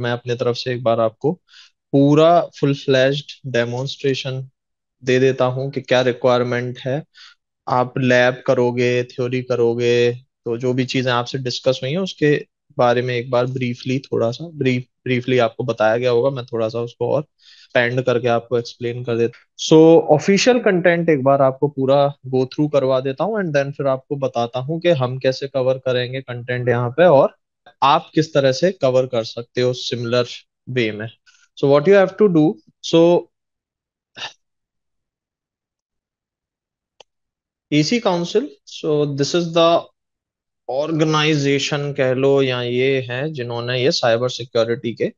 मैं अपने तरफ से एक बार आपको पूरा फुल फ्लैश्ड डेमोन्स्ट्रेशन दे देता हूँ कि क्या रिक्वायरमेंट है आप लैब करोगे थ्योरी करोगे तो जो भी चीज़ें आपसे डिस्कस हुई है उसके बारे में एक बार ब्रीफली थोड़ा सा ब्रीफ ब्रीफली आपको बताया गया होगा मैं थोड़ा सा उसको और पेंड करके आपको एक्सप्लेन कर देता सो ऑफिशियल कंटेंट एक बार आपको पूरा गो थ्रू करवा देता हूँ एंड देन फिर आपको बताता हूँ कि हम कैसे कवर करेंगे कंटेंट यहाँ पे और आप किस तरह से कवर कर सकते हो सिमिलर वे में so what you have to do so EC council so this is the organization कह लो या ये है जिन्होंने ये साइबर सिक्योरिटी के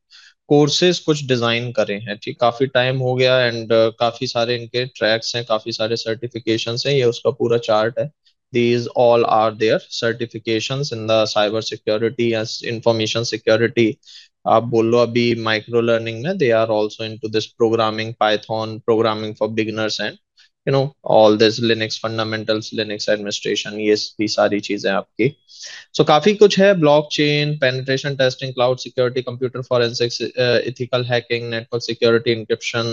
कोर्सेज कुछ डिजाइन करे हैं ठीक काफी टाइम हो गया एंड uh, काफी सारे इनके ट्रैक्स हैं काफी सारे सर्टिफिकेशन हैं ये उसका पूरा चार्ट है these all are their certifications in the cyber security as information security आप बोलो अभी माइक्रो लर्निंग में they are also into this programming Python programming for beginners and you know all this Linux fundamentals Linux administration ये भी सारी चीजें आपकी सो so, काफी कुछ है blockchain penetration testing cloud security computer forensics ethical hacking network security encryption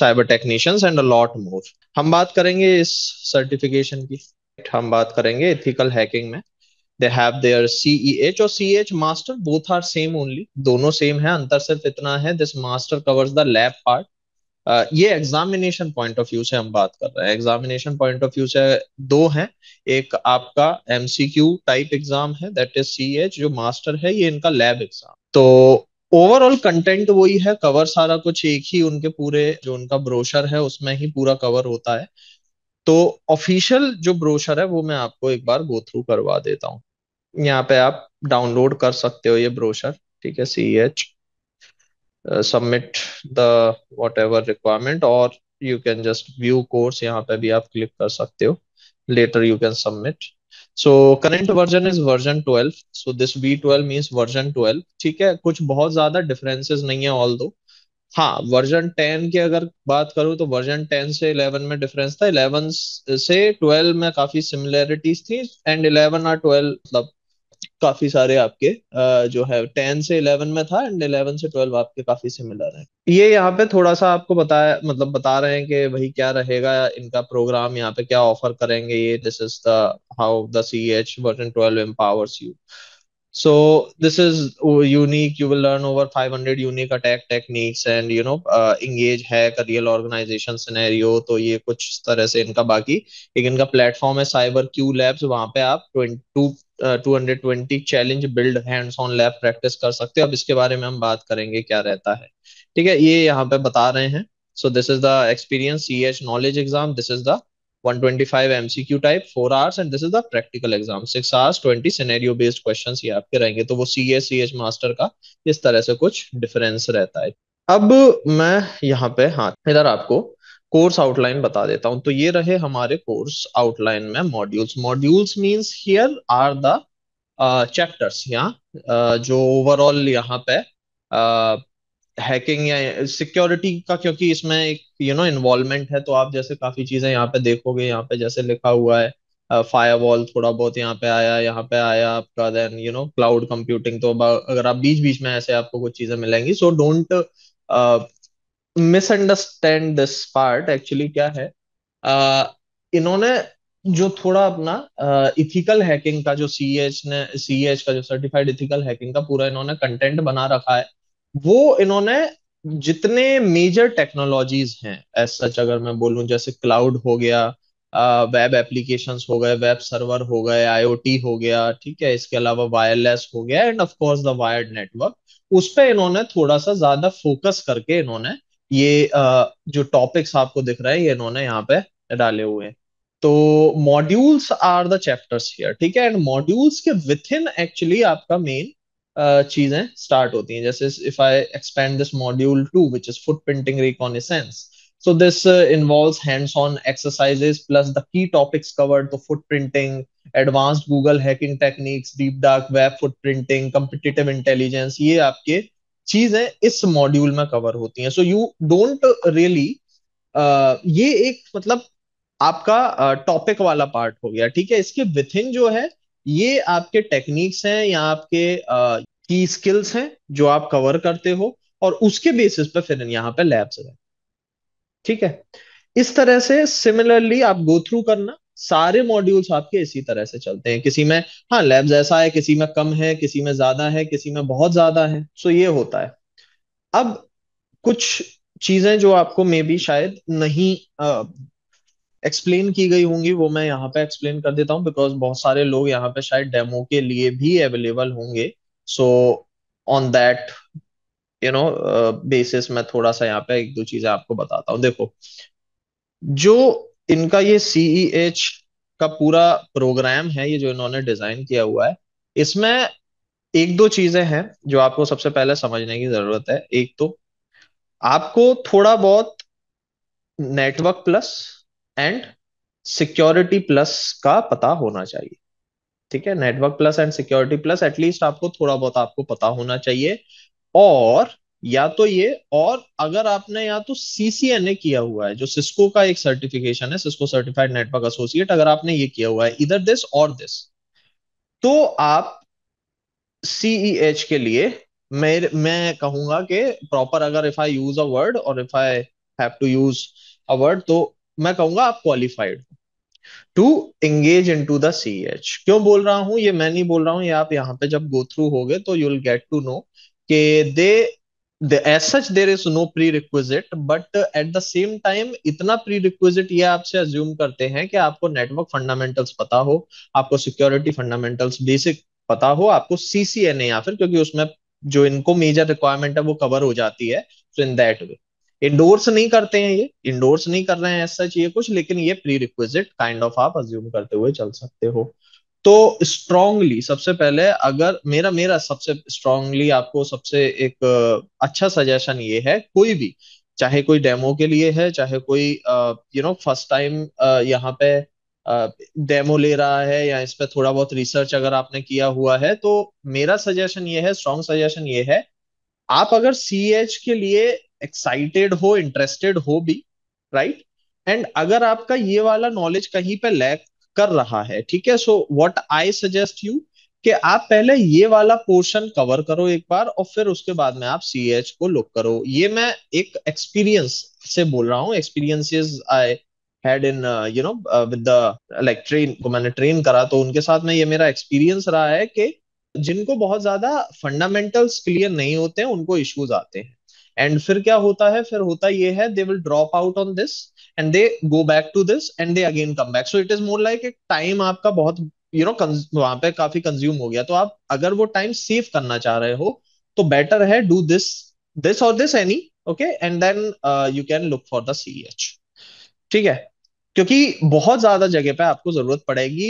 cyber technicians and a lot more हम बात करेंगे इस सर्टिफिकेशन की हम बात करेंगे एथिकल हैकिंग में दे हैव देयर सीईएच और CEH master both are same only दोनों सेम है अंतर सिर्फ इतना है this master covers the lab part ये एग्जामिनेशन पॉइंट ऑफ व्यू से हम बात कर रहे हैं एग्जामिनेशन पॉइंट ऑफ व्यू से दो हैं एक आपका एमसीक्यू टाइप एग्जाम है दैट इज सीएच जो मास्टर है ये इनका लैब एग्जाम तो ओवरऑल कंटेंट वही है कवर सारा कुछ एक ही उनके पूरे जो उनका ब्रोशर है उसमें ही पूरा कवर होता है तो ऑफिशियल जो ब्रोशर है वो मैं आपको एक बार गो थ्रू करवा देता हूँ यहाँ पे आप डाउनलोड कर सकते हो ये ब्रोशर ठीक है CEH submit the whatever requirement और you can just view course यहाँ पे भी आप क्लिक कर सकते हो you can submit so current version is version twelve so this V twelve means version twelve ठीक है कुछ बहुत ज्यादा डिफरेंसेज नहीं है ऑल दो हाँ वर्जन टेन की अगर बात करूँ तो वर्जन टेन से इलेवन में डिफरेंस था इलेवन से ट्वेल्व में काफी सिमिलैरिटीज थी एंड इलेवन और ट्वेल्व मतलब काफी सारे आपके जो है टेन से इलेवन में था एंड इलेवन से ट्वेल्व आपके काफी सिमिलर है ये यहाँ पे थोड़ा सा आपको बताया मतलब बता रहे हैं कि भाई क्या रहेगा इनका प्रोग्राम यहाँ पे क्या ऑफर करेंगे ये this is the how the C CEH version twelve empowers you so this is unique you will learn over 500 unique attack techniques and you know uh, engage hack a real organization scenario तो ये कुछ इस तरह से इनका बाकी एक इनका प्लेटफॉर्म है साइबर क्यू लैब्स वहां पे आप 22 220 challenge build hands on lab practice कर सकते हो अब इसके बारे में हम बात करेंगे क्या रहता है ठीक है ये यहाँ पे बता रहे हैं so this is the experience CEH knowledge exam this is the 125 MCQ type, four hours, and this is the practical exam. Six hours, 20 scenario based questions ये आपके रहेंगे तो वो सी ए सी का इस तरह से कुछ difference रहता है अब मैं यहाँ पे हाँ इधर आपको कोर्स आउटलाइन बता देता हूँ तो ये रहे हमारे कोर्स आउटलाइन में modules modules means here are the chapters यहाँ uh, जो ओवरऑल यहाँ पे uh, हैकिंग या सिक्योरिटी का क्योंकि इसमें एक यू नो इन्वॉल्वमेंट है तो आप जैसे काफी चीजें यहाँ पे देखोगे यहाँ पे जैसे लिखा हुआ है फायरवॉल वॉल थोड़ा बहुत यहाँ पे आया यहाँ पे आया आपका then you know cloud computing तो अगर आप बीच बीच में ऐसे आपको कुछ चीजें मिलेंगी so don't misunderstand this part actually क्या है uh, इन्होंने जो थोड़ा अपना इथिकल हैकिंग का जो सी एच ने सी एच का जो सर्टिफाइड इथिकल हैकिंग का पूरा इन्होंने कंटेंट बना रखा है वो इन्होंने जितने मेजर टेक्नोलॉजीज हैं एज सच अगर मैं बोलूं जैसे क्लाउड हो गया वेब एप्लीकेशंस हो गए वेब सर्वर हो गए आईओटी हो गया ठीक है इसके अलावा वायरलेस हो गया and of course the wired network उस पर इन्होंने थोड़ा सा ज्यादा फोकस करके इन्होंने ये uh, जो टॉपिक्स आपको दिख रहे हैं ये इन्होंने यहाँ पे डाले हुए हैं तो modules are the chapters here ठीक है एंड मॉड्यूल्स के विथ इन एक्चुअली आपका मेन चीजें स्टार्ट होती हैं जैसे if I expand this module two which is footprinting reconnaissance so this involve hands on exercises plus the key topics covered तो footprinting advanced Google hacking techniques deep dark web footprinting competitive intelligence ये आपके चीजें इस module में cover होती हैं so you don't really ये एक मतलब आपका टॉपिक uh, वाला पार्ट हो गया ठीक है इसके विथिन जो है ये आपके टेक्निक्स हैं या आपके की स्किल्स हैं जो आप कवर करते हो और उसके बेसिस पे फिर यहाँ पे लैब्स है ठीक है इस तरह से सिमिलरली आप गो थ्रू करना सारे मॉड्यूल्स आपके इसी तरह से चलते हैं किसी में हाँ लैब्स ऐसा है किसी में कम है किसी में ज्यादा है किसी में बहुत ज्यादा है सो ये होता है अब कुछ चीजें जो आपको मे बी शायद नहीं एक्सप्लेन की गई होंगी वो मैं यहाँ पे एक्सप्लेन कर देता हूँ बिकॉज बहुत सारे लोग यहाँ पे शायद डेमो के लिए भी अवेलेबल होंगे so on that you know basis मैं थोड़ा सा यहाँ पे एक दो चीजें आपको बताता हूँ देखो जो इनका ये सीईएच e का पूरा प्रोग्राम है ये जो इन्होंने डिजाइन किया हुआ है इसमें एक दो चीजें हैं जो आपको सबसे पहले समझने की जरूरत है एक तो आपको थोड़ा बहुत network plus and security plus का पता होना चाहिए ठीक है network plus and security plus at least आपको थोड़ा बहुत आपको पता होना चाहिए और या तो ये और अगर आपने या तो सीसीएनए किया हुआ है जो सिस्को का एक सर्टिफिकेशन है सिस्को सर्टिफाइड नेटवर्क एसोसिएट अगर आपने ये किया हुआ है इधर दिस और दिस तो आप सीईएच e के लिए मैं मैं कहूंगा कि प्रॉपर अगर if I use a word और if I have to use a word तो मैं कहूंगा आप qualified to engage in to the H क्यों बोल रहा हूं ये मैं नहीं बोल रहा हूं ये आप यहां पे जब गो थ्रू हो गए तो यूल गेट टू नो के they such there is no prerequisite but at the same time इतना प्री रिक्विजिट ये आपसे अज्यूम करते हैं कि आपको नेटवर्क फंडामेंटल्स पता हो आपको सिक्योरिटी फंडामेंटल्स बेसिक पता हो आपको सीसीएनए या फिर क्योंकि उसमें जो इनको मेजर रिक्वायरमेंट है वो कवर हो जाती है सो इन दैट वे इंडोर्स नहीं करते हैं ये इंडोर्स नहीं कर रहे हैं ऐसा सच ये कुछ लेकिन ये प्री रिक्विजिट काइंड ऑफ आप अज्यूम करते हुए चल सकते हो तो स्ट्रांगली सबसे पहले अगर मेरा मेरा सबसे स्ट्रांगली आपको सबसे एक अच्छा सजेशन ये है कोई भी चाहे कोई डेमो के लिए है चाहे कोई यू नो फर्स्ट टाइम यहाँ पे डेमो ले रहा है या इस पे थोड़ा बहुत रिसर्च अगर आपने किया हुआ है तो मेरा सजेशन ये है स्ट्रॉन्ग सजेशन ये है आप अगर सी के लिए एक्साइटेड हो इंटरेस्टेड हो भी राइट एंड अगर आपका ये वाला नॉलेज कहीं पे लैक कर रहा है ठीक है so what I suggest you कि आप पहले ये वाला पोर्शन कवर करो एक बार और फिर उसके बाद में आप सी एच को लुक करो ये मैं एक एक्सपीरियंस से बोल रहा हूँ experiences I had in you know with the like train को मैंने ट्रेन करा तो उनके साथ में ये मेरा एक्सपीरियंस रहा है कि जिनको बहुत ज्यादा फंडामेंटल्स क्लियर नहीं होते हैं उनको इश्यूज आते हैं एंड फिर क्या होता है फिर होता ये है they will drop out on this end they go back to this end they again come back so it is more like एक टाइम आपका बहुत यू नो वहां पे काफी कंज्यूम हो गया तो आप अगर वो टाइम सेव करना चाह रहे हो तो बेटर है डू दिस दिस और this any okay and then you can look for the C H ठीक है क्योंकि बहुत ज्यादा जगह पे आपको जरूरत पड़ेगी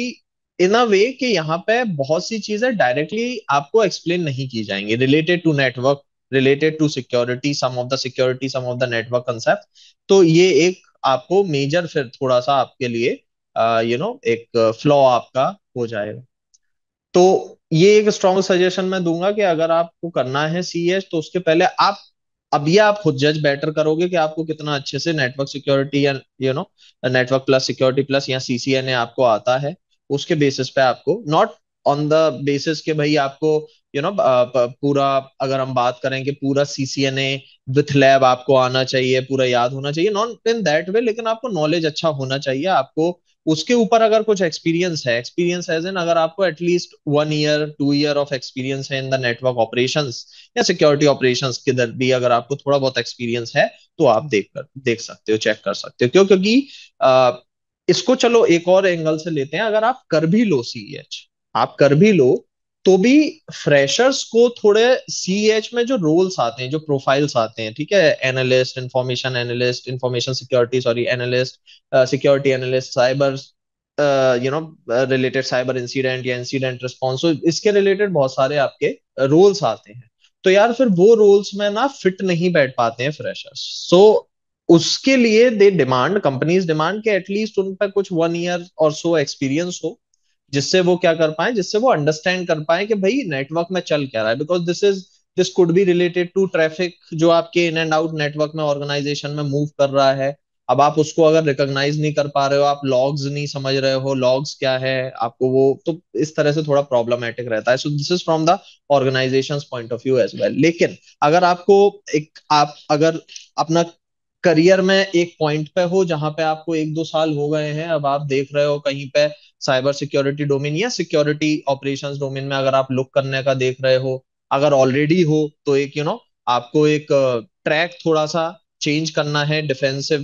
इन अ वे कि यहाँ पे बहुत सी चीजें डायरेक्टली आपको एक्सप्लेन नहीं की जाएंगी related to network related to security some of the security some of the network concept तो ये एक आपको मेजर फिर थोड़ा सा आपके लिए you uh, know you know, एक फ्लॉ आपका हो जाएगा तो ये एक स्ट्रॉन्ग सजेशन मैं दूंगा कि अगर आपको करना है सी एस तो उसके पहले आप अभी आप खुद जज बेटर करोगे कि आपको कितना अच्छे से नेटवर्क सिक्योरिटी या you know network plus security plus या सीसीएनए आपको आता है उसके बेसिस पे आपको नॉट ऑन द बेसिस के भाई आपको यू नो uh, पूरा अगर हम बात करें कि पूरा सीसीएनए विथ लैब आपको आना चाहिए पूरा याद होना चाहिए नॉट इन दैट वे लेकिन आपको नॉलेज अच्छा होना चाहिए आपको उसके ऊपर अगर कुछ एक्सपीरियंस है एक्सपीरियंस एज इन अगर आपको at least one year two year of experience है इन द नेटवर्क ऑपरेशन या सिक्योरिटी ऑपरेशन किधर भी अगर आपको थोड़ा बहुत एक्सपीरियंस है तो आप देख कर देख सकते हो चेक कर सकते हो क्यों क्योंकि आ, uh, इसको चलो एक और एंगल से लेते हैं अगर आप कर भी लो सी e आप कर भी लो तो भी फ्रेशर्स को थोड़े सी एच में जो रोल्स आते हैं जो प्रोफाइल्स आते हैं ठीक है analyst information analyst information security sorry analyst security analyst cyber you know related cyber incident या इंसिडेंट रिस्पॉन्स इसके रिलेटेड बहुत सारे आपके रोल्स uh, आते हैं तो यार फिर वो रोल्स में ना फिट नहीं बैठ पाते हैं फ्रेशर्स सो so, उसके लिए दे डिमांड कंपनीज डिमांड के एटलीस्ट उन पर कुछ वन ईयर और सो एक्सपीरियंस हो जिससे वो क्या कर पाए जिससे वो अंडरस्टैंड कर पाए कि भाई नेटवर्क में चल क्या रहा है because this is this could be related to traffic जो आपके इन एंड आउट नेटवर्क में ऑर्गेनाइजेशन में मूव कर रहा है अब आप उसको अगर रिकॉग्नाइज नहीं कर पा रहे हो आप लॉग्स नहीं समझ रहे हो लॉग्स क्या है आपको वो तो इस तरह से थोड़ा प्रॉब्लमेटिक रहता है so this is from the organization point of view as well लेकिन अगर आपको एक आप अगर अपना करियर में एक पॉइंट पे हो जहां पे आपको एक दो साल हो गए हैं अब आप देख रहे हो कहीं पे साइबर सिक्योरिटी डोमेन या सिक्योरिटी ऑपरेशंस डोमेन में अगर आप लुक करने का देख रहे हो अगर ऑलरेडी हो तो एक यू you नो know, आपको एक ट्रैक थोड़ा सा चेंज करना है डिफेंसिव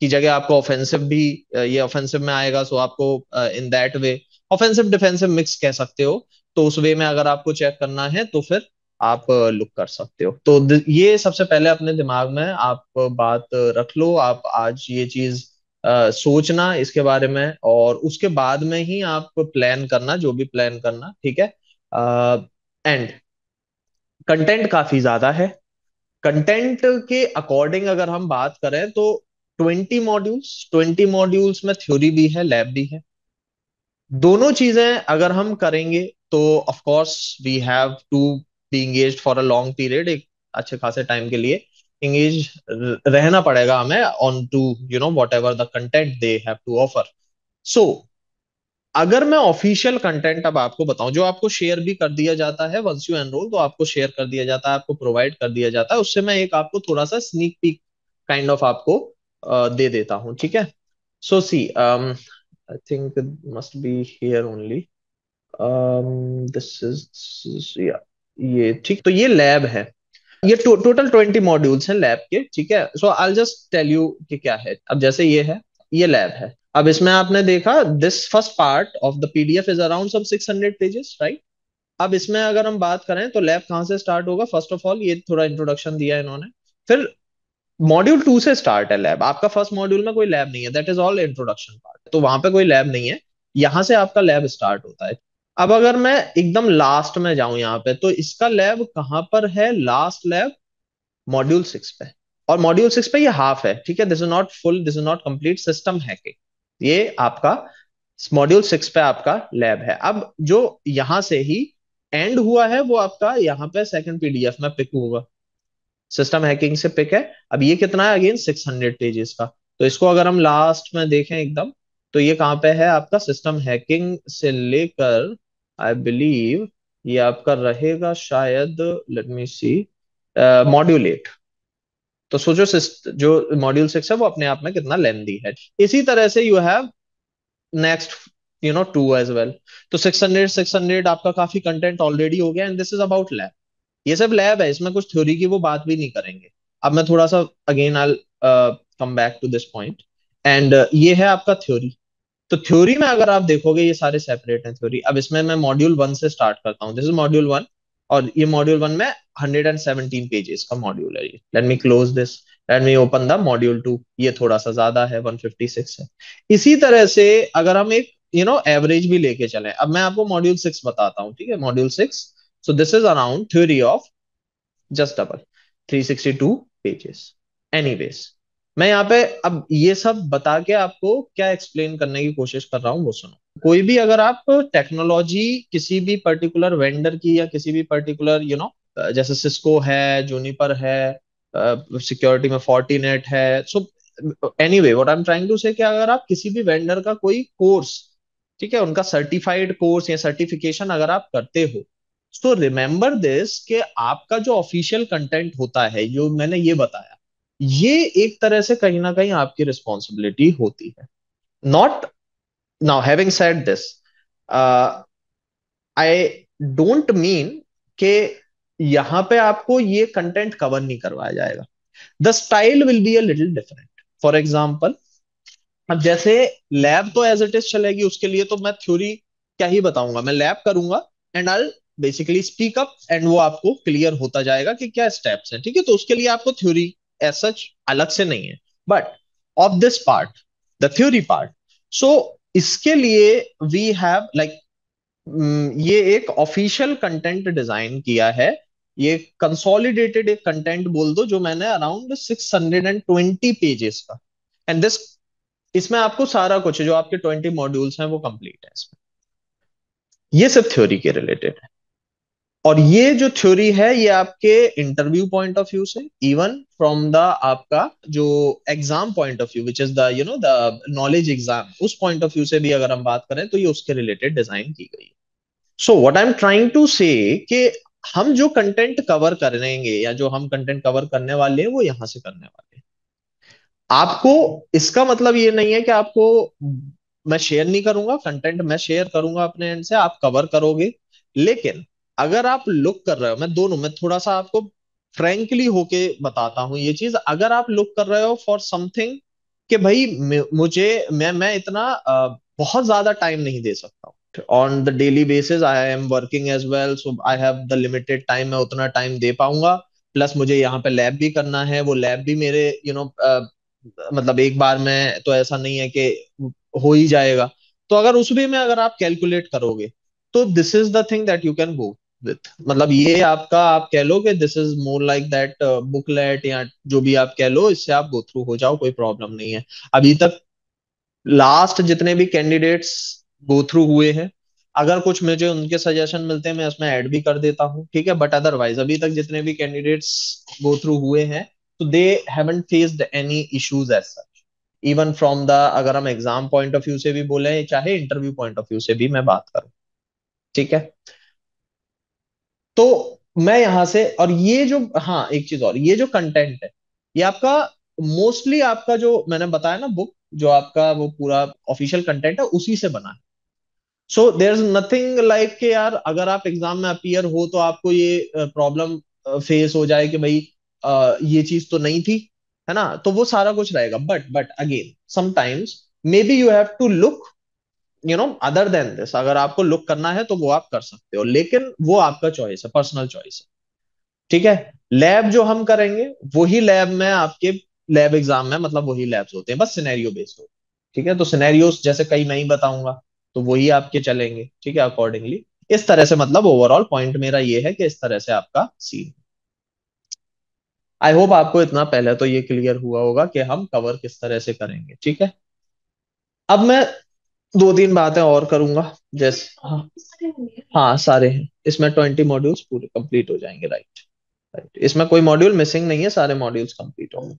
की जगह आपको ऑफेंसिव भी uh, ये ऑफेंसिव में आएगा सो आपको in that way offensive defensive mix कह सकते हो तो उस वे में अगर आपको चेक करना है तो फिर आप लुक कर सकते हो तो ये सबसे पहले अपने दिमाग में आप बात रख लो आप आज ये चीज सोचना इसके बारे में और उसके बाद में ही आप प्लान करना जो भी प्लान करना ठीक है एंड कंटेंट काफी ज्यादा है कंटेंट के अकॉर्डिंग अगर हम बात करें तो ट्वेंटी मॉड्यूल्स ट्वेंटी मॉड्यूल्स में थ्योरी भी है लैब भी है दोनों चीजें अगर हम करेंगे तो of course we have to be engage for a long period एक अच्छे खासे टाइम के लिए इंगेज रहना पड़ेगा हमें on to you know whatever the content they have to offer so अगर मैं ऑफिशियल कंटेंट अब आपको बताऊं जो आपको शेयर भी कर दिया जाता है वंस यू एनरोल तो आपको शेयर कर दिया जाता है आपको प्रोवाइड कर दिया जाता है उससे मैं एक आपको थोड़ा सा स्नीक पीक काइंड ऑफ आपको दे देता हूं ठीक है so see I think must be here only this is या ये ठीक तो ये लैब है ये टो, टोटल ट्वेंटी मॉड्यूल्स हैं लैब के ठीक है so I just tell you कि क्या है अब जैसे ये है ये लैब है अब इसमें आपने देखा this first part of the PDF is around some 600 pages right अब इसमें अगर हम बात करें तो लैब कहाँ से स्टार्ट होगा फर्स्ट ऑफ ऑल ये थोड़ा इंट्रोडक्शन दिया इन्होंने फिर मॉड्यूल टू से स्टार्ट है लैब आपका फर्स्ट मॉड्यूल में कोई लैब नहीं है that is all introduction part तो वहां पे कोई लैब नहीं है यहाँ से आपका लैब स्टार्ट होता है अब अगर मैं एकदम लास्ट में जाऊं यहाँ पे तो इसका लैब कहाँ पर है लास्ट लैब मॉड्यूल सिक्स पे और मॉड्यूल सिक्स पे ये हाफ है ठीक है this is not full this is not complete system के ये आपका मॉड्यूल सिक्स पे आपका लैब है अब जो यहां से ही एंड हुआ है वो आपका यहाँ पे सेकंड पीडीएफ में पिक होगा सिस्टम हैकिंग से पिक है अब ये कितना है अगेन सिक्स हंड्रेड पेजेस का तो इसको अगर हम लास्ट में देखें एकदम तो ये कहाँ पे है आपका सिस्टम हैकिंग से लेकर आई बिलीव ये आपका रहेगा शायद let me see module eight तो सोचो जो मॉड्यूल सिक्स है वो अपने आप में कितना लेंदी है इसी तरह से you have next you know two as well तो सिक्स हंड्रेड आपका काफी कंटेंट ऑलरेडी हो गया and this is about lab ये सब लैब है इसमें कुछ थ्योरी की वो बात भी नहीं करेंगे अब मैं थोड़ा सा again I come back to this point and ये है आपका थ्योरी तो थ्योरी में अगर आप देखोगे ये सारे सेपरेट हैं थ्योरी अब इसमें मैं मॉड्यूल वन से स्टार्ट करता हूँ दिस इज मॉड्यूल वन और ये मॉड्यूल वन में हंड्रेड एंड सेवनटीन पेजेस का मॉड्यूल है ये let me close this let me open the module two ये थोड़ा सा ज्यादा है 156 है इसी तरह से अगर हम एक यू नो एवरेज भी लेके चले अब मैं आपको मॉड्यूल सिक्स बताता हूँ ठीक है module six so this is around theory of just double three sixty two pages anyways मैं यहाँ पे अब ये सब बता के आपको क्या एक्सप्लेन करने की कोशिश कर रहा हूँ वो सुनो कोई भी अगर आप टेक्नोलॉजी किसी भी पर्टिकुलर वेंडर की या किसी भी पर्टिकुलर यू नो जैसे सिस्को है जूनिपर है सिक्योरिटी में फोर्टीनेट है so any way what I am trying to say अगर आप किसी भी वेंडर का कोई कोर्स ठीक है उनका सर्टिफाइड कोर्स या सर्टिफिकेशन अगर आप करते हो तो रिमेंबर दिस के आपका जो ऑफिशियल कंटेंट होता है जो मैंने ये बताया ये एक तरह से कहीं ना कहीं आपकी रिस्पॉन्सिबिलिटी होती है not now having said this I don't mean के यहां पे आपको ये कंटेंट कवर नहीं करवाया जाएगा the style will be a little different for example अब जैसे लैब तो एज इट इज चलेगी उसके लिए तो मैं थ्योरी क्या ही बताऊंगा मैं लैब करूंगा and I basically speak up and वो आपको क्लियर होता जाएगा कि क्या स्टेप्स हैं ठीक है तो उसके लिए आपको थ्योरी एज सच अलग से नहीं है but of this part the theory part so इसके लिए वी हैव लाइक ये एक ऑफिशियल कंटेंट डिजाइन किया है ये कंसोलिडेटेड एक कंटेंट बोल दो जो मैंने अराउंड 620 पेजेस का एंड दिस इसमें आपको सारा कुछ है जो आपके 20 मॉड्यूल्स हैं वो कंप्लीट है इसमें ये सब थ्योरी के रिलेटेड है और ये जो थ्योरी है ये आपके इंटरव्यू पॉइंट ऑफ व्यू से इवन फ्रॉम द आपका जो exam point of view which is the you know the knowledge exam उस पॉइंट ऑफ व्यू से भी अगर हम बात करें तो ये उसके रिलेटेड डिजाइन की गई so what I am trying to say कि हम जो कंटेंट कवर करेंगे या जो हम कंटेंट कवर करने वाले हैं वो यहां से करने वाले आपको इसका मतलब ये नहीं है कि आपको मैं शेयर नहीं करूंगा कंटेंट मैं शेयर करूंगा अपने एंड से आप कवर करोगे लेकिन अगर आप लुक कर रहे हो मैं दोनों मैं थोड़ा सा आपको फ्रेंकली होके बताता हूँ ये चीज अगर आप लुक कर रहे हो फॉर समथिंग कि भाई मुझे मैं मैं इतना बहुत ज्यादा टाइम नहीं दे सकता on the daily basis I am working as well so I have the limited time मैं उतना टाइम दे पाऊंगा प्लस मुझे यहाँ पे लैब भी करना है वो लैब भी मेरे यू you नो know, मतलब एक बार में तो ऐसा नहीं है कि हो ही जाएगा तो अगर उस भी में अगर आप कैलकुलेट करोगे तो this is the thing that you can go with मतलब ये आपका आप कह लो कि this is more like that booklet या जो भी आप कह लो इससे आप गो थ्रू हो जाओ कोई प्रॉब्लम नहीं है अभी तक लास्ट जितने भी कैंडिडेट्स गो थ्रू हुए हैं अगर कुछ मुझे उनके सजेशन मिलते हैं मैं उसमें ऐड भी कर देता हूँ ठीक है बट अदरवाइज अभी तक जितने भी कैंडिडेट्स गो थ्रू हुए हैं तो they haven't faced any issues as such even from the अगर हम एग्जाम पॉइंट ऑफ व्यू से भी बोले चाहे इंटरव्यू पॉइंट ऑफ व्यू से भी मैं बात करूँ ठीक है तो मैं यहां से और ये जो हाँ एक चीज और ये जो कंटेंट है ये आपका मोस्टली आपका जो मैंने बताया ना बुक जो आपका वो पूरा ऑफिशियल कंटेंट है उसी से बना है so there is nothing like के यार अगर आप एग्जाम में अपियर हो तो आपको ये प्रॉब्लम फेस हो जाए कि भाई ये चीज तो नहीं थी है ना तो वो सारा कुछ रहेगा but but again sometimes may B you have to look you know other than this अगर आपको लुक करना है तो वो आप कर सकते हो लेकिन वो आपका चॉइस है पर्सनल चॉइस है ठीक है लैब जो हम करेंगे वही लैब में आपके लैब एग्जाम में मतलब वही लैब्स होते हैं बस सिनेरियो बेस्ड हो ठीक है तो सिनेरियोस जैसे कई मैं ही बताऊंगा तो वही आपके चलेंगे ठीक है अकॉर्डिंगली इस तरह से मतलब ओवरऑल पॉइंट मेरा ये है कि इस तरह से आपका सीन आई होप आपको इतना पहले तो ये क्लियर हुआ होगा कि हम कवर किस तरह से करेंगे ठीक है अब मैं दो तीन बातें और करूंगा जैसे हाँ हाँ सारे हैं इसमें ट्वेंटी मॉड्यूल्स पूरे कंप्लीट हो जाएंगे राइट राइट इसमें कोई मॉड्यूल मिसिंग नहीं है सारे मॉड्यूल्स कंप्लीट होंगे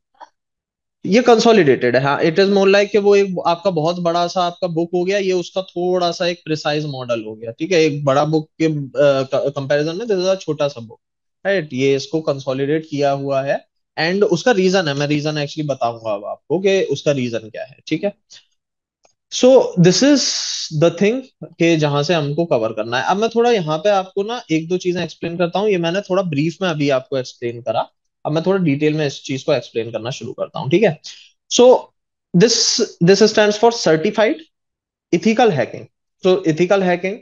ये कंसोलिडेटेड है हाँ इट इज मोर लाइक वो एक आपका बहुत बड़ा सा आपका बुक हो गया ये उसका थोड़ा सा एक प्रिसाइज मॉडल हो गया ठीक है एक बड़ा बुक के कंपैरिजन में दिस इज छोटा सा बुक राइट ये इसको कंसोलिडेट किया हुआ है एंड उसका रीजन है मैं रीजन एक्चुअली बताऊंगा अब आपको कि उसका रीजन क्या है ठीक है so this is the thing के जहां से हमको कवर करना है अब मैं थोड़ा यहाँ पे आपको ना एक दो चीजें एक्सप्लेन करता हूँ ये मैंने थोड़ा ब्रीफ में अभी आपको एक्सप्लेन करा अब मैं थोड़ा डिटेल में इस चीज को एक्सप्लेन करना शुरू करता हूँ ठीक है so this this stand for certified ethical hacking so ethical hacking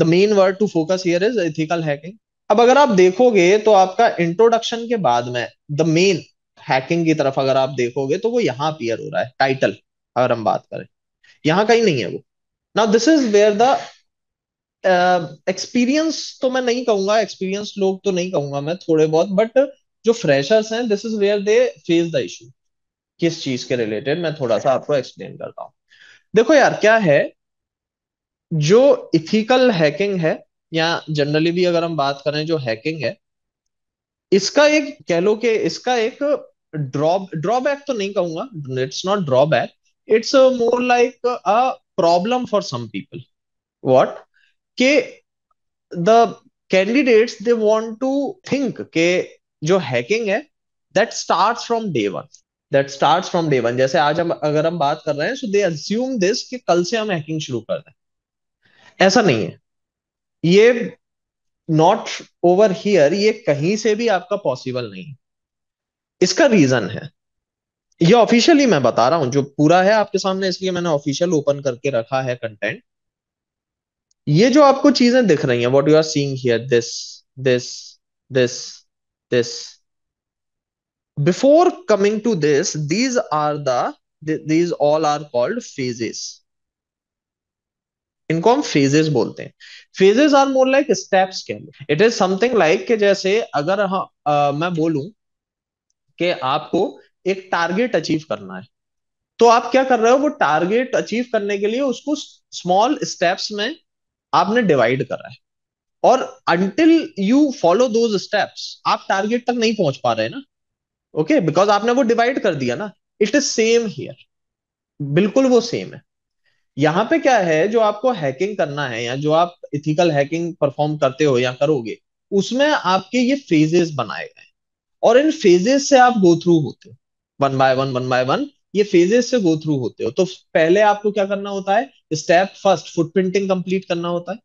the main word to focus here is ethical hacking अब अगर आप देखोगे तो आपका इंट्रोडक्शन के बाद में द मेन हैकिंग की तरफ अगर आप देखोगे तो वो यहाँ अपियर हो रहा है टाइटल अगर हम बात करें यहां का ही नहीं है वो now this is where the experience तो मैं नहीं कहूंगा एक्सपीरियंस लोग तो नहीं कहूंगा मैं थोड़े बहुत बट जो फ्रेशर्स हैं this is where they face the issue किस चीज के रिलेटेड मैं थोड़ा सा आपको एक्सप्लेन करता हूँ देखो यार क्या है जो इथिकल हैकिंग है या जनरली भी अगर हम बात करें जो हैकिंग है इसका एक कह लो कि इसका एक ड्रॉ ड्रॉबैक तो नहीं कहूंगा it's not drawback it's more like a problem for some people what के the candidates they want to think के जो हैकिंग है that start from day one that start from day one जैसे आज हम अगर हम बात कर रहे हैं सो दे अज्यूम दिस कि कल से हम हैकिंग शुरू कर रहे हैं ऐसा नहीं है ये नॉट ओवर हियर ये कहीं से भी आपका पॉसिबल नहीं है इसका रीजन है ये ऑफिशियली मैं बता रहा हूं जो पूरा है आपके सामने इसलिए मैंने ऑफिशियल ओपन करके रखा है कंटेंट ये जो आपको चीजें दिख रही हैं what you are seeing here this this this this before coming to this these are the these all are called phases इनको हम फेजेस बोलते हैं phases are more like steps के लो इट इज समथिंग लाइक जैसे अगर हाँ, आ, मैं बोलूं कि आपको एक टारगेट अचीव करना है तो आप क्या कर रहे हो वो टारगेट अचीव करने के लिए उसको स्मॉल स्टेप्स में आपने डिवाइड करा है और until you follow those steps आप टारगेट तक नहीं पहुंच पा रहे ना ओके बिकॉज आपने वो डिवाइड कर दिया ना इट इज सेम हियर बिल्कुल वो सेम है यहाँ पे क्या है जो आपको हैकिंग करना है या जो आप इथिकल हैकिंग परफॉर्म करते हो या करोगे उसमें आपके ये फेजेस बनाए गए और इन फेजेस से आप गो थ्रू होते हो one by one one by one ये फेजेस से गो थ्रू होते हो तो पहले आपको क्या करना होता है स्टेप फर्स्ट फुटप्रिंटिंग कंप्लीट करना होता है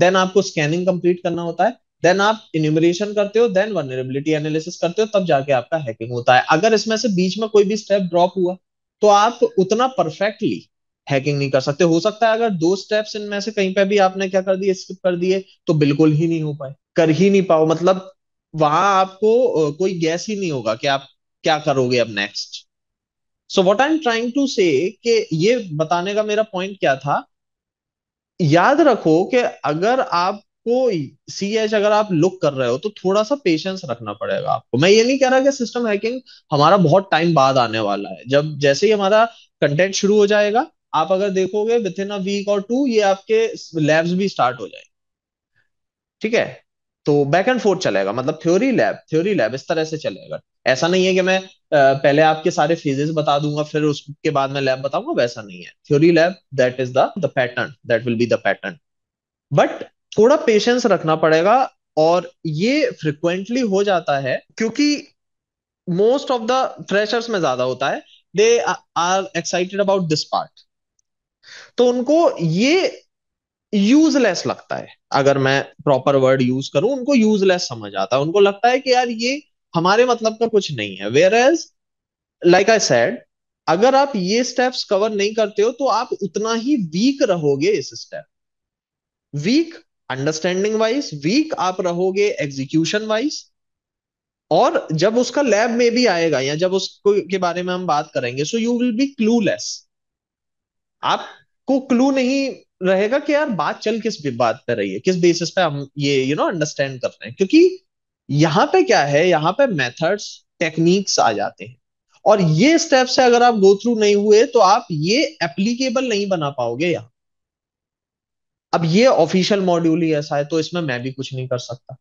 देन आपको स्कैनिंग कंप्लीट करना होता है देन आप इन्यूमरेशन करते हो देन वर्नरेबिलिटी एनालिसिस करते हो तब जाके आपका हैकिंग होता है अगर इसमें से बीच में कोई भी स्टेप ड्रॉप हुआ तो आप उतना परफेक्टली हैकिंग नहीं कर सकते हो सकता है अगर दो स्टेप्स इनमें से कहीं पे भी आपने क्या कर दिए स्किप कर दिए तो बिल्कुल ही नहीं हो पाए कर ही नहीं पाओ मतलब वहां आपको कोई गैस ही नहीं होगा कि आप क्या करोगे अब next so what I am trying to say कि ये बताने का मेरा पॉइंट क्या था याद रखो कि अगर आप आपको सी एच अगर आप लुक कर रहे हो तो थोड़ा सा पेशेंस रखना पड़ेगा आपको मैं ये नहीं कह रहा कि सिस्टम हैकिंग हमारा बहुत टाइम बाद आने वाला है जब जैसे ही हमारा कंटेंट शुरू हो जाएगा आप अगर देखोगे विद इन अ वीक और टू ये आपके लैब्स भी स्टार्ट हो जाएंगे ठीक है तो बैक एंड फोर्थ चलेगा मतलब थ्योरी लैब थ्योरी लैब इस तरह से चलेगा ऐसा नहीं है कि मैं पहले आपके सारे फेजेस बता दूंगा फिर उसके बाद में लैब बताऊंगा वैसा नहीं है theory lab that is pattern the pattern that will be the pattern but थोड़ा पेशेंस रखना पड़ेगा और ये फ्रिक्वेंटली हो जाता है क्योंकि मोस्ट ऑफ द फ्रेशर्स में ज्यादा होता है they are excited about this part तो उनको ये यूजलेस लगता है अगर मैं प्रॉपर वर्ड यूज करूं उनको यूजलेस समझ आता है उनको लगता है कि यार ये हमारे मतलब का कुछ नहीं है whereas like I said अगर आप ये स्टेप्स कवर नहीं करते हो तो आप उतना ही वीक रहोगे इस step weak understanding wise weak आप रहोगे एग्जीक्यूशन वाइज और जब उसका लैब में भी आएगा या जब उसको के बारे में हम बात करेंगे so you will be clueless आपको क्लू नहीं रहेगा कि यार बात चल किस बात पे रही है किस बेसिस पे हम ये यू नो अंडरस्टैंड कर रहे हैं क्योंकि यहाँ पे क्या है यहाँ पे मेथड्स टेक्निक्स आ जाते हैं और ये स्टेप्स से अगर आप गो थ्रू नहीं हुए तो आप ये एप्लीकेबल नहीं बना पाओगे यहाँ अब ये ऑफिशियल मॉड्यूल ही ऐसा है तो इसमें मैं भी कुछ नहीं कर सकता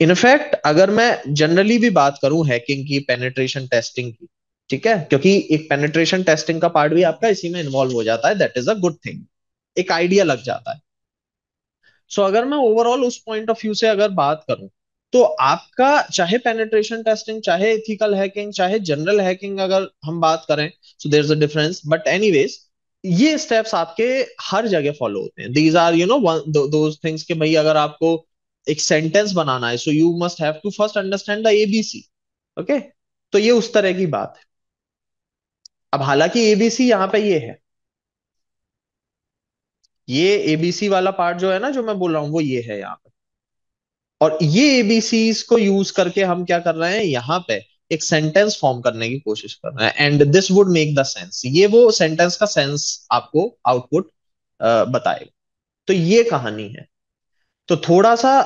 इनफैक्ट अगर मैं जनरली भी बात करूं हैकिंग की पेनेट्रेशन टेस्टिंग की ठीक है क्योंकि एक पेनेट्रेशन टेस्टिंग का पार्ट भी आपका इसी में इन्वॉल्व हो जाता है that is a good thing एक आइडिया लग जाता है सो so, अगर मैं ओवरऑल उस पॉइंट ऑफ व्यू से अगर बात करूं तो आपका चाहे पेनेट्रेशन टेस्टिंग चाहे इथिकल हैकिंग चाहे जनरल हैकिंग अगर हम बात करें so there is a difference but any ये स्टेप्स आपके हर जगह फॉलो होते हैं these are you know two things के भाई अगर आपको एक सेंटेंस बनाना है so you must have to first understand the ABC okay तो ये उस तरह की बात है अब हालांकि एबीसी यहां पे ये है ये एबीसी वाला पार्ट जो है ना जो मैं बोल रहा हूं वो ये है यहाँ और ये एबीसी को यूज करके हम क्या कर रहे हैं यहाँ पे एक सेंटेंस फॉर्म करने की कोशिश कर रहे हैं and this would make the sense ये वो सेंटेंस का सेंस आपको आउटपुट बताएगा तो ये कहानी है तो थोड़ा सा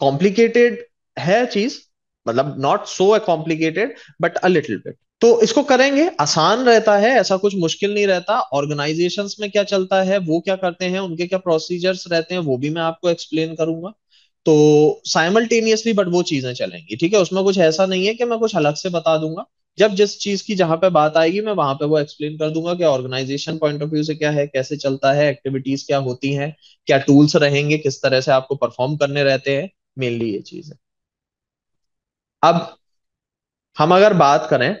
कॉम्प्लिकेटेड है चीज मतलब not so complicated but a little bit तो इसको करेंगे आसान रहता है ऐसा कुछ मुश्किल नहीं रहता ऑर्गेनाइजेशंस में क्या चलता है वो क्या करते हैं उनके क्या प्रोसीजर्स रहते हैं वो भी मैं आपको एक्सप्लेन करूंगा तो साइमल्टेनियसली बट वो चीजें चलेंगी ठीक है उसमें कुछ ऐसा नहीं है कि मैं कुछ अलग से बता दूंगा जब जिस चीज की जहां पे बात आएगी मैं वहां पे वो एक्सप्लेन कर दूंगा कि ऑर्गेनाइजेशन पॉइंट ऑफ व्यू से क्या है कैसे चलता है एक्टिविटीज क्या होती हैं क्या टूल्स रहेंगे किस तरह से आपको परफॉर्म करने रहते हैं मेनली ये चीज है अब हम अगर बात करें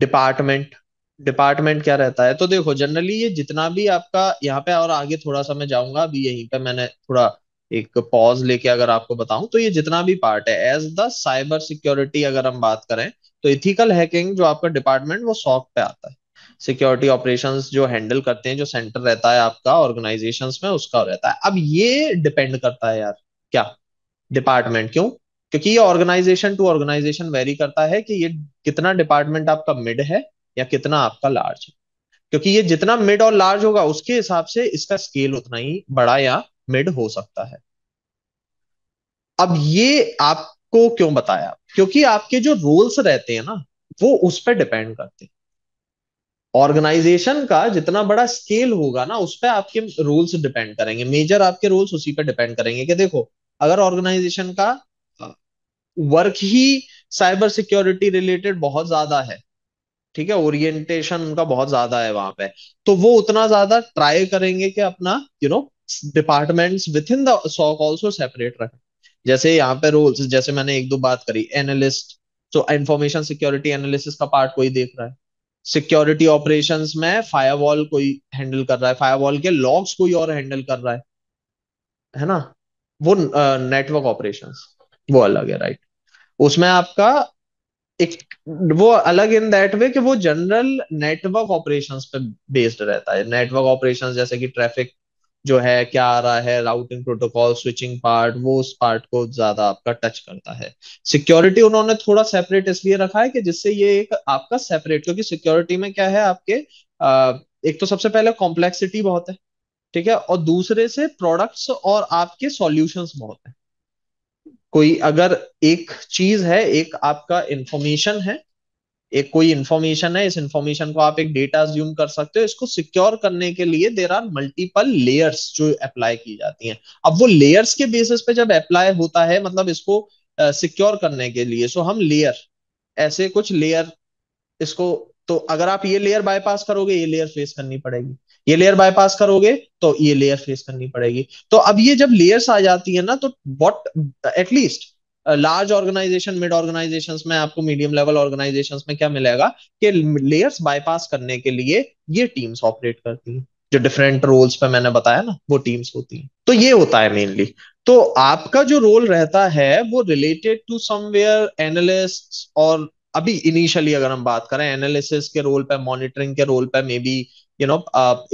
डिपार्टमेंट डिपार्टमेंट क्या रहता है तो देखो जनरली ये जितना भी आपका यहाँ पे और आगे थोड़ा सा मैं जाऊंगा अभी यहीं पे मैंने थोड़ा एक पॉज लेके अगर आपको बताऊं तो ये जितना भी पार्ट है एज द साइबर सिक्योरिटी अगर हम बात करें तो इथिकल हैकिंग जो आपका डिपार्टमेंट वो सॉक पे आता है सिक्योरिटी ऑपरेशन जो हैंडल करते हैं जो सेंटर रहता है आपका ऑर्गेनाइजेशन में उसका रहता है अब ये डिपेंड करता है यार क्या डिपार्टमेंट क्यों क्योंकि ये ऑर्गेनाइजेशन टू ऑर्गेनाइजेशन वेरी करता है कि ये कितना डिपार्टमेंट आपका मिड है या कितना आपका लार्ज है क्योंकि ये जितना मिड और लार्ज होगा उसके हिसाब से इसका स्केल उतना ही बड़ा या मिड हो सकता है अब ये आपको क्यों बताया क्योंकि आपके जो रोल्स रहते हैं ना वो उस पर डिपेंड करते हैं ऑर्गेनाइजेशन का जितना बड़ा स्केल होगा ना उस पर आपके रोल्स डिपेंड करेंगे मेजर आपके रोल्स उसी पर डिपेंड करेंगे कि देखो अगर ऑर्गेनाइजेशन का वर्क ही साइबर सिक्योरिटी रिलेटेड बहुत ज्यादा है ठीक है ओरिएंटेशन उनका बहुत ज्यादा है वहां पे तो वो उतना ज्यादा ट्राई करेंगे कि अपना you know departments within the SOC also separate रखें जैसे यहाँ पे रोल्स जैसे मैंने एक दो बात करी एनालिस्ट तो इंफॉर्मेशन सिक्योरिटी एनालिसिस का पार्ट कोई देख रहा है सिक्योरिटी ऑपरेशन में फायरवॉल कोई हैंडल कर रहा है फायरवॉल के लॉग्स कोई और हैंडल कर रहा है है ना वो नेटवर्क uh, ऑपरेशन वो अलग है राइट उसमें आपका एक वो अलग इन दैट वे कि वो जनरल नेटवर्क ऑपरेशन पे बेस्ड रहता है नेटवर्क ऑपरेशन जैसे कि ट्रैफिक जो है क्या आ रहा है राउटिंग प्रोटोकॉल स्विचिंग पार्ट वो उस पार्ट को ज्यादा आपका टच करता है सिक्योरिटी उन्होंने थोड़ा सेपरेट इसलिए रखा है कि जिससे ये एक आपका सेपरेट क्योंकि सिक्योरिटी में क्या है आपके एक तो सबसे पहले कॉम्प्लेक्सिटी बहुत है ठीक है और दूसरे से प्रोडक्ट्स और आपके सॉल्यूशंस बहुत है कोई अगर एक चीज है एक आपका इंफॉर्मेशन है एक कोई इंफॉर्मेशन है इस इंफॉर्मेशन को आप एक डेटा ज्यूम कर सकते हो इसको सिक्योर करने के लिए देर आर मल्टीपल लेयर्स जो अप्लाई की जाती हैं अब वो लेयर्स के बेसिस पे जब अप्लाई होता है मतलब इसको सिक्योर uh, करने के लिए सो so हम लेयर ऐसे कुछ लेयर इसको तो अगर आप ये लेयर बायपास करोगे ये लेयर फेस करनी पड़ेगी ये लेयर बायपास करोगे तो ये लेयर फेस करनी पड़ेगी तो अब ये जब लेयर्स आ जाती है ना तो what at least large organisation mid organisations में आपको मीडियम लेवल ऑर्गेनाइजेशंस में क्या मिलेगा कि लेयर्स बाईपास करने के लिए ये टीम्स ऑपरेट करती हैं जो डिफरेंट रोल्स पे मैंने बताया ना वो टीम्स होती हैं तो ये होता है मेनली तो आपका जो रोल रहता है वो रिलेटेड टू समवेयर एनालिस्ट और अभी इनिशियली अगर हम बात करें एनालिसिस के रोल पे मॉनिटरिंग के रोल पे मे बी यू नो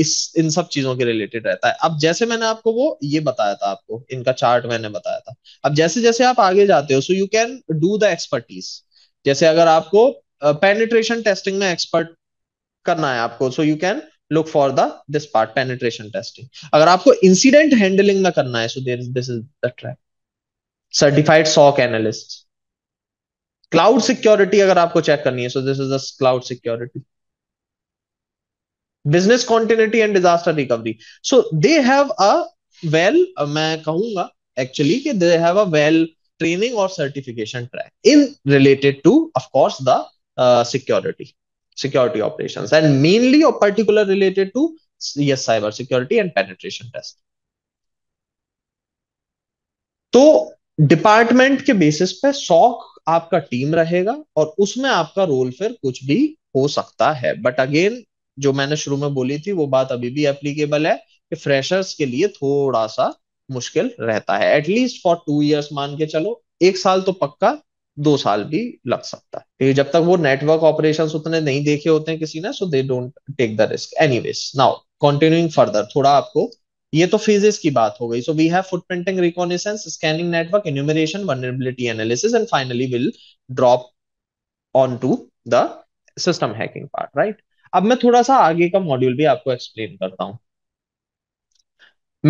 इस इन सब चीजों के रिलेटेड रहता है अब जैसे मैंने आपको वो ये बताया था आपको इनका चार्ट मैंने बताया था अब जैसे जैसे आप आगे जाते हो so you can do the expertise जैसे अगर आपको पेनिट्रेशन uh, टेस्टिंग में एक्सपर्ट करना है आपको so you can look for the this part penetration testing अगर आपको इंसिडेंट हैंडलिंग में करना है so this is the track certified SOC analyst cloud security अगर आपको चेक करनी है so this is cloud security business continuity and disaster recovery so they have a well मैं कहूंगा एक्चुअली कि they have a well training और certification track in related to of course the security security operation and mainly और particular related to yes cyber security and penetration test तो department के basis पे SOC आपका team रहेगा और उसमें आपका रोल फिर कुछ भी हो सकता है बट अगेन जो मैंने शुरू में बोली थी वो बात अभी भी एप्लीकेबल है कि फ्रेशर्स के लिए थोड़ा सा मुश्किल रहता है एटलीस्ट फॉर टू ईयर्स मान के चलो एक साल तो पक्का दो साल भी लग सकता है जब तक वो नेटवर्क ऑपरेशन उतने नहीं देखे होते हैं किसी ने so they don't take the risk any now continuing further थोड़ा आपको ये तो फेजेस की बात हो गई so we have footprinting reconnaissance scanning network enumeration vulnerability analysis and finally will drop on to the system hacking part right अब मैं थोड़ा सा आगे का मॉड्यूल भी आपको एक्सप्लेन करता हूं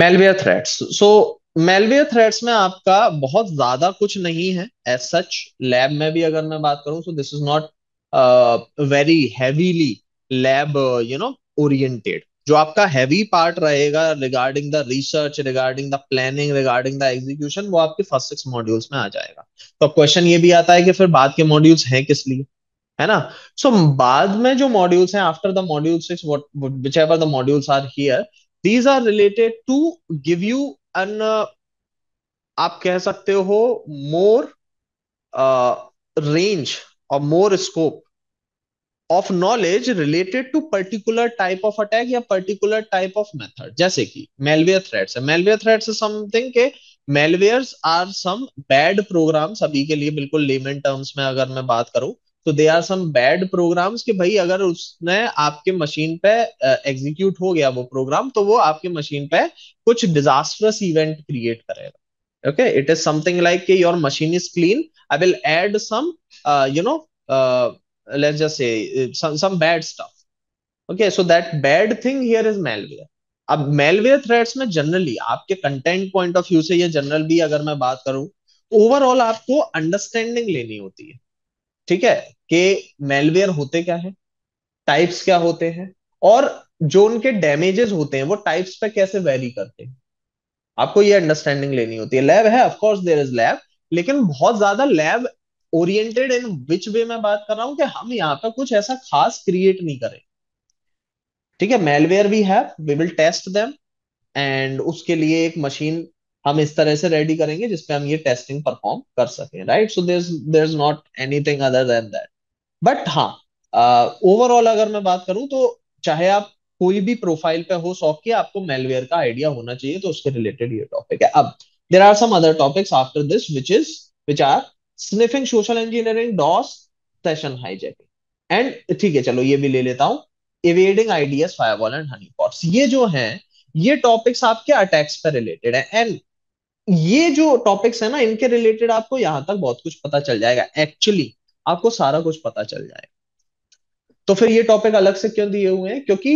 malware threats so malware threats में आपका बहुत ज्यादा कुछ नहीं है एज सच लैब में भी अगर मैं बात करूं so this is not very heavily lab you know oriented जो आपका हैवी पार्ट रहेगा regarding the research regarding the planning regarding the execution वो आपके फर्स्ट सिक्स मॉड्यूल्स में आ जाएगा तो अब क्वेश्चन ये भी आता है कि फिर बाद के मॉड्यूल्स हैं किस लिए है ना सो so, बाद में जो मॉड्यूल्स हैं after the module six which ever the modules are here these are related to give you an आप कह सकते हो मोर रेंज और more scope of knowledge related to particular type of attack या पर्टिकुलर टाइप ऑफ मेथड जैसे कि malware threats है malware threats is something के malware are some bad program सभी के लिए बिल्कुल लेमन टर्म्स में अगर मैं बात करूं तो they are some bad programs कि भाई अगर उसने आपके मशीन पे एग्जीक्यूट uh, हो गया वो प्रोग्राम तो वो आपके मशीन पे कुछ डिजास्टरस इवेंट क्रिएट करेगा okay it is something like कि your machine is clean I will add some you know let's just say uh, some some bad stuff okay so that bad thing here is malware अब malware threats में generally आपके content point of view से ये general भी अगर मैं बात करूं ओवरऑल आपको अंडरस्टैंडिंग लेनी होती है ठीक है कि मेलवेयर होते क्या है टाइप्स क्या होते हैं और जो उनके डैमेजेस होते हैं वो टाइप्स पे कैसे वेरी करते हैं आपको ये अंडरस्टैंडिंग लेनी होती है लैब है ऑफ कोर्स इज लैब लेकिन बहुत ज्यादा लैब ओरिएंटेड इन विच वे मैं बात कर रहा हूं कि हम यहां पर कुछ ऐसा खास क्रिएट नहीं करें ठीक है malware we have we will test them and उसके लिए एक मशीन हम इस तरह से रेडी करेंगे जिसपे हम ये टेस्टिंग परफॉर्म कर सके right so there there is not anything other than that but हाँ ओवरऑल uh, अगर मैं बात करूं तो चाहे आप कोई भी प्रोफाइल पे हो सॉफ्ट के आपको मेलवेयर का आइडिया होना चाहिए तो उसके रिलेटेड ये टॉपिक है अब there are some other topics after this which is which are sniffing social engineering DoS session hijacking and ठीक है चलो ये भी ले लेता हूँ evading IDS firewall and honeypots ये जो है ये टॉपिक्स आपके अटैक्स पर रिलेटेड है एंड ये जो टॉपिक्स है ना इनके रिलेटेड आपको यहां तक बहुत कुछ पता चल जाएगा एक्चुअली आपको सारा कुछ पता चल जाएगा तो फिर ये टॉपिक अलग से क्यों दिए हुए हैं क्योंकि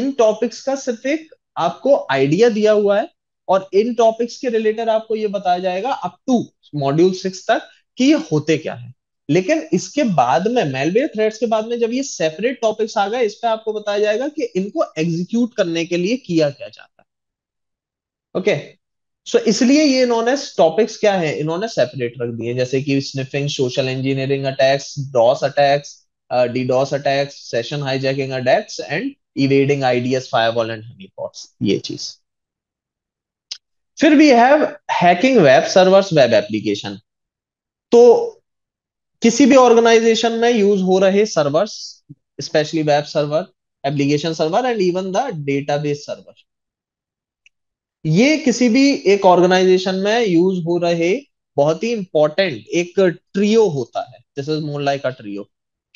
इन टॉपिक्स का सिर्फ एक आपको आइडिया दिया हुआ है और इन टॉपिक्स के रिलेटेड आपको ये बताया जाएगा अप टू मॉड्यूल सिक्स तक कि ये होते क्या है लेकिन इसके बाद में मेलवेयर थ्रेड्स के बाद में जब ये सेपरेट टॉपिक्स आ गए इस पर आपको बताया जाएगा कि इनको एग्जीक्यूट करने के लिए किया क्या जाता है ओके सो इसलिए ये इन्होंने टॉपिक्स क्या है इन्होंने सेपरेट रख दिए जैसे कि sniffing social engineering attacks DoS attacks DDoS attacks session hijacking attacks and evading IDS firewall and honeypots ये चीज फिर we have hacking web servers web application तो किसी भी ऑर्गेनाइजेशन में यूज हो रहे servers specially web server application server and even the database server ये किसी भी एक ऑर्गेनाइजेशन में यूज हो रहे बहुत ही इंपॉर्टेंट एक ट्रियो होता है this is more like a trio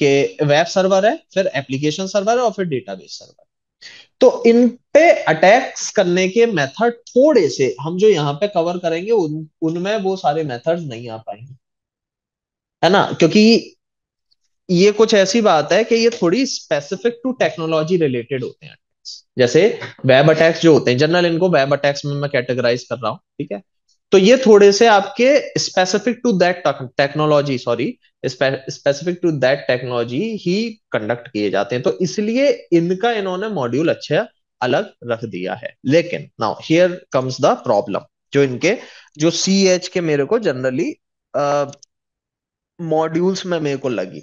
के वेब सर्वर है फिर एप्लीकेशन सर्वर है और फिर डेटाबेस सर्वर तो इन पे अटैक्स करने के मेथड थोड़े से हम जो यहाँ पे कवर करेंगे उन उनमें वो सारे मेथड्स नहीं आ पाएंगे है ना क्योंकि ये कुछ ऐसी बात है कि ये थोड़ी स्पेसिफिक टू टेक्नोलॉजी रिलेटेड होते हैं जैसे वेब अटैक्स जो होते हैं जनरल इनको वेब अटैक्स में मैं कैटेगराइज कर रहा हूं ठीक है तो ये थोड़े से आपके specific to that technology sorry specific to that technology ही कंडक्ट किए जाते हैं तो इसलिए इनका इन्होंने मॉड्यूल अच्छे अलग रख दिया है लेकिन now here comes the problem जो इनके जो सी एच के मेरे को जनरली मॉड्यूल्स में मेरे को लगी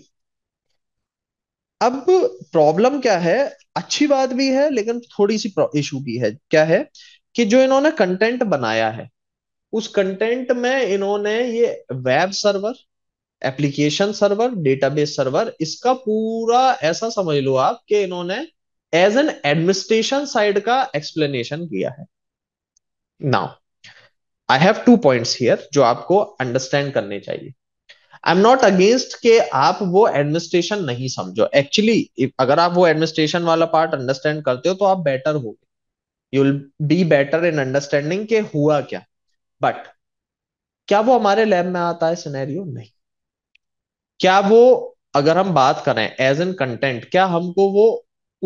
अब प्रॉब्लम क्या है अच्छी बात भी है लेकिन थोड़ी सी इशू भी है क्या है कि जो इन्होंने कंटेंट बनाया है उस कंटेंट में इन्होंने ये web server application server database server इसका पूरा ऐसा समझ लो आप कि इन्होंने एज एन एडमिनिस्ट्रेशन साइड का एक्सप्लेनेशन किया है now I have two points here जो आपको अंडरस्टैंड करने चाहिए आई एम नॉट अगेंस्ट के आप वो एडमिनिस्ट्रेशन नहीं समझो एक्चुअली अगर आप वो एडमिनिस्ट्रेशन वाला पार्ट अंडरस्टैंड करते हो तो आप बेटर हो you will be better in understanding के हुआ क्या बट क्या वो हमारे लैब में आता है सिनेरियो नहीं क्या वो अगर हम बात करें एज एन कंटेंट क्या हमको वो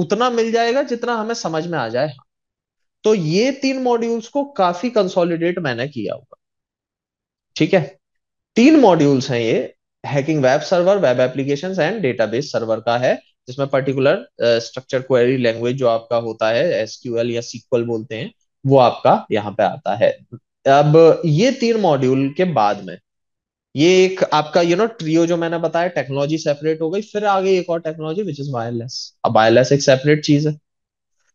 उतना मिल जाएगा जितना हमें समझ में आ जाए हाँ। तो ये तीन मॉड्यूल्स को काफी कंसोलिडेट मैंने किया हुआ ठीक है तीन मॉड्यूल्स हैं ये hacking web server web application and database server का है जिसमें पर्टिकुलर स्ट्रक्चर क्वेरी लैंग्वेज जो आपका होता है एसक्यूएल या सीक्वल बोलते हैं वो आपका यहाँ पे आता है अब ये तीन मॉड्यूल के बाद में ये एक आपका यू नो ट्रियो जो मैंने बताया टेक्नोलॉजी सेपरेट हो गई फिर आगे एक और टेक्नोलॉजी विच इज वायरलेस अब वायरलेस एक सेपरेट चीज है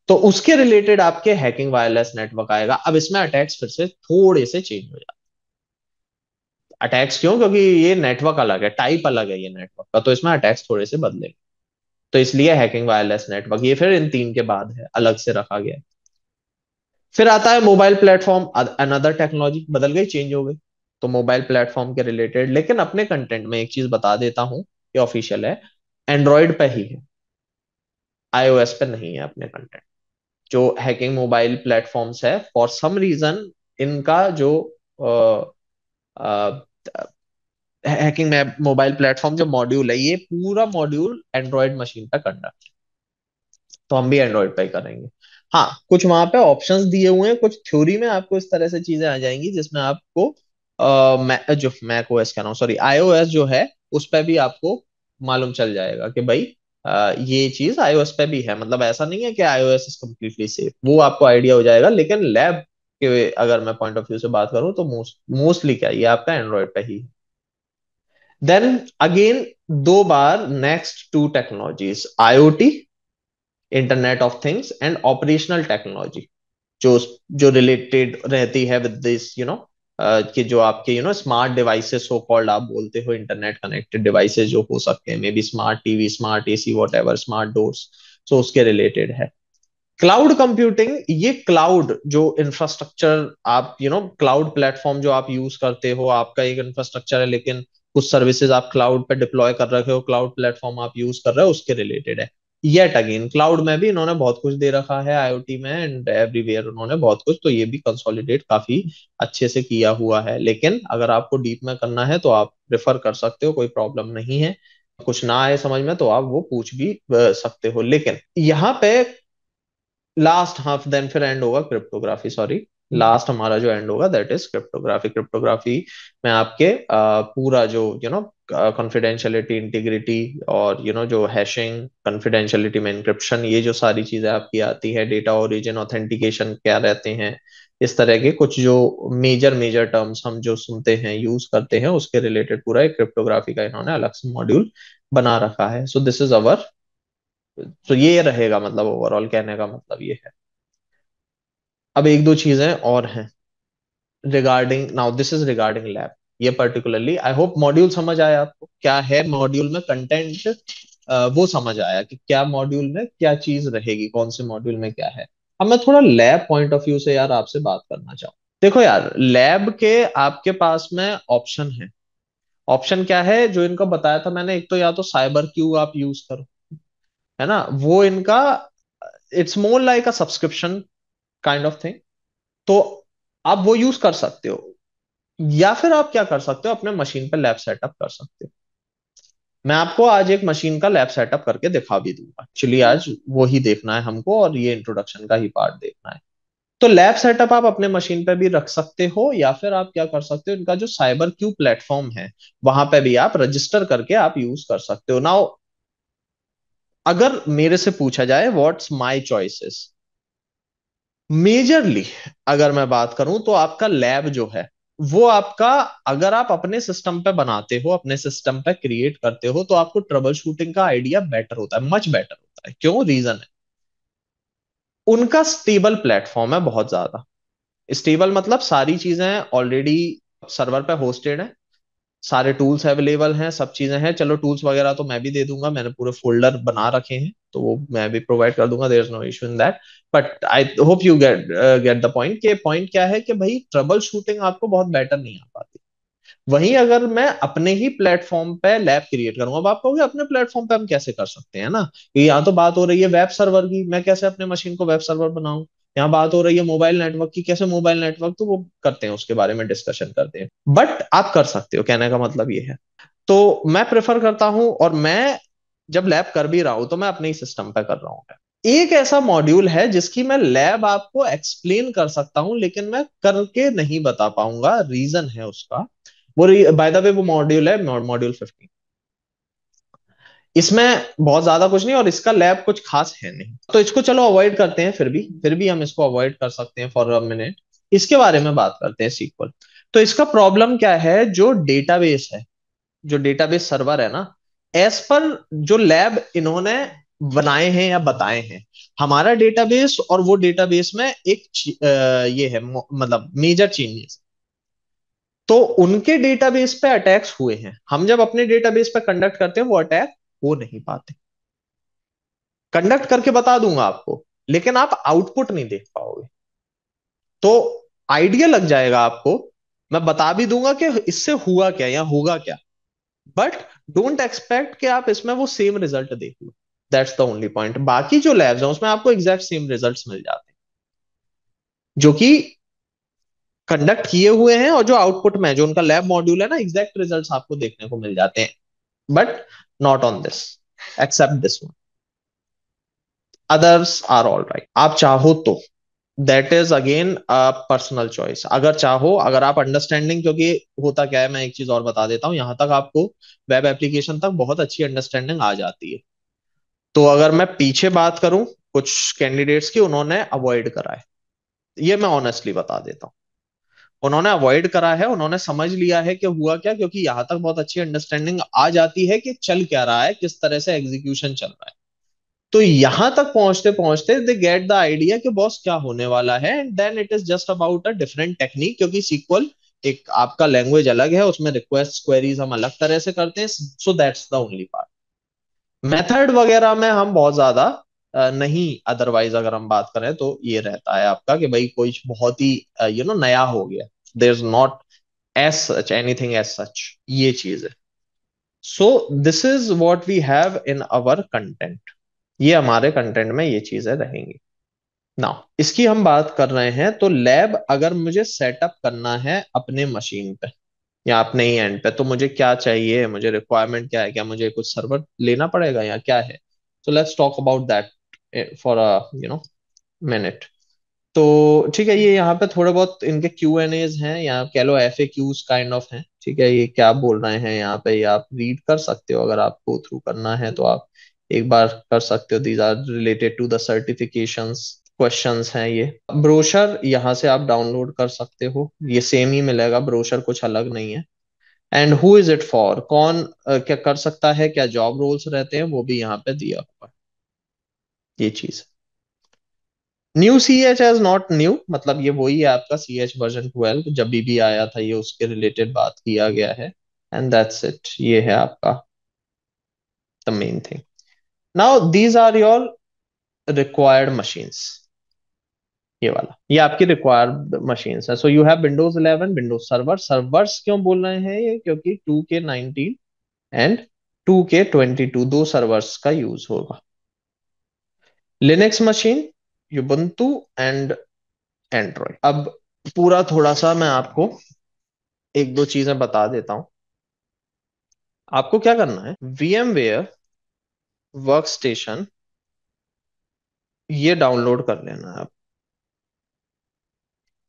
तो उसके रिलेटेड आपके हैकिंग वायरलेस नेटवर्क आएगा अब इसमें अटैक्स फिर से थोड़े से चेंज हो जाते अटैक्स क्यों क्योंकि ये नेटवर्क अलग है टाइप अलग है ये नेटवर्क का तो इसमें अटैक्स थोड़े से बदलेंगे तो इसलिए हैकिंग वायरलेस नेटवर्क ये फिर इन तीन के बाद है अलग से रखा गया फिर आता है मोबाइल प्लेटफॉर्म अनदर टेक्नोलॉजी बदल गई चेंज हो गई तो मोबाइल प्लेटफॉर्म के रिलेटेड लेकिन अपने कंटेंट में एक चीज बता देता हूँ ये ऑफिशियल है एंड्रॉयड पे ही है आईओएस पे नहीं है अपने कंटेंट जो हैकिंग मोबाइल प्लेटफॉर्म्स है फॉर सम रीजन इनका जो आ, आ, हैकिंग मैप मोबाइल प्लेटफॉर्म जो मॉड्यूल है ये पूरा मॉड्यूल एंड्रॉयड मशीन पर करना तो हम भी एंड्रॉयड पे करेंगे हाँ कुछ वहां पे ऑप्शंस दिए हुए हैं कुछ थ्योरी में आपको इस तरह से चीजें आ जाएंगी जिसमें आपको आ, जो मैक ओएस कह रहा हूँ सॉरी आईओएस जो है उस पर भी आपको मालूम चल जाएगा कि भाई आ, ये चीज आईओएस पे भी है मतलब ऐसा नहीं है कि आईओएस इज कम्प्लीटली सेफ वो आपको आइडिया हो जाएगा लेकिन लैब कि अगर मैं पॉइंट ऑफ व्यू से बात करूं तो मोस्टली क्या ये आपका एंड्रॉयड पे ही देन अगेन दो बार next two technologies IoT internet of things and operational technology जो जो रिलेटेड रहती है विद दिस यू नो कि जो आपके you know smart devices so called आप बोलते हो इंटरनेट कनेक्टेड डिवाइसेस जो हो सकते हैं maybe smart TV smart AC whatever smart doors so उसके रिलेटेड है क्लाउड कंप्यूटिंग ये क्लाउड जो इंफ्रास्ट्रक्चर आप यू नो क्लाउड प्लेटफॉर्म जो आप यूज करते हो आपका एक इंफ्रास्ट्रक्चर है लेकिन कुछ सर्विसेज आप क्लाउड पे डिप्लॉय कर रहे हो क्लाउड प्लेटफॉर्म आप यूज कर रहे हो उसके रिलेटेड है येट अगेन क्लाउड में भी इन्होंने बहुत कुछ दे रखा है आईओटी में एंड एवरीवेयर उन्होंने बहुत कुछ तो ये भी कंसोलिडेट काफी अच्छे से किया हुआ है लेकिन अगर आपको डीप में करना है तो आप रेफर कर सकते हो कोई प्रॉब्लम नहीं है कुछ ना आए समझ में तो आप वो पूछ भी सकते हो लेकिन यहाँ पे लास्ट हाफ देन फिर एंड होगा क्रिप्टोग्राफी सॉरी लास्ट हमारा जो एंड होगा दैट इज क्रिप्टोग्राफी क्रिप्टोग्राफी में आपके आ, पूरा जो यू नो कॉन्फिडेंशियलिटी इंटीग्रिटी और यू you नो know, जो हैशिंग कॉन्फिडेंशियलिटी में इंक्रिप्शन ये जो सारी चीजें आपकी आती है डेटा ओरिजिन ऑथेंटिकेशन क्या रहते हैं इस तरह के कुछ जो मेजर मेजर टर्म्स हम जो सुनते हैं यूज करते हैं उसके रिलेटेड पूरा एक क्रिप्टोग्राफी का इन्होंने अलग से मॉड्यूल बना रखा है सो दिस इज अवर तो ये रहेगा मतलब ओवरऑल कहने का मतलब ये है अब एक दो चीजें और हैं regarding now this is regarding lab ये पर्टिकुलरली आई होप मॉड्यूल समझ आया आपको क्या है मॉड्यूल में कंटेंट वो समझ आया कि क्या मॉड्यूल में क्या चीज रहेगी कौन से मॉड्यूल में क्या है अब मैं थोड़ा लैब पॉइंट ऑफ व्यू से यार आपसे बात करना चाहूँ देखो यार लैब के आपके पास में ऑप्शन है ऑप्शन क्या है जो इनको बताया था मैंने एक तो या तो साइबर क्यू आप यूज करो है ना वो इनका it's more like a subscription kind of thing तो आप वो यूज कर सकते हो या फिर आप क्या कर सकते हो अपने मशीन पर लैब सेटअप कर सकते हो मैं आपको आज एक मशीन का लैब सेटअप करके दिखा भी दूंगा एक्चुअली आज वो ही देखना है हमको और ये इंट्रोडक्शन का ही पार्ट देखना है तो लैब सेटअप आप अपने मशीन पे भी रख सकते हो या फिर आप क्या कर सकते हो इनका जो साइबर क्यूब प्लेटफॉर्म है वहां पे भी आप रजिस्टर करके आप यूज कर सकते हो नाउ अगर मेरे से पूछा जाए व्हाट्स माय चॉइसेस मेजरली अगर मैं बात करूं तो आपका लैब जो है वो आपका अगर आप अपने सिस्टम पे बनाते हो अपने सिस्टम पे क्रिएट करते हो तो आपको ट्रबल शूटिंग का आइडिया बेटर होता है मच बेटर होता है क्यों रीजन है उनका स्टेबल प्लेटफॉर्म है बहुत ज्यादा स्टेबल मतलब सारी चीजें ऑलरेडी सर्वर पे होस्टेड है सारे टूल्स अवेलेबल हैं सब चीजें हैं चलो टूल्स वगैरह तो मैं भी दे दूंगा मैंने पूरे फोल्डर बना रखे हैं तो वो मैं भी प्रोवाइड कर दूंगा there is no issue in that but I hope you get get the point के पॉइंट क्या है कि भाई ट्रबल शूटिंग आपको बहुत बेटर नहीं आ पाती वहीं अगर मैं अपने ही प्लेटफॉर्म पे लैब क्रिएट करूंगा अब आप कहोगे अपने प्लेटफॉर्म पे हम कैसे कर सकते हैं ना यहाँ तो बात हो रही है वेब सर्वर की मैं कैसे अपने मशीन को वेब सर्वर बनाऊं यहाँ बात हो रही है मोबाइल नेटवर्क की कैसे मोबाइल नेटवर्क तो वो करते हैं उसके बारे में डिस्कशन करते हैं बट आप कर सकते हो कहने का मतलब ये है तो मैं प्रेफर करता हूँ और मैं जब लैब कर भी रहा हूँ तो मैं अपने ही सिस्टम पे कर रहा हूँ एक ऐसा मॉड्यूल है जिसकी मैं लैब आपको एक्सप्लेन कर सकता हूँ लेकिन मैं करके नहीं बता पाऊंगा रीजन है उसका वो बाय द वे वो मॉड्यूल है मॉड्यूल फिफ्टीन इसमें बहुत ज्यादा कुछ नहीं और इसका लैब कुछ खास है नहीं तो इसको चलो अवॉइड करते हैं फिर भी फिर भी हम इसको अवॉइड कर सकते हैं फॉर अ मिनट इसके बारे में बात करते हैं सीक्वल तो इसका प्रॉब्लम क्या है जो डेटाबेस है जो डेटाबेस सर्वर है ना एज पर जो लैब इन्होंने बनाए हैं या बताए हैं हमारा डेटाबेस और वो डेटाबेस में एक ये है मतलब मेजर चेंजेस तो उनके डेटाबेस पे अटैक्स हुए हैं हम जब अपने डेटाबेस पे कंडक्ट करते हैं वो अटैक हो नहीं पाते कंडक्ट करके बता दूंगा आपको लेकिन आप आउटपुट नहीं देख पाओगे तो आइडिया लग जाएगा आपको मैं बता भी दूंगा कि इससे हुआ क्या या होगा क्या बट डोंट एक्सपेक्ट कि आप इसमें वो सेम रिजल्ट देख लो दैट्स द ओनली पॉइंट बाकी जो लैब्स हैं उसमें आपको एग्जैक्ट सेम रिजल्ट्स मिल जाते हैं जो कि कंडक्ट किए हुए हैं और जो आउटपुट में जो उनका लैब मॉड्यूल है ना एग्जैक्ट रिजल्ट्स आपको देखने को मिल जाते हैं but not on this except this one others are all right आप चाहो तो that is again personal choice अगर चाहो अगर आप अंडरस्टैंडिंग क्योंकि होता क्या है मैं एक चीज और बता देता हूँ यहाँ तक आपको वेब एप्लीकेशन तक बहुत अच्छी अंडरस्टैंडिंग आ जाती है तो अगर मैं पीछे बात करूं कुछ कैंडिडेट्स की उन्होंने अवॉइड करा है ये मैं ऑनेस्टली बता देता हूँ उन्होंने अवॉइड करा है उन्होंने समझ लिया है कि हुआ क्या क्योंकि यहां तक बहुत अच्छी अंडरस्टैंडिंग आ जाती है कि चल क्या रहा है किस तरह से एग्जीक्यूशन चल रहा है तो यहां तक पहुंचते पहुंचते दे गेट द आइडिया कि बॉस क्या होने वाला है and then it is just about a different technique क्योंकि सीक्वल एक आपका लैंग्वेज अलग है उसमें रिक्वेस्ट क्वेरीज हम अलग तरह से करते हैं so that's the only part method वगैरह में हम बहुत ज्यादा नहीं अदरवाइज अगर हम बात करें तो ये रहता है आपका कि भाई कोई बहुत ही यू नो नया हो गया there's not as such anything as such ये चीज है so this is what we have in our content ये हमारे कंटेंट में ये चीजें रहेंगी ना इसकी हम बात कर रहे हैं तो लैब अगर मुझे सेटअप करना है अपने मशीन पे या अपने ही एंड पे तो मुझे क्या चाहिए मुझे रिक्वायरमेंट क्या है क्या मुझे कुछ सर्वर लेना पड़ेगा या क्या है so let's talk about that for a you know minute तो ठीक है ये यहाँ पे थोड़े बहुत इनके क्यू एन एज हैं यहाँ कह लो F A Qs kind of हैं ठीक है ये क्या बोल रहे हैं यहाँ पे ये आप रीड कर सकते हो अगर आपको थ्रू करना है तो आप एक बार कर सकते हो these are related to the certifications questions हैं ये ब्रोशर यहाँ से आप डाउनलोड कर सकते हो ये सेम ही मिलेगा ब्रोशर कुछ अलग नहीं है and who is it for कौन uh, क्या कर सकता है क्या जॉब रोल्स रहते हैं वो भी यहाँ पे दिया हुआ ये चीज़ है new C H as not new मतलब ये वही है आपका सी एच वर्जन ट्वेल्व जब भी, भी आया था ये उसके रिलेटेड बात किया गया है एंड दैट्स इट ये है आपका the main thing now these are your required machines ये वाला ये आपकी रिक्वायर्ड मशीन है so you have Windows eleven Windows server servers क्यों बोल रहे हैं ये क्योंकि two K nineteen and two K twenty two दो सर्वर्स का यूज होगा Linux machine Ubuntu and Android अब पूरा थोड़ा सा मैं आपको एक दो चीजें बता देता हूं आपको क्या करना है वीएम वेयर वर्क स्टेशन ये डाउनलोड कर लेना है आप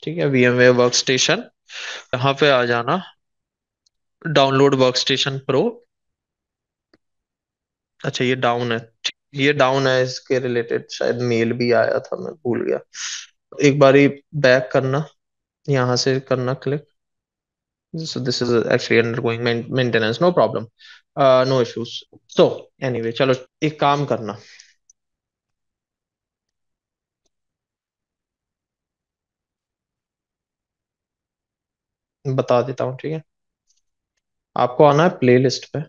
ठीक है वीएम वेयर वर्क स्टेशन यहां पे आ जाना डाउनलोड वर्क स्टेशन प्रो अच्छा ये डाउन है ये डाउन है इसके रिलेटेड शायद मेल भी आया था मैं भूल गया एक बारी बैक करना यहाँ से करना click so this is actually undergoing maintenance no problem uh, no issues so anyway चलो एक काम करना बता देता हूँ ठीक है आपको आना है प्लेलिस्ट पे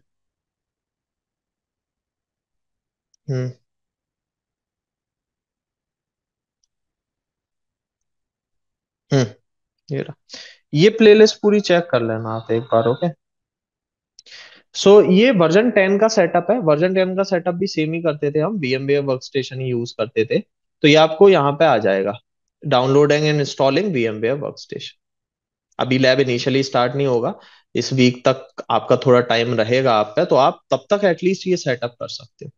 हम्म ये रहा ये प्लेलिस्ट पूरी चेक कर लेना आप एक बार ओके सो so, ये वर्जन टेन का सेटअप है वर्जन टेन का सेटअप भी सेम ही करते थे हम VMware वर्कस्टेशन ही यूज करते थे तो ये आपको यहाँ पे आ जाएगा downloading and installing VMware workstation अभी लैब इनिशियली स्टार्ट नहीं होगा इस वीक तक आपका थोड़ा टाइम रहेगा आप पे तो आप तब तक एटलीस्ट ये सेटअप कर सकते हो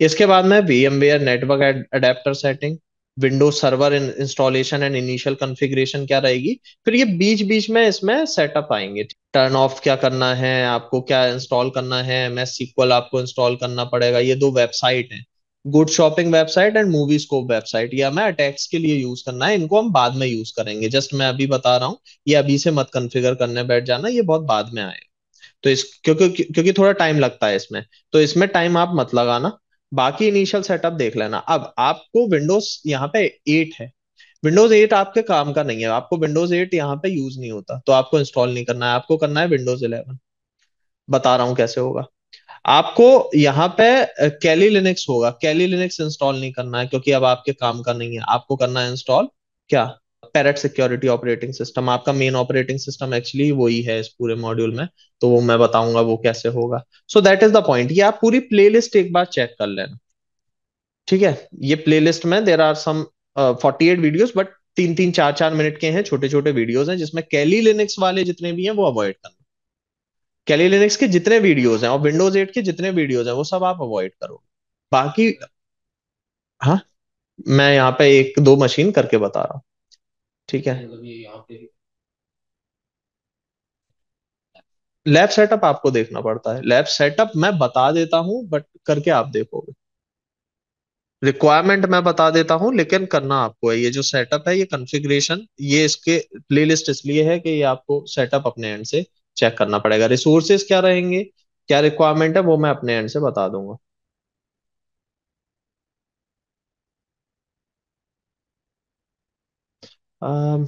इसके बाद में VMware network adapter setting Windows server installation and initial configuration क्या रहेगी फिर ये बीच बीच में इसमें सेटअप आएंगे टर्न ऑफ क्या करना है आपको क्या इंस्टॉल करना है एम एस सीक्वल आपको इंस्टॉल करना पड़ेगा ये दो वेबसाइट है good shopping website and movie scope website ये हमें अटैक्स के लिए यूज करना है इनको हम बाद में यूज करेंगे जस्ट मैं अभी बता रहा हूँ ये अभी से मत कन्फिगर करने बैठ जाना ये बहुत बाद में आएगा तो इस क्योंकि क्योंकि थोड़ा टाइम लगता है इसमें तो इसमें टाइम आप मत लगाना बाकी इनिशियल सेटअप देख लेना अब आपको विंडोज यहाँ पे एट है विंडोज एट आपके काम का नहीं है आपको विंडोज एट यहाँ पे यूज नहीं होता तो आपको इंस्टॉल नहीं करना है आपको करना है विंडोज इलेवन बता रहा हूं कैसे होगा आपको यहाँ पे कैली लिनक्स होगा कैली लिनक्स इंस्टॉल नहीं करना है क्योंकि अब आपके काम का नहीं है आपको करना है इंस्टॉल क्या पैरट सिक्योरिटी ऑपरेटिंग सिस्टम आपका मेन ऑपरेटिंग सिस्टम एक्चुअली वही है इस पूरे मॉड्यूल में तो वो मैं बताऊंगा वो कैसे होगा so that is the point ये आप पूरी प्लेलिस्ट एक बार चेक कर लेना ठीक है ये प्लेलिस्ट में there are some forty eight videos but तीन तीन चार चार मिनट के हैं छोटे छोटे वीडियोज हैं जिसमें कैली लिनिक्स वाले जितने भी हैं वो अवॉइड करना कैली लिनिक्स के जितने वीडियोज हैं और विंडोज एट के जितने वीडियोज हैं वो सब आप अवॉइड करो बाकी हाँ मैं यहाँ पे एक दो मशीन करके बता रहा हूँ ठीक है लैब मतलब सेटअप आपको देखना पड़ता है लैब सेटअप मैं बता देता हूं बट करके आप देखोगे रिक्वायरमेंट मैं बता देता हूं लेकिन करना आपको है ये जो सेटअप है ये कॉन्फ़िगरेशन ये इसके प्लेलिस्ट इसलिए है कि ये आपको सेटअप अपने एंड से चेक करना पड़ेगा रिसोर्सेज क्या रहेंगे क्या रिक्वायरमेंट है वो मैं अपने एंड से बता दूंगा अम,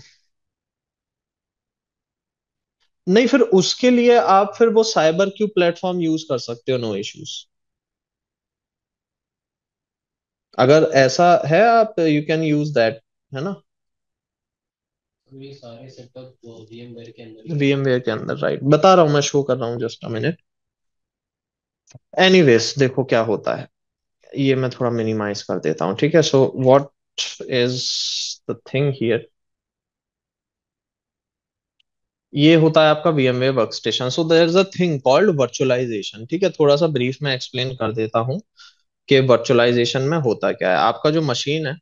नहीं फिर उसके लिए आप फिर वो साइबर क्यू प्लेटफॉर्म यूज कर सकते हो नो इश्यूज अगर ऐसा है आप यू कैन यूज दैट है ना ये सारे सेटअप के अंदर वीएमवेयर के अंदर राइट बता रहा हूँ मैं शो कर रहा हूँ जस्ट अ मिनट एनीवेज देखो क्या होता है ये मैं थोड़ा मिनिमाइज कर देता हूँ ठीक है so what is the thing here ये होता है आपका VMware workstation so there is a thing called virtualization ठीक है थोड़ा सा ब्रीफ में एक्सप्लेन कर देता हूँ कि वर्चुअलाइजेशन में होता क्या है आपका जो मशीन है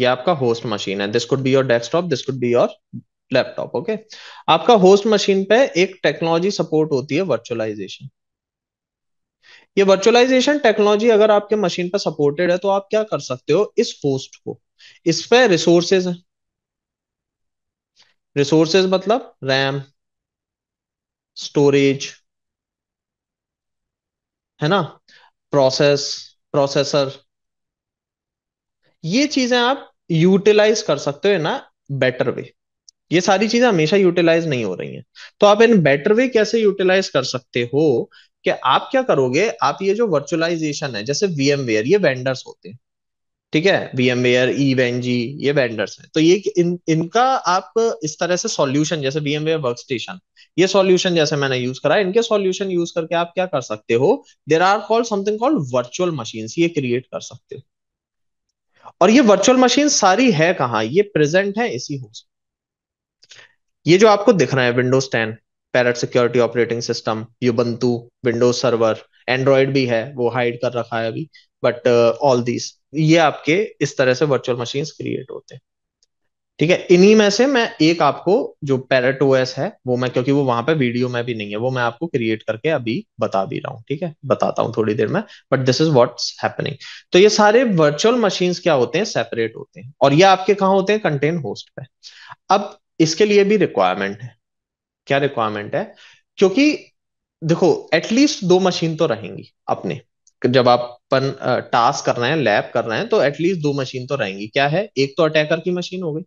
ये आपका होस्ट मशीन है this could be your desktop this could be your laptop okay आपका होस्ट मशीन पे एक टेक्नोलॉजी सपोर्ट होती है वर्चुअलाइजेशन ये वर्चुअलाइजेशन टेक्नोलॉजी अगर आपके मशीन पर सपोर्टेड है तो आप क्या कर सकते हो इस होस्ट को इस पे रिसोर्सेज है रिसोर्सेज मतलब रैम स्टोरेज है ना प्रोसेस प्रोसेसर ये चीजें आप यूटिलाइज कर सकते हो ना बेटर वे ये सारी चीजें हमेशा यूटिलाइज नहीं हो रही हैं तो आप इन बेटर वे कैसे यूटिलाइज कर सकते हो कि आप क्या करोगे आप ये जो वर्चुअलाइजेशन है जैसे वीएमवेयर ये वेंडर्स होते हैं ठीक है वेन जी ये वेंडर्स हैं तो ये इन इनका आप इस तरह से सॉल्यूशन जैसे वेयर वर्क स्टेशन ये सॉल्यूशन जैसे मैंने यूज करा इनके सॉल्यूशन यूज करके आप क्या कर सकते हो there are called something called virtual machine ये क्रिएट कर सकते हो और ये वर्चुअल मशीन सारी है कहा ये प्रेजेंट है इसी हो ये जो आपको दिख रहा है Windows ten Parrot security operating system Ubuntu Windows server Android भी है वो हाइड कर रखा है अभी बट ऑल दीज ये आपके इस तरह से वर्चुअल मशीन क्रिएट होते हैं ठीक है इन्हीं में से मैं एक आपको जो पैरट ओएस है वो मैं क्योंकि वो वहां पे वीडियो में भी नहीं है वो मैं आपको क्रिएट करके अभी बता भी रहा हूँ ठीक है बताता हूँ थोड़ी देर में but this is what's happening तो ये सारे वर्चुअल मशीन्स क्या होते हैं सेपरेट होते हैं और ये आपके कहाँ होते हैं कंटेन होस्ट पे अब इसके लिए भी रिक्वायरमेंट है क्या रिक्वायरमेंट है क्योंकि देखो एटलीस्ट दो मशीन तो रहेंगी अपने जब अपन टास्क कर रहे हैं लैब कर रहे हैं तो एटलीस्ट दो मशीन तो रहेंगी क्या है एक तो अटैकर की मशीन हो गई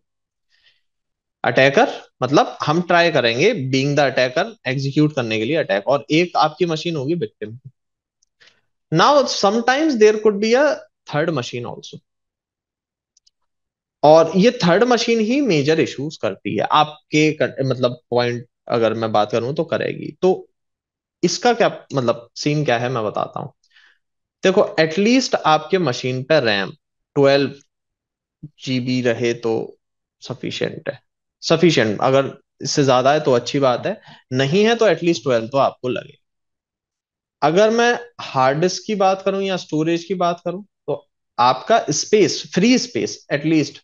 अटैकर मतलब हम ट्राई करेंगे बींग द अटैकर एग्जीक्यूट करने के लिए अटैक और एक आपकी मशीन होगी victim now sometimes there could be a third machine also और ये थर्ड मशीन ही मेजर इश्यूज करती है आपके कर, मतलब पॉइंट अगर मैं बात करूं तो करेगी तो इसका क्या मतलब सीन क्या है मैं बताता हूं देखो एटलीस्ट आपके मशीन पर रैम ट्वेल्व जीबी रहे तो सफिशियंट है सफिशियंट अगर इससे ज्यादा है तो अच्छी बात है नहीं है तो एटलीस्ट ट्वेल्व तो आपको लगे अगर मैं हार्ड डिस्क की बात करूं या स्टोरेज की बात करूं तो आपका स्पेस फ्री स्पेस एटलीस्ट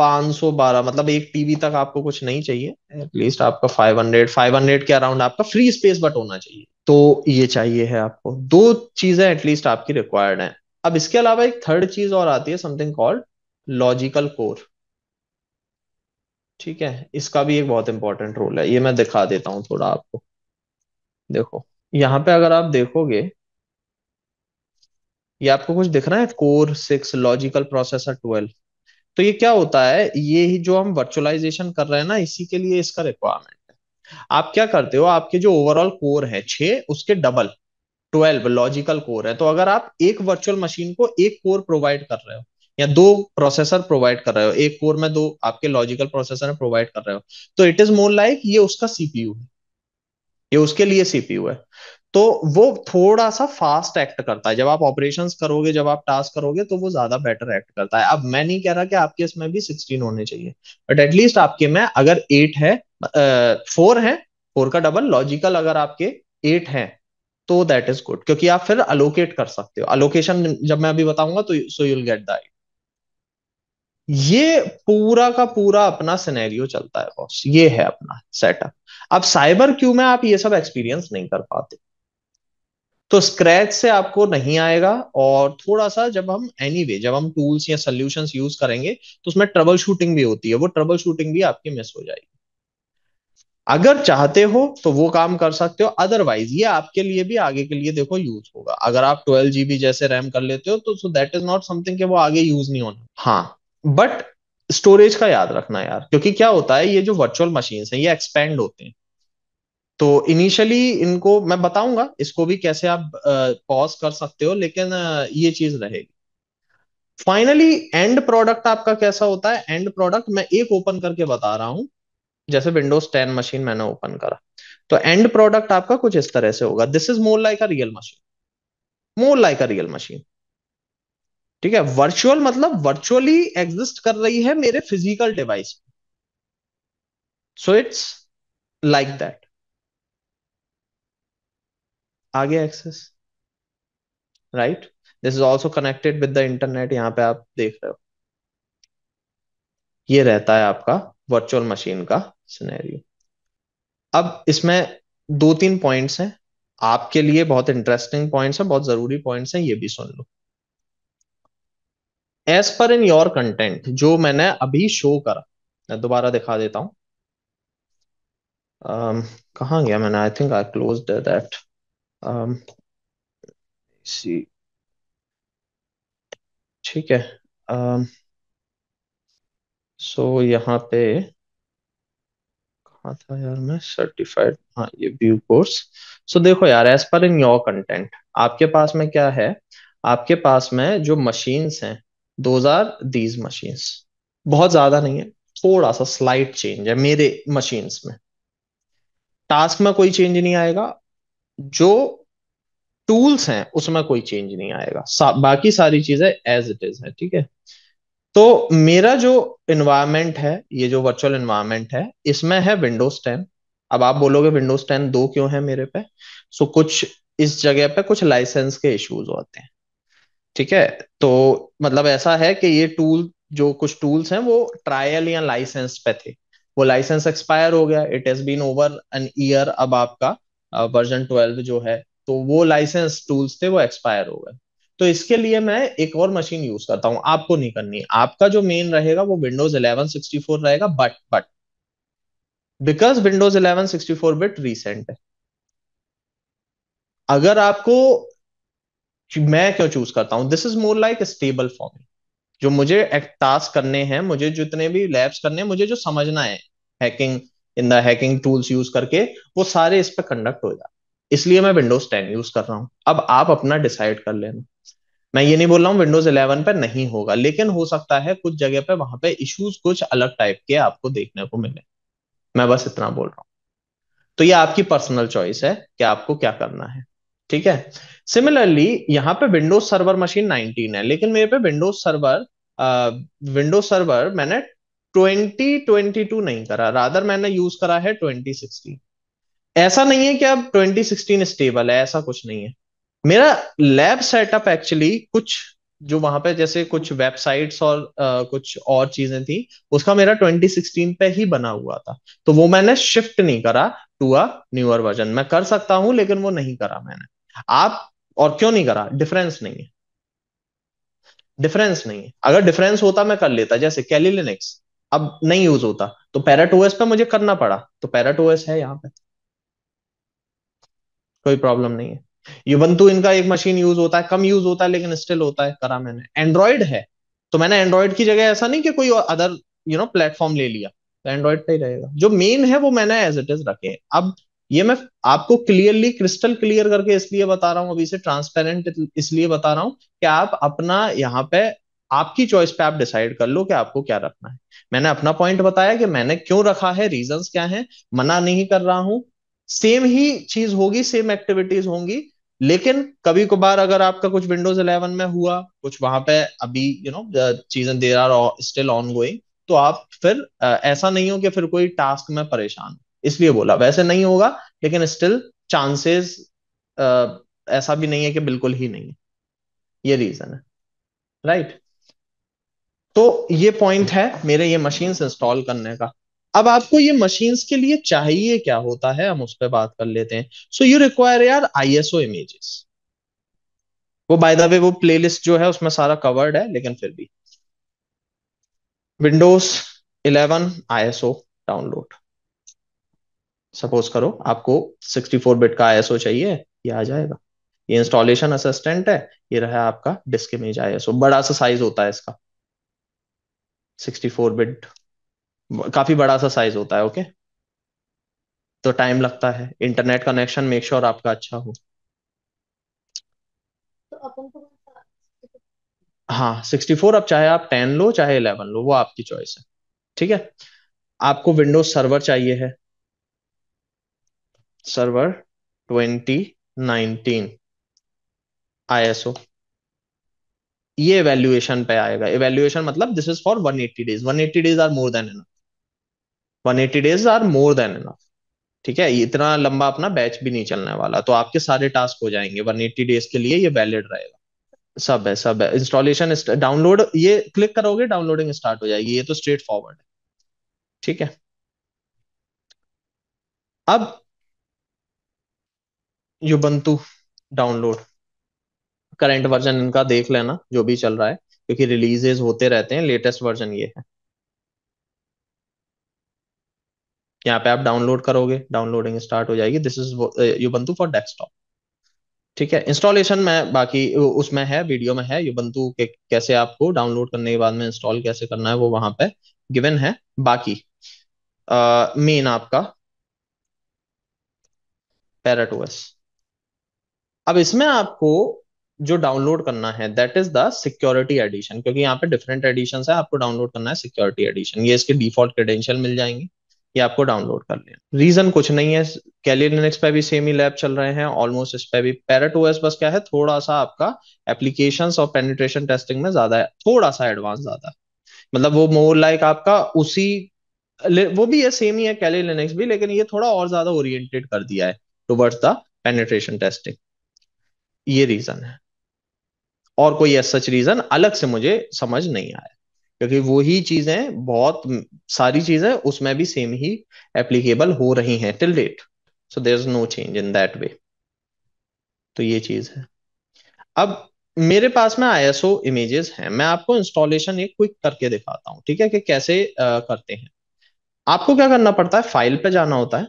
512 मतलब एक टीबी तक आपको कुछ नहीं चाहिए एटलीस्ट आपका 500 500 के अराउंड आपका फ्री स्पेस बट होना चाहिए तो ये चाहिए है आपको दो चीजें एटलीस्ट आपकी रिक्वायर्ड हैं अब इसके अलावा एक थर्ड चीज और आती है समथिंग कॉल्ड लॉजिकल कोर ठीक है इसका भी एक बहुत इंपॉर्टेंट रोल है ये मैं दिखा देता हूं थोड़ा आपको देखो यहाँ पे अगर आप देखोगे ये आपको कुछ दिख रहा है core six logical processor twelve तो ये क्या होता है ये ही जो हम वर्चुअलाइजेशन कर रहे हैं ना इसी के लिए इसका रिक्वायरमेंट आप क्या करते हो आपके जो ओवरऑल कोर है छे उसके डबल ट्वेल्व लॉजिकल कोर है तो अगर आप एक वर्चुअल मशीन को एक कोर प्रोवाइड कर रहे हो या दो प्रोसेसर प्रोवाइड कर रहे हो एक कोर में दो आपके लॉजिकल प्रोसेसर में प्रोवाइड कर रहे हो तो इट इज मोर लाइक ये उसका सीपीयू है ये उसके लिए सीपीयू है तो वो थोड़ा सा फास्ट एक्ट करता है जब आप ऑपरेशन करोगे जब आप टास्क करोगे तो वो ज्यादा बेटर एक्ट करता है अब मैं नहीं कह रहा कि आपके इसमें भी सिक्सटीन होने चाहिए बट एटलीस्ट आपके में अगर एट है फोर है फोर का डबल लॉजिकल अगर आपके एट है तो दैट इज गुड क्योंकि आप फिर अलोकेट कर सकते हो अलोकेशन जब मैं अभी बताऊंगा तो सो यूल गेट द ये पूरा का पूरा अपना सिनेरियो चलता है बॉस ये है अपना सेटअप अब साइबर क्यू में आप ये सब एक्सपीरियंस नहीं कर पाते तो स्क्रैच से आपको नहीं आएगा और थोड़ा सा जब हम एनी anyway, जब हम टूल्स या सोल्यूशन यूज करेंगे तो उसमें ट्रबल शूटिंग भी होती है वो ट्रबल शूटिंग भी आपकी मिस हो जाएगी अगर चाहते हो तो वो काम कर सकते हो अदरवाइज ये आपके लिए भी आगे के लिए देखो यूज होगा अगर आप ट्वेल्व जीबी जैसे रैम कर लेते हो तो so that is not something वो आगे यूज नहीं होना हाँ बट स्टोरेज का याद रखना यार क्योंकि क्या होता है ये जो वर्चुअल मशीन है ये एक्सपेंड होते हैं तो इनिशियली इनको मैं बताऊंगा इसको भी कैसे आप पॉज कर सकते हो लेकिन ये चीज रहेगी फाइनली एंड प्रोडक्ट आपका कैसा होता है एंड प्रोडक्ट मैं एक ओपन करके बता रहा हूं जैसे विंडोज टेन मशीन मैंने ओपन करा तो एंड प्रोडक्ट आपका कुछ इस तरह से होगा this is more like a real machine more like a real machine ठीक है वर्चुअल मतलब वर्चुअली एग्जिस्ट कर रही है मेरे physical device so it's like that आगे access right this is also connected with the internet यहां पे आप देख रहे हो ये रहता है आपका वर्चुअल मशीन का सिनेरियो अब इसमें दो तीन पॉइंट्स हैं आपके लिए बहुत इंटरेस्टिंग पॉइंट्स हैं बहुत जरूरी पॉइंट्स हैं ये भी सुन लो as per in your content जो मैंने अभी शो करा मैं दोबारा दिखा देता हूं um, कहा गया मैंने I think I close that see ठीक है um, सो यहाँ पे कहाँ था यार मैं सर्टिफाइड हाँ ये व्यू कोर्स सो देखो यार as per in your content आपके पास में क्या है आपके पास में जो मशीन्स हैं दोज आर दीज मशीन्स बहुत ज्यादा नहीं है थोड़ा सा स्लाइट चेंज है मेरे मशीन्स में टास्क में कोई चेंज नहीं आएगा जो टूल्स हैं उसमें कोई चेंज नहीं आएगा सा, बाकी सारी चीजें एज इट इज है ठीक है तो मेरा जो इन्वायरमेंट है ये जो वर्चुअल इन्वायरमेंट है इसमें है विंडोज टेन अब आप बोलोगे विंडोज टेन दो क्यों है मेरे पे सो कुछ इस जगह पे कुछ लाइसेंस के इश्यूज होते हैं ठीक है तो मतलब ऐसा है कि ये टूल जो कुछ टूल्स हैं वो ट्रायल या लाइसेंस पे थे वो लाइसेंस एक्सपायर हो गया it has been over an year अब आपका वर्जन ट्वेल्व जो है तो वो लाइसेंस टूल्स थे वो एक्सपायर हो गए तो इसके लिए मैं एक और मशीन यूज करता हूँ आपको नहीं करनी आपका जो मेन रहेगा वो विंडोज फोर रहेगा but but because Windows 1164 bit recent है अगर आपको मैं क्यों चूज करता हूँ this is more like stable for me जो मुझे टास्क करने हैं मुझे जितने भी लैब्स करने हैं मुझे जो समझना है hacking in the hacking tools use करके वो सारे इस पर कंडक्ट हो जाते इसलिए मैं विंडोज टेन यूज कर रहा हूँ अब आप अपना डिसाइड कर लेना मैं ये नहीं बोल रहा हूँ विंडोज इलेवन पर नहीं होगा लेकिन हो सकता है कुछ जगह पे वहां पे इश्यूज कुछ अलग टाइप के आपको देखने को मिले मैं बस इतना बोल रहा हूँ तो ये आपकी पर्सनल चॉइस है कि आपको क्या करना है ठीक है सिमिलरली यहाँ पे विंडोज सर्वर मशीन 19 है लेकिन मेरे पे विंडोज सर्वर विंडोज सर्वर मैंने 2022 नहीं करा रादर मैंने यूज करा है 2016 ऐसा नहीं है कि अब 2016 स्टेबल है ऐसा कुछ नहीं है मेरा लैब सेटअप एक्चुअली कुछ जो वहां पे जैसे कुछ वेबसाइट्स और आ, कुछ और चीजें थी उसका मेरा 2016 पे ही बना हुआ था तो वो मैंने शिफ्ट नहीं करा टू अ न्यूअर वर्जन मैं कर सकता हूं लेकिन वो नहीं करा मैंने आप और क्यों नहीं करा डिफरेंस नहीं है डिफरेंस नहीं है अगर डिफरेंस होता मैं कर लेता जैसे कैली अब नहीं यूज होता तो पैराटोएस पे मुझे करना पड़ा तो पैराटोएस है यहाँ पे कोई प्रॉब्लम नहीं है युवंतु इनका एक मशीन यूज होता है कम यूज होता है लेकिन स्टिल होता है करा मैंने एंड्रॉइड है तो मैंने एंड्रॉइड की जगह ऐसा नहीं कि कोई अदर यू नो प्लेटफॉर्म ले लिया तो एंड्रॉयड पर ही रहेगा जो मेन है वो मैंने एज इट इज रखे अब ये मैं आपको क्लियरली क्रिस्टल क्लियर करके इसलिए बता रहा हूँ अभी से ट्रांसपेरेंट इसलिए बता रहा हूँ कि आप अपना यहाँ पे आपकी चॉइस पे आप डिसाइड कर लो कि आपको क्या रखना है मैंने अपना पॉइंट बताया कि मैंने क्यों रखा है रीजंस क्या हैं मना नहीं कर रहा हूँ सेम ही चीज होगी सेम एक्टिविटीज होंगी लेकिन कभी कभार अगर आपका कुछ विंडोज 11 में हुआ कुछ वहां पे अभी यू नो चीजें there are still ongoing तो आप फिर ऐसा नहीं हो कि फिर कोई टास्क में परेशान इसलिए बोला वैसे नहीं होगा लेकिन स्टिल चांसेस ऐसा भी नहीं है कि बिल्कुल ही नहीं है ये रीजन है राइट right? तो ये पॉइंट है मेरे ये मशीन्स इंस्टॉल करने का अब आपको ये मशीन के लिए चाहिए क्या होता है हम उस पर बात कर लेते हैं सो यू रिक्वायर यार ओ इमेजेस वो बाय द वे वो प्लेलिस्ट जो है उसमें सारा कवर्ड है लेकिन फिर भी विंडोज 11 ओ डाउनलोड सपोज करो आपको 64 बिट का आई एस ओ चाहिए ये आ जाएगा ये इंस्टॉलेशन असिस्टेंट है ये रहा आपका disk image I S O बड़ा सा साइज होता है इसका 64 बिट काफी बड़ा सा साइज होता है ओके तो टाइम लगता है इंटरनेट कनेक्शन मेक श्योर आपका अच्छा हो तो हाँ सिक्सटी फोर अब चाहे आप टेन लो चाहे इलेवन लो वो आपकी चॉइस है ठीक है आपको विंडोज सर्वर चाहिए है सर्वर ट्वेंटी नाइनटीन आईएसओ ये इवेल्युएशन पे आएगा इवेल्युएशन मतलब this is for one eighty days one eighty days are more than enough 180 days are more than enough ठीक है इतना लंबा अपना बैच भी नहीं चलने वाला तो आपके सारे टास्क हो जाएंगे 180 डेज के लिए ये वैलिड रहेगा सब है सब है इंस्टॉलेशन डाउनलोड ये क्लिक करोगे डाउनलोडिंग स्टार्ट हो जाएगी ये तो स्ट्रेट फॉरवर्ड है ठीक है अब युबंतु डाउनलोड करंट वर्जन इनका देख लेना जो भी चल रहा है क्योंकि रिलीजेज होते रहते हैं लेटेस्ट वर्जन ये है यहाँ पे आप डाउनलोड करोगे डाउनलोडिंग स्टार्ट हो जाएगी this is Ubuntu for desktop ठीक है इंस्टॉलेशन में बाकी उसमें है वीडियो में है यूबंतु के कैसे आपको डाउनलोड करने के बाद में इंस्टॉल कैसे करना है वो वहां पे गिवन है बाकी मेन uh, आपका पैरट ओएस अब इसमें आपको जो डाउनलोड करना है that is the security edition क्योंकि यहाँ पे डिफरेंट एडिशन है आपको डाउनलोड करना है सिक्योरिटी एडिशन ये इसके डिफॉल्ट क्रेडेंशियल मिल जाएंगे ये आपको डाउनलोड कर लेना रीजन कुछ नहीं है कैली लिनक्स पे भी सेम ही लैब चल रहे हैं ऑलमोस्ट इस पे भी पैरट ओएस बस क्या है थोड़ा सा आपका एप्लीकेशन और पेनिट्रेशन टेस्टिंग में ज्यादा है थोड़ा सा एडवांस ज्यादा मतलब वो मोर लाइक आपका उसी वो भी है सेम ही है कैली लिनक्स भी लेकिन ये थोड़ा और ज्यादा ओरिएंटेड कर दिया है टूवर्ड्स द पेनिट्रेशन टेस्टिंग ये रीजन है और कोई ऐसा रीजन अलग से मुझे समझ नहीं आया क्योंकि वही चीजें बहुत सारी चीजें उसमें भी सेम ही एप्लीकेबल हो रही हैं till date so there is no change in that way तो ये चीज है अब मेरे पास में ओ इमेजेस है मैं आपको इंस्टॉलेशन एक क्विक करके दिखाता हूँ ठीक है कि कैसे आ, करते हैं आपको क्या करना पड़ता है फाइल पे जाना होता है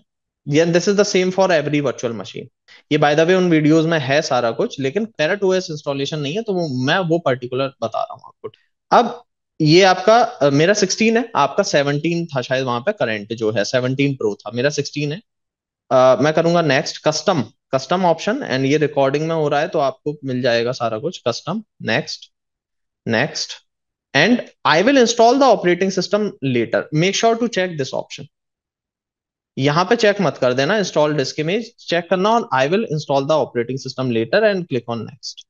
या this is the same for every virtual machine ये बाय द वे उन वीडियोस में है सारा कुछ लेकिन पैरट ओएस इंस्टॉलेशन नहीं है तो वो मैं वो पर्टिकुलर बता रहा हूँ आपको अब ये आपका मेरा सिक्सटीन है आपका सेवनटीन था शायद वहां पे करंट जो है सेवनटीन प्रो था मेरा सिक्सटीन है आ, मैं करूंगा next custom custom option and ये रिकॉर्डिंग में हो रहा है तो आपको मिल जाएगा सारा कुछ custom next next and I will install the operating system later make sure to check this option यहां पे चेक मत कर देना इंस्टॉल डिस्क इमेज चेक करना और I will install the operating system later and click on next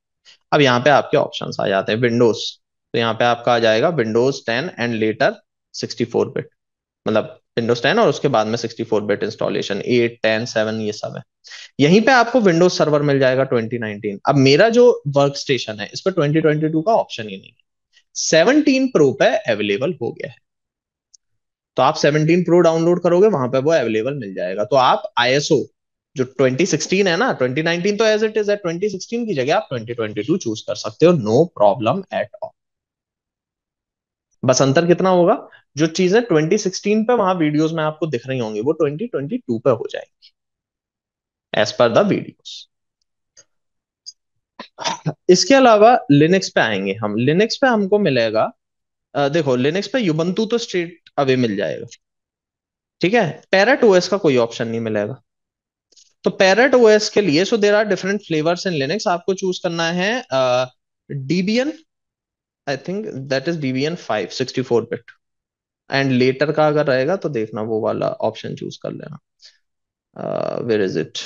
अब यहाँ पे आपके ऑप्शन आ जाते हैं विंडोज तो यहाँ पे आपका आ जाएगा Windows ten and later sixty four bit मतलब विंडोज टेन और उसके बाद में sixty four bit installation eight ten seven ये सब है यहीं पे आपको विंडोज सर्वर मिल जाएगा ट्वेंटी नाइनटीन अब मेरा जो वर्क स्टेशन है इस पर ट्वेंटी ट्वेंटी टू का ऑप्शन ही नहीं है सेवनटीन प्रो पे अवेलेबल हो गया है तो आप 17 प्रो डाउनलोड करोगे वहां पे वो अवेलेबल मिल जाएगा तो आप आईएसओ जो 2016 है ना 2019 तो एज इट इज है 2016 की जगह आप 2022 चूज कर सकते हो नो प्रॉब्लम एट ऑल बस अंतर कितना होगा जो चीजें 2016 पे वहां वीडियोस में आपको दिख रही होंगी वो 2022 पे हो जाएंगी एज पर द वीडियोस इसके अलावा लिनक्स पे आएंगे हम लिनक्स पे हमको मिलेगा आ, देखो लिनक्स पे युबंतु तो स्ट्रेट अवे मिल जाएगा ठीक है पैरट ओएस का कोई ऑप्शन नहीं मिलेगा तो पैरट ओएस के लिए so there are different flavours in Linux आपको चूज करना है Debian uh, I think that is an five sixty four bit and later का अगर रहेगा तो देखना वो वाला ऑप्शन चूज कर लेना where is it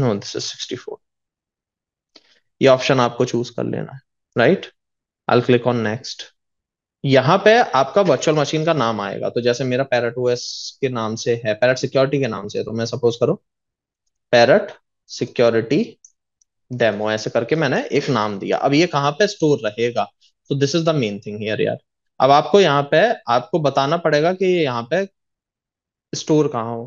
no this is sixty four ये ऑप्शन आपको चूज कर लेना है right I click on next यहाँ पे आपका वर्चुअल मशीन का नाम आएगा तो जैसे मेरा पैरट ओएस के नाम से है पैरट सिक्योरिटी के नाम से तो मैं सपोज करो पैरट सिक्योरिटी डेमो ऐसे करके मैंने एक नाम दिया अब ये कहाँ पे स्टोर रहेगा तो this is the main thing here यार अब आपको यहाँ पे आपको बताना पड़ेगा कि यहाँ पे स्टोर कहाँ हो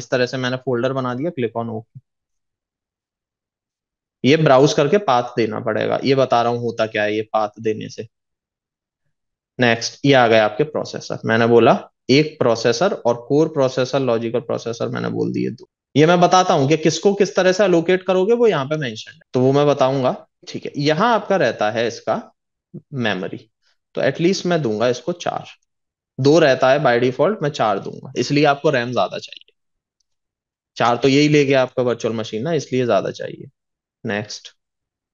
इस तरह से मैंने फोल्डर बना दिया क्लिक ऑन ओके ये ब्राउज करके पाथ देना पड़ेगा ये बता रहा हूं होता क्या है ये पाथ देने से नेक्स्ट ये आ गए आपके प्रोसेसर मैंने बोला एक प्रोसेसर और कोर प्रोसेसर लॉजिकल प्रोसेसर मैंने बोल दिए दो ये मैं बताता हूँ कि किसको किस तरह से अलोकेट करोगे वो यहाँ पे मेंशन है तो वो मैं बताऊंगा ठीक है यहाँ आपका रहता है इसका मेमोरी तो एटलीस्ट मैं दूंगा इसको चार दो रहता है बाय डिफॉल्ट मैं चार दूंगा इसलिए आपको रैम ज्यादा चाहिए चार तो यही ले गया आपका वर्चुअल मशीन ना इसलिए ज्यादा चाहिए next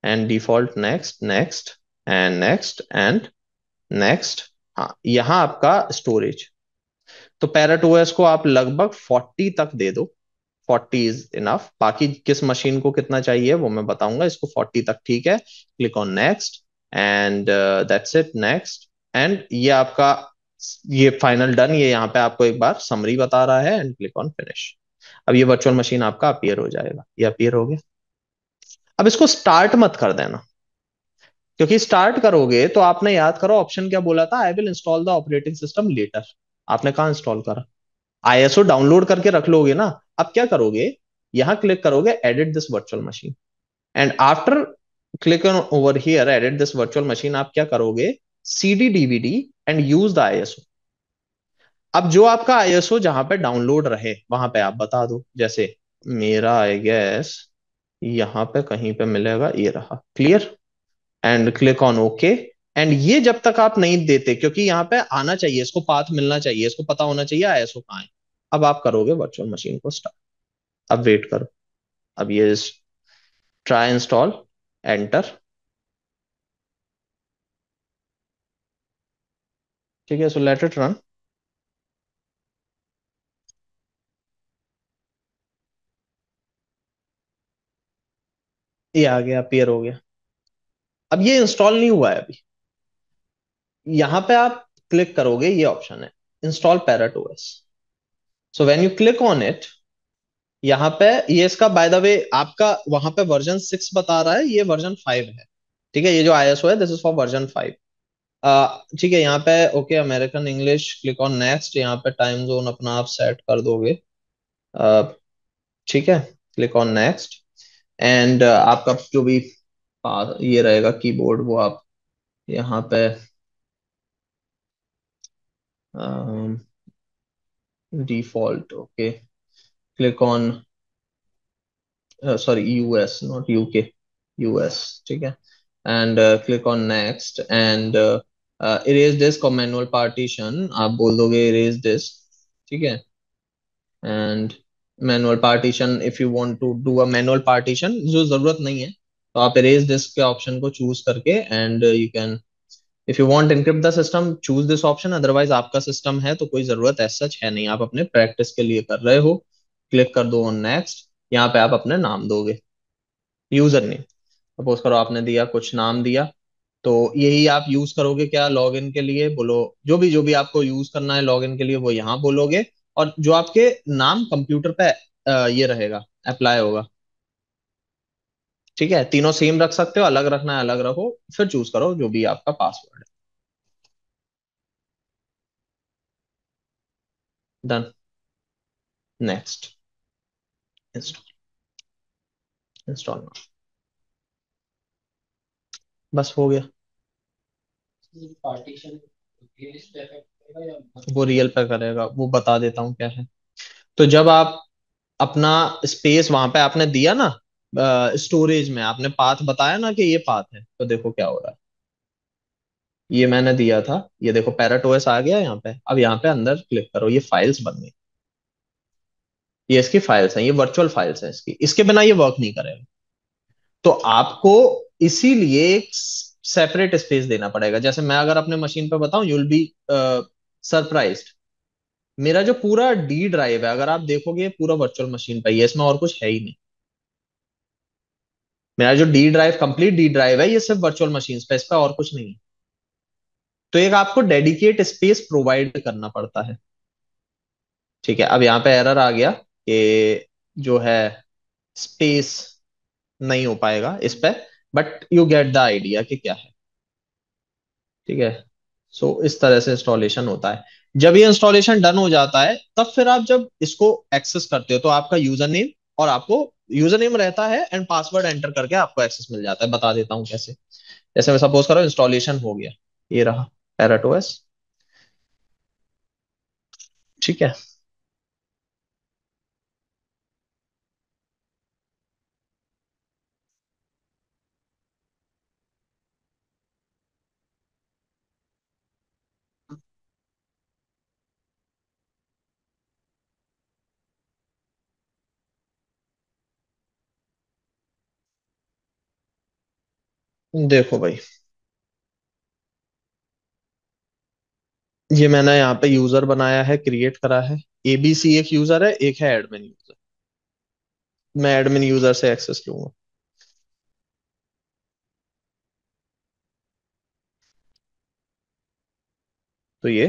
and default next next and next and next हाँ यहाँ आपका स्टोरेज तो पैरट ओएस को आप लगभग फोर्टी तक दे दो फोर्टी इज इनफ बाकी किस मशीन को कितना चाहिए वो मैं बताऊंगा इसको फोर्टी तक ठीक है click on next and that's it next and ये आपका ये फाइनल डन ये यहाँ पे आपको एक बार समरी बता रहा है एंड क्लिक ऑन फिनिश अब ये वर्चुअल मशीन आपका अपियर हो जाएगा ये अपियर हो गया अब इसको स्टार्ट मत कर देना क्योंकि स्टार्ट करोगे तो आपने याद करो ऑप्शन क्या बोला था I will install the operating system later आपने कहा इंस्टॉल करा आईएसओ डाउनलोड करके रख लोगे ना आप क्या करोगे यहाँ क्लिक करोगे edit this virtual machine and after click on over here edit this virtual machine आप क्या करोगे CD DVD and use the ISO अब जो आपका आईएसओ जहां पे डाउनलोड रहे वहां पे आप बता दो जैसे मेरा आई गैस यहाँ पे कहीं पे मिलेगा ये रहा clear and click on okay and ये जब तक आप नहीं देते क्योंकि यहाँ पे आना चाहिए इसको पाथ मिलना चाहिए इसको पता होना चाहिए आईएसओ कहाँ है अब आप करोगे वर्चुअल मशीन को स्टार्ट अब वेट करो अब ये ट्राई इंस्टॉल एंटर ठीक है सो लेट इट रन ये आ गया अपीयर हो गया अब ये इंस्टॉल नहीं हुआ है अभी यहां पे आप क्लिक करोगे ये ऑप्शन है install Parrot OS so when you click on it यहाँ पे ये इसका बाय द वे आपका वहां पे वर्जन सिक्स बता रहा है ये वर्जन फाइव है ठीक है ये जो आई है this is for version five ठीक है यहाँ पे okay American English click on next यहाँ पे टाइम जोन अपना आप सेट कर दोगे uh, ठीक uh, है क्लिक ऑन नेक्स्ट एंड आपका जो भी uh, ये रहेगा कीबोर्ड वो आप यहाँ पे um, default okay click on uh, sorry us not uk us ठीक है and uh, click on next and uh, uh, erase this communal partition आप बोल दोगे erase this ठीक है and manual partition if you want to do a manual partition जो जरूरत नहीं है तो आप erase this के ऑप्शन को चूज करके and uh, you can if you want encrypt the system choose this option otherwise आपका सिस्टम है तो कोई जरूरत एज सच है नहीं आप अपने प्रैक्टिस के लिए कर रहे हो क्लिक कर दो ऑन नेक्स्ट यहाँ पे आप अपने नाम दोगे यूजर नेम सपोज करो आपने दिया कुछ नाम दिया तो यही आप यूज करोगे क्या लॉग इन के लिए बोलो जो भी जो भी आपको यूज करना है लॉग इन के लिए वो यहाँ बोलोगे और जो आपके नाम कंप्यूटर पे ये रहेगा अप्लाई होगा ठीक है तीनों सेम रख सकते हो अलग रखना है अलग रखो फिर चूज करो जो भी आपका पासवर्ड है डन नेक्स्ट इंस्टॉल इंस्टॉल बस हो गया वो रियल पे करेगा वो बता देता हूँ क्या है तो जब आप अपना स्पेस वहां पे आपने दिया ना स्टोरेज में आपने पाथ बताया ना कि ये पाथ है तो देखो क्या हो रहा है ये मैंने दिया था ये देखो पैरट ओएस आ गया यहाँ पे अब यहाँ पे अंदर क्लिक करो ये फाइल्स बन गई ये इसकी फाइल्स हैं ये वर्चुअल फाइल्स हैं इसकी इसके बिना ये वर्क नहीं करेगा तो आपको इसीलिए एक सेपरेट स्पेस देना पड़ेगा जैसे मैं अगर अपने मशीन पर बताऊं यू विल बी सरप्राइज मेरा जो पूरा डी ड्राइव है अगर आप देखोगे पूरा वर्चुअल मशीन पर ही है इसमें और कुछ है ही नहीं मेरा जो D drive complete D drive है ये सिर्फ वर्चुअल मशीन पे इस पर और कुछ नहीं है तो एक आपको डेडिकेट स्पेस प्रोवाइड करना पड़ता है ठीक है अब यहाँ पे एरर आ गया कि जो है स्पेस नहीं हो पाएगा इस पर but you get the idea कि क्या है ठीक है सो so, इस तरह से इंस्टॉलेशन होता है जब ये इंस्टॉलेशन डन हो जाता है तब फिर आप जब इसको एक्सेस करते हो तो आपका यूजर नेम और आपको यूजर नेम रहता है एंड पासवर्ड एंटर करके आपको एक्सेस मिल जाता है बता देता हूँ कैसे जैसे मैं सपोज करो इंस्टॉलेशन हो गया ये रहा पैराटोएस ठीक है देखो भाई ये मैंने यहाँ पे यूजर बनाया है क्रिएट करा है एबीसी एक यूजर है एक है एडमिन यूजर मैं एडमिन यूजर से एक्सेस लूंगा तो ये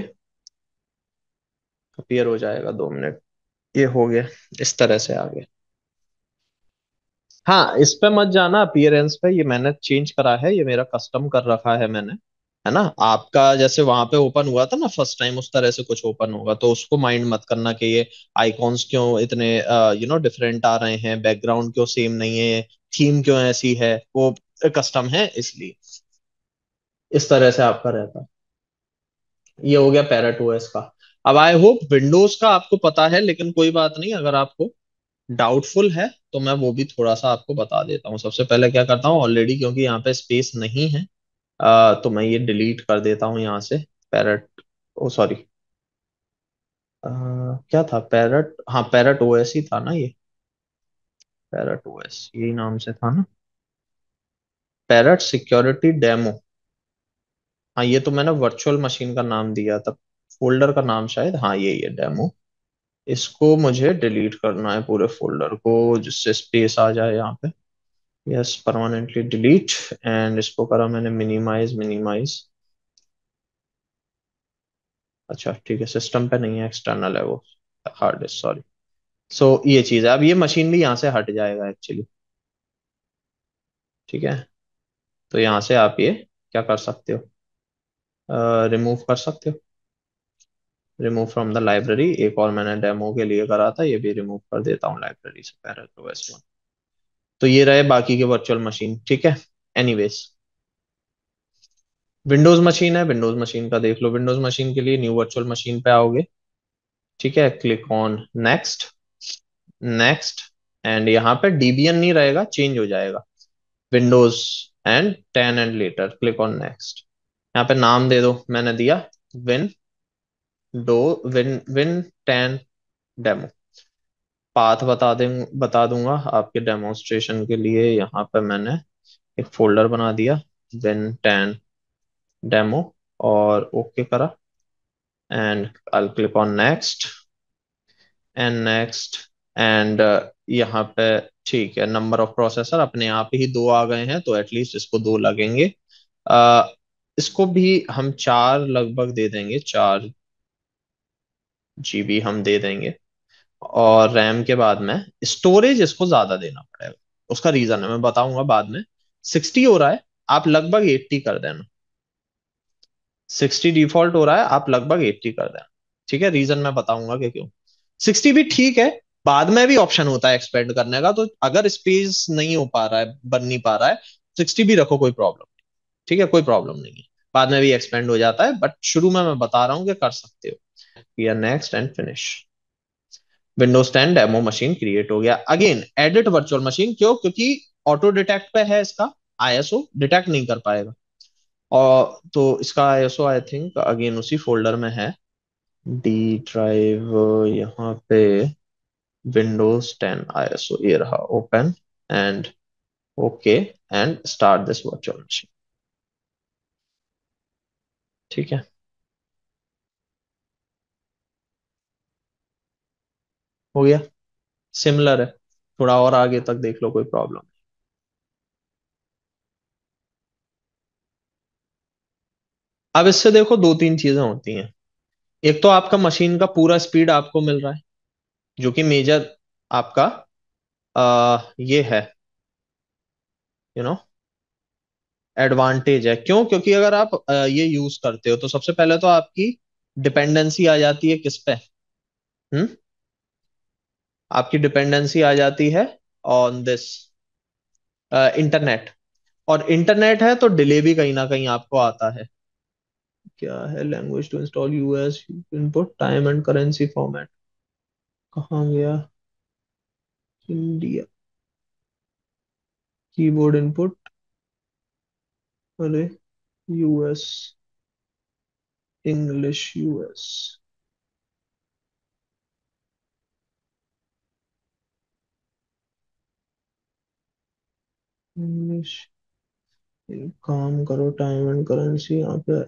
अपियर हो जाएगा दो मिनट ये हो गया इस तरह से आ गया हाँ इस पे मत जाना अपियरेंस पे ये मैंने चेंज करा है ये मेरा कस्टम कर रखा है मैंने है ना आपका जैसे वहां पे ओपन हुआ था ना फर्स्ट टाइम उस तरह से कुछ ओपन होगा तो उसको माइंड मत करना कि ये आइकॉन्स क्यों इतने यू नो डिफरेंट आ रहे हैं बैकग्राउंड क्यों सेम नहीं है थीम क्यों ऐसी है वो कस्टम है इसलिए इस तरह से आपका रहता ये हो गया पैरट ओएस का अब आई होप विंडोज का आपको पता है लेकिन कोई बात नहीं अगर आपको डाउटफुल है तो मैं वो भी थोड़ा सा आपको बता देता हूँ सबसे पहले क्या करता हूँ ऑलरेडी क्योंकि यहाँ पे स्पेस नहीं है आ, तो मैं ये डिलीट कर देता हूँ यहाँ से पैरट ओ सॉरी क्या था पैरट हाँ पैरट ओएस ही था ना ये पैरट ओएस यही नाम से था ना पैरट सिक्योरिटी डेमो हाँ ये तो मैंने वर्चुअल मशीन का नाम दिया था फोल्डर का नाम शायद हाँ ये ये डेमो इसको मुझे डिलीट करना है पूरे फोल्डर को जिससे स्पेस आ जाए यहाँ पे यस परमानेंटली डिलीट एंड इसको करा मैंने मिनिमाइज मिनिमाइज अच्छा ठीक है सिस्टम पे नहीं है एक्सटर्नल है वो हार्ड डिस्क सॉरी सो ये चीज है अब ये मशीन भी यहाँ से हट जाएगा एक्चुअली ठीक है तो यहाँ से आप ये क्या कर सकते हो रिमूव uh, कर सकते हो रिमूव फ्रॉम द लाइब्रेरी एक और मैंने डेमो के लिए करा था ये भी रिमूव कर देता हूँ लाइब्रेरी से पैराग्रोवेस तो वन तो ये रहे बाकी के वर्चुअल मशीन ठीक है एनीवेज विंडोज मशीन है विंडोज मशीन का देख लो विंडोज मशीन के लिए न्यू वर्चुअल मशीन पे आओगे ठीक है click on next next and यहाँ पे डीबीएन नहीं रहेगा चेंज हो जाएगा Windows and ten and later click on next यहाँ पे नाम दे दो मैंने दिया window win win ten demo path बता दें बता दूंगा आपके डेमोन्स्ट्रेशन के लिए यहाँ पर मैंने एक फोल्डर बना दिया विन टेन डेमो और ओके okay करा and I click on next and next and यहाँ पे ठीक है नंबर ऑफ प्रोसेसर अपने आप ही दो आ गए हैं तो एटलीस्ट इसको दो लगेंगे uh, इसको भी हम चार लगभग दे देंगे चार जीबी हम दे देंगे और रैम के बाद में स्टोरेज इसको ज्यादा देना पड़ेगा उसका रीजन है मैं बताऊंगा बाद में सिक्सटी हो रहा है आप लगभग एट्टी कर देना सिक्सटी डिफॉल्ट हो रहा है आप लगभग एट्टी कर देना ठीक है रीजन मैं बताऊंगा कि क्यों सिक्सटी भी ठीक है बाद में भी ऑप्शन होता है एक्सपेंड करने का तो अगर स्पेस नहीं हो पा रहा है बन नहीं पा रहा है सिक्सटी भी रखो कोई प्रॉब्लम ठीक है कोई प्रॉब्लम नहीं है बाद में भी एक्सपेंड हो जाता है बट शुरू में मैं बता रहा हूँ कि कर सकते हो किया next and finish Windows ten demo machine create हो गया अगेन एडिट वर्चुअल मशीन क्यों क्योंकि ऑटो डिटेक्ट पे है इसका आईएसओ डिटेक्ट नहीं कर पाएगा और तो इसका आईएसओ आई थिंक अगेन उसी फोल्डर में है डी ड्राइव यहाँ पे विंडोज 10 आईएसओ ये रहा open and okay and start this virtual machine ठीक है हो गया सिमिलर है थोड़ा और आगे तक देख लो कोई प्रॉब्लम अब इससे देखो दो तीन चीजें होती हैं एक तो आपका मशीन का पूरा स्पीड आपको मिल रहा है जो कि मेजर आपका आ, ये है यू नो एडवांटेज है क्यों क्योंकि अगर आप आ, ये यूज करते हो तो सबसे पहले तो आपकी डिपेंडेंसी आ जाती है किस पे हम्म आपकी डिपेंडेंसी आ जाती है ऑन दिस इंटरनेट और इंटरनेट है तो डिले भी कहीं ना कहीं आपको आता है क्या है language to install US input time and currency format कहा गया इंडिया कीबोर्ड इनपुट अरे यूएस इंग्लिश यूएस इंग्लिश काम करो टाइम एंड करेंसी यहाँ पे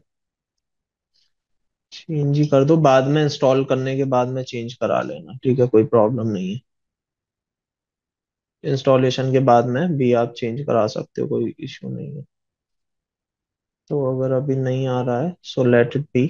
चेंज ही कर दो बाद में इंस्टॉल करने के बाद में चेंज करा लेना ठीक है कोई प्रॉब्लम नहीं है इंस्टॉलेशन के बाद में भी आप चेंज करा सकते हो कोई इश्यू नहीं है तो अगर अभी नहीं आ रहा है सो लेट इट बी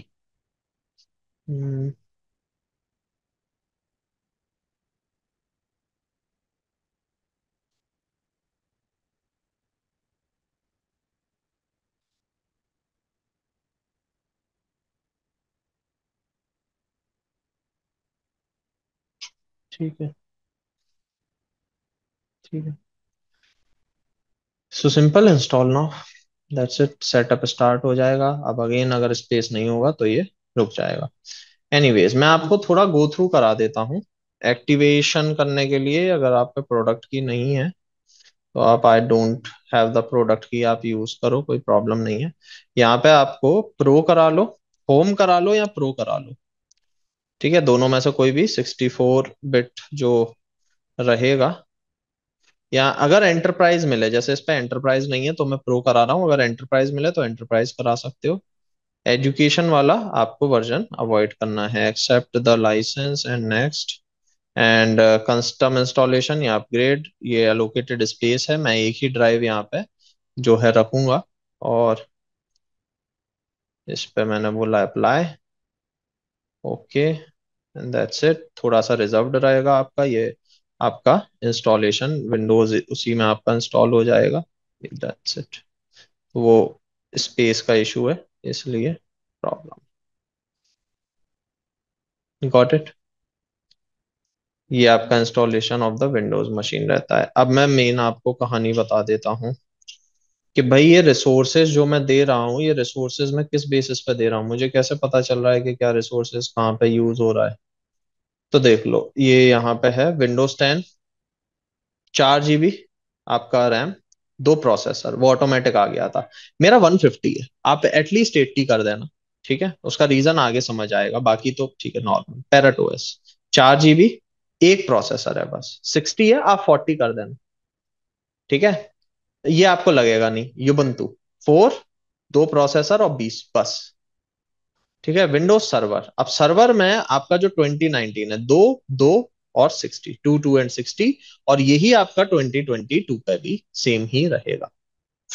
ठीक है ठीक है so simple install now that's it setup start हो जाएगा अब अगेन अगर स्पेस नहीं होगा तो ये रुक जाएगा एनीवेज मैं आपको थोड़ा गो थ्रू करा देता हूँ एक्टिवेशन करने के लिए अगर आपके प्रोडक्ट की नहीं है तो आप I don't have the product की आप यूज करो कोई प्रॉब्लम नहीं है यहाँ पे आपको प्रो करा लो होम करा लो या प्रो करा लो ठीक है दोनों में से कोई भी 64 बिट जो रहेगा या अगर एंटरप्राइज मिले जैसे इस पे एंटरप्राइज नहीं है तो मैं प्रो करा रहा हूँ अगर एंटरप्राइज मिले तो एंटरप्राइज करा सकते हो एजुकेशन वाला आपको वर्जन अवॉइड करना है except the license and next and custom installation या अपग्रेड ये एलोकेटेड स्पेस है मैं एक ही ड्राइव यहाँ पे जो है रखूंगा और इस पे मैंने बोला apply okay and that's it थोड़ा सा रिजर्व रहेगा आपका ये आपका इंस्टॉलेशन विंडोज उसी में आपका इंस्टॉल हो जाएगा दैट्स इट तो वो स्पेस का इशू है इसलिए प्रॉब्लम गॉट इट ये आपका installation of the Windows machine रहता है अब मैं मेन आपको कहानी बता देता हूँ कि भाई ये रिसोर्सेज जो मैं दे रहा हूँ ये रिसोर्सेज मैं किस बेसिस पे दे रहा हूँ मुझे कैसे पता चल रहा है कि क्या रिसोर्सेज कहाँ पे यूज हो रहा है तो देख लो ये यहाँ पे है विंडोज टेन चार जीबी आपका रैम दो प्रोसेसर वो ऑटोमेटिक आ गया था मेरा वन फिफ्टी है आप एटलीस्ट एट्टी कर देना ठीक है उसका रीजन आगे समझ आएगा बाकी तो ठीक है नॉर्मल पैरट ओएस चार जीबी एक प्रोसेसर है बस सिक्सटी है आप फोर्टी कर देना ठीक है ये आपको लगेगा नहीं युबंतु फोर दो प्रोसेसर और बीस बस ठीक है विंडोज सर्वर अब सर्वर में आपका जो 2019 है दो दो और 60 टू टू एंड 60 और यही आपका 2022 पे भी सेम ही रहेगा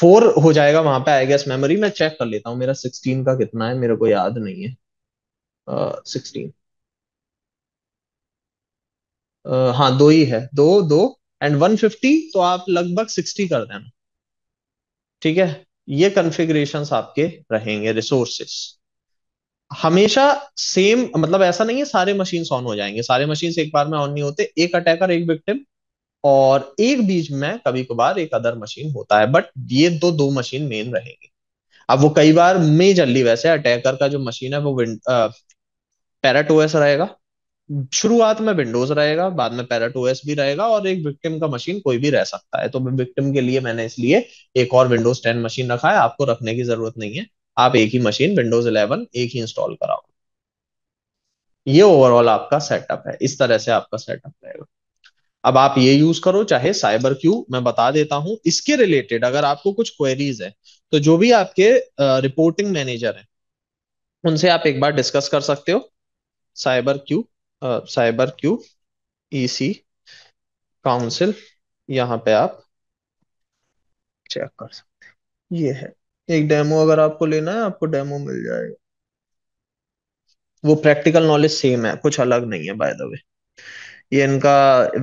फोर हो जाएगा वहां पे आई इस मेमोरी मैं चेक कर लेता हूँ मेरा 16 का कितना है मेरे को याद नहीं है सिक्सटीन uh, uh, हाँ दो ही है दो दो एंड 150 तो आप लगभग 60 कर देना ठीक है ये कन्फिग्रेशन आपके रहेंगे रिसोर्सेस हमेशा सेम मतलब ऐसा नहीं है सारे मशीन ऑन हो जाएंगे सारे मशीन एक बार में ऑन नहीं होते एक अटैकर एक विक्टिम और एक बीच में कभी कभार एक अदर मशीन होता है बट ये दो दो मशीन मेन रहेंगे अब वो कई बार मेजरली वैसे अटैकर का जो मशीन है वो पैरट ओएस रहेगा शुरुआत में विंडोज रहेगा बाद में पैरट ओएस भी रहेगा और एक विक्टिम का मशीन कोई भी रह सकता है तो विक्टिम के लिए मैंने इसलिए एक और विंडोज टेन मशीन रखा है आपको रखने की जरूरत नहीं है आप एक ही मशीन विंडोज इलेवन एक ही इंस्टॉल कराओ ये ओवरऑल आपका सेटअप है इस तरह से आपका सेटअप रहेगा अब आप ये यूज करो चाहे साइबर क्यू मैं बता देता हूं इसके रिलेटेड अगर आपको कुछ क्वेरीज है तो जो भी आपके रिपोर्टिंग मैनेजर है उनसे आप एक बार डिस्कस कर सकते हो cyber Q cyber Q EC council यहाँ पे आप चेक कर सकते हैं ये है एक डेमो अगर आपको लेना है आपको डेमो मिल जाएगा वो प्रैक्टिकल नॉलेज सेम है कुछ अलग नहीं है बाय द वे ये इनका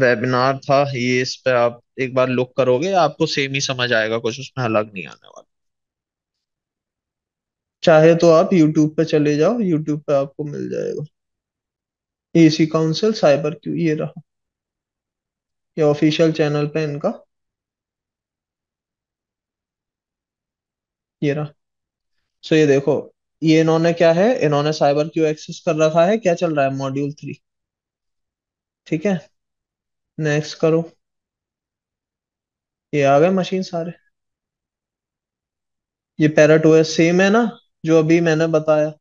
वेबिनार था ये इस पे आप एक बार लुक करोगे आपको सेम ही समझ आएगा कुछ उसमें अलग नहीं आने वाला चाहे तो आप YouTube पे चले जाओ YouTube पे आपको मिल जाएगा एसी काउंसिल साइबर क्यू ये रहा ये ऑफिशियल चैनल पे इनका ये रहा सो so ये देखो ये इन्होंने क्या है इन्होंने साइबर क्यू एक्सेस कर रखा है क्या चल रहा है मॉड्यूल थ्री ठीक है नेक्स्ट करो ये आ गए मशीन सारे ये पैराट ओएस सेम है ना जो अभी मैंने बताया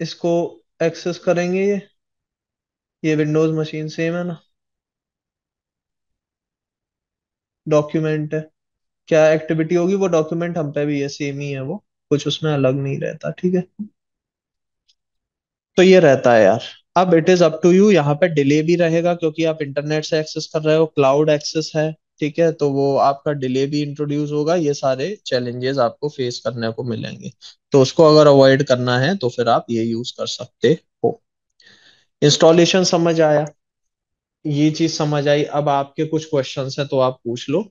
इसको एक्सेस करेंगे ये ये विंडोज मशीन सेम है ना डॉक्यूमेंट है क्या एक्टिविटी होगी वो डॉक्यूमेंट हम पे भी है सेम ही है वो कुछ उसमें अलग नहीं रहता ठीक है तो ये रहता है यार अब it is up to you यहाँ पे डिले भी रहेगा क्योंकि आप इंटरनेट से एक्सेस कर रहे हो क्लाउड एक्सेस है ठीक है तो वो आपका डिले भी इंट्रोड्यूस होगा ये सारे चैलेंजेस आपको फेस करने को मिलेंगे तो उसको अगर अवॉइड करना है तो फिर आप ये यूज कर सकते हो इंस्टॉलेशन समझ आया ये चीज समझ आई अब आपके कुछ क्वेश्चन है तो आप पूछ लो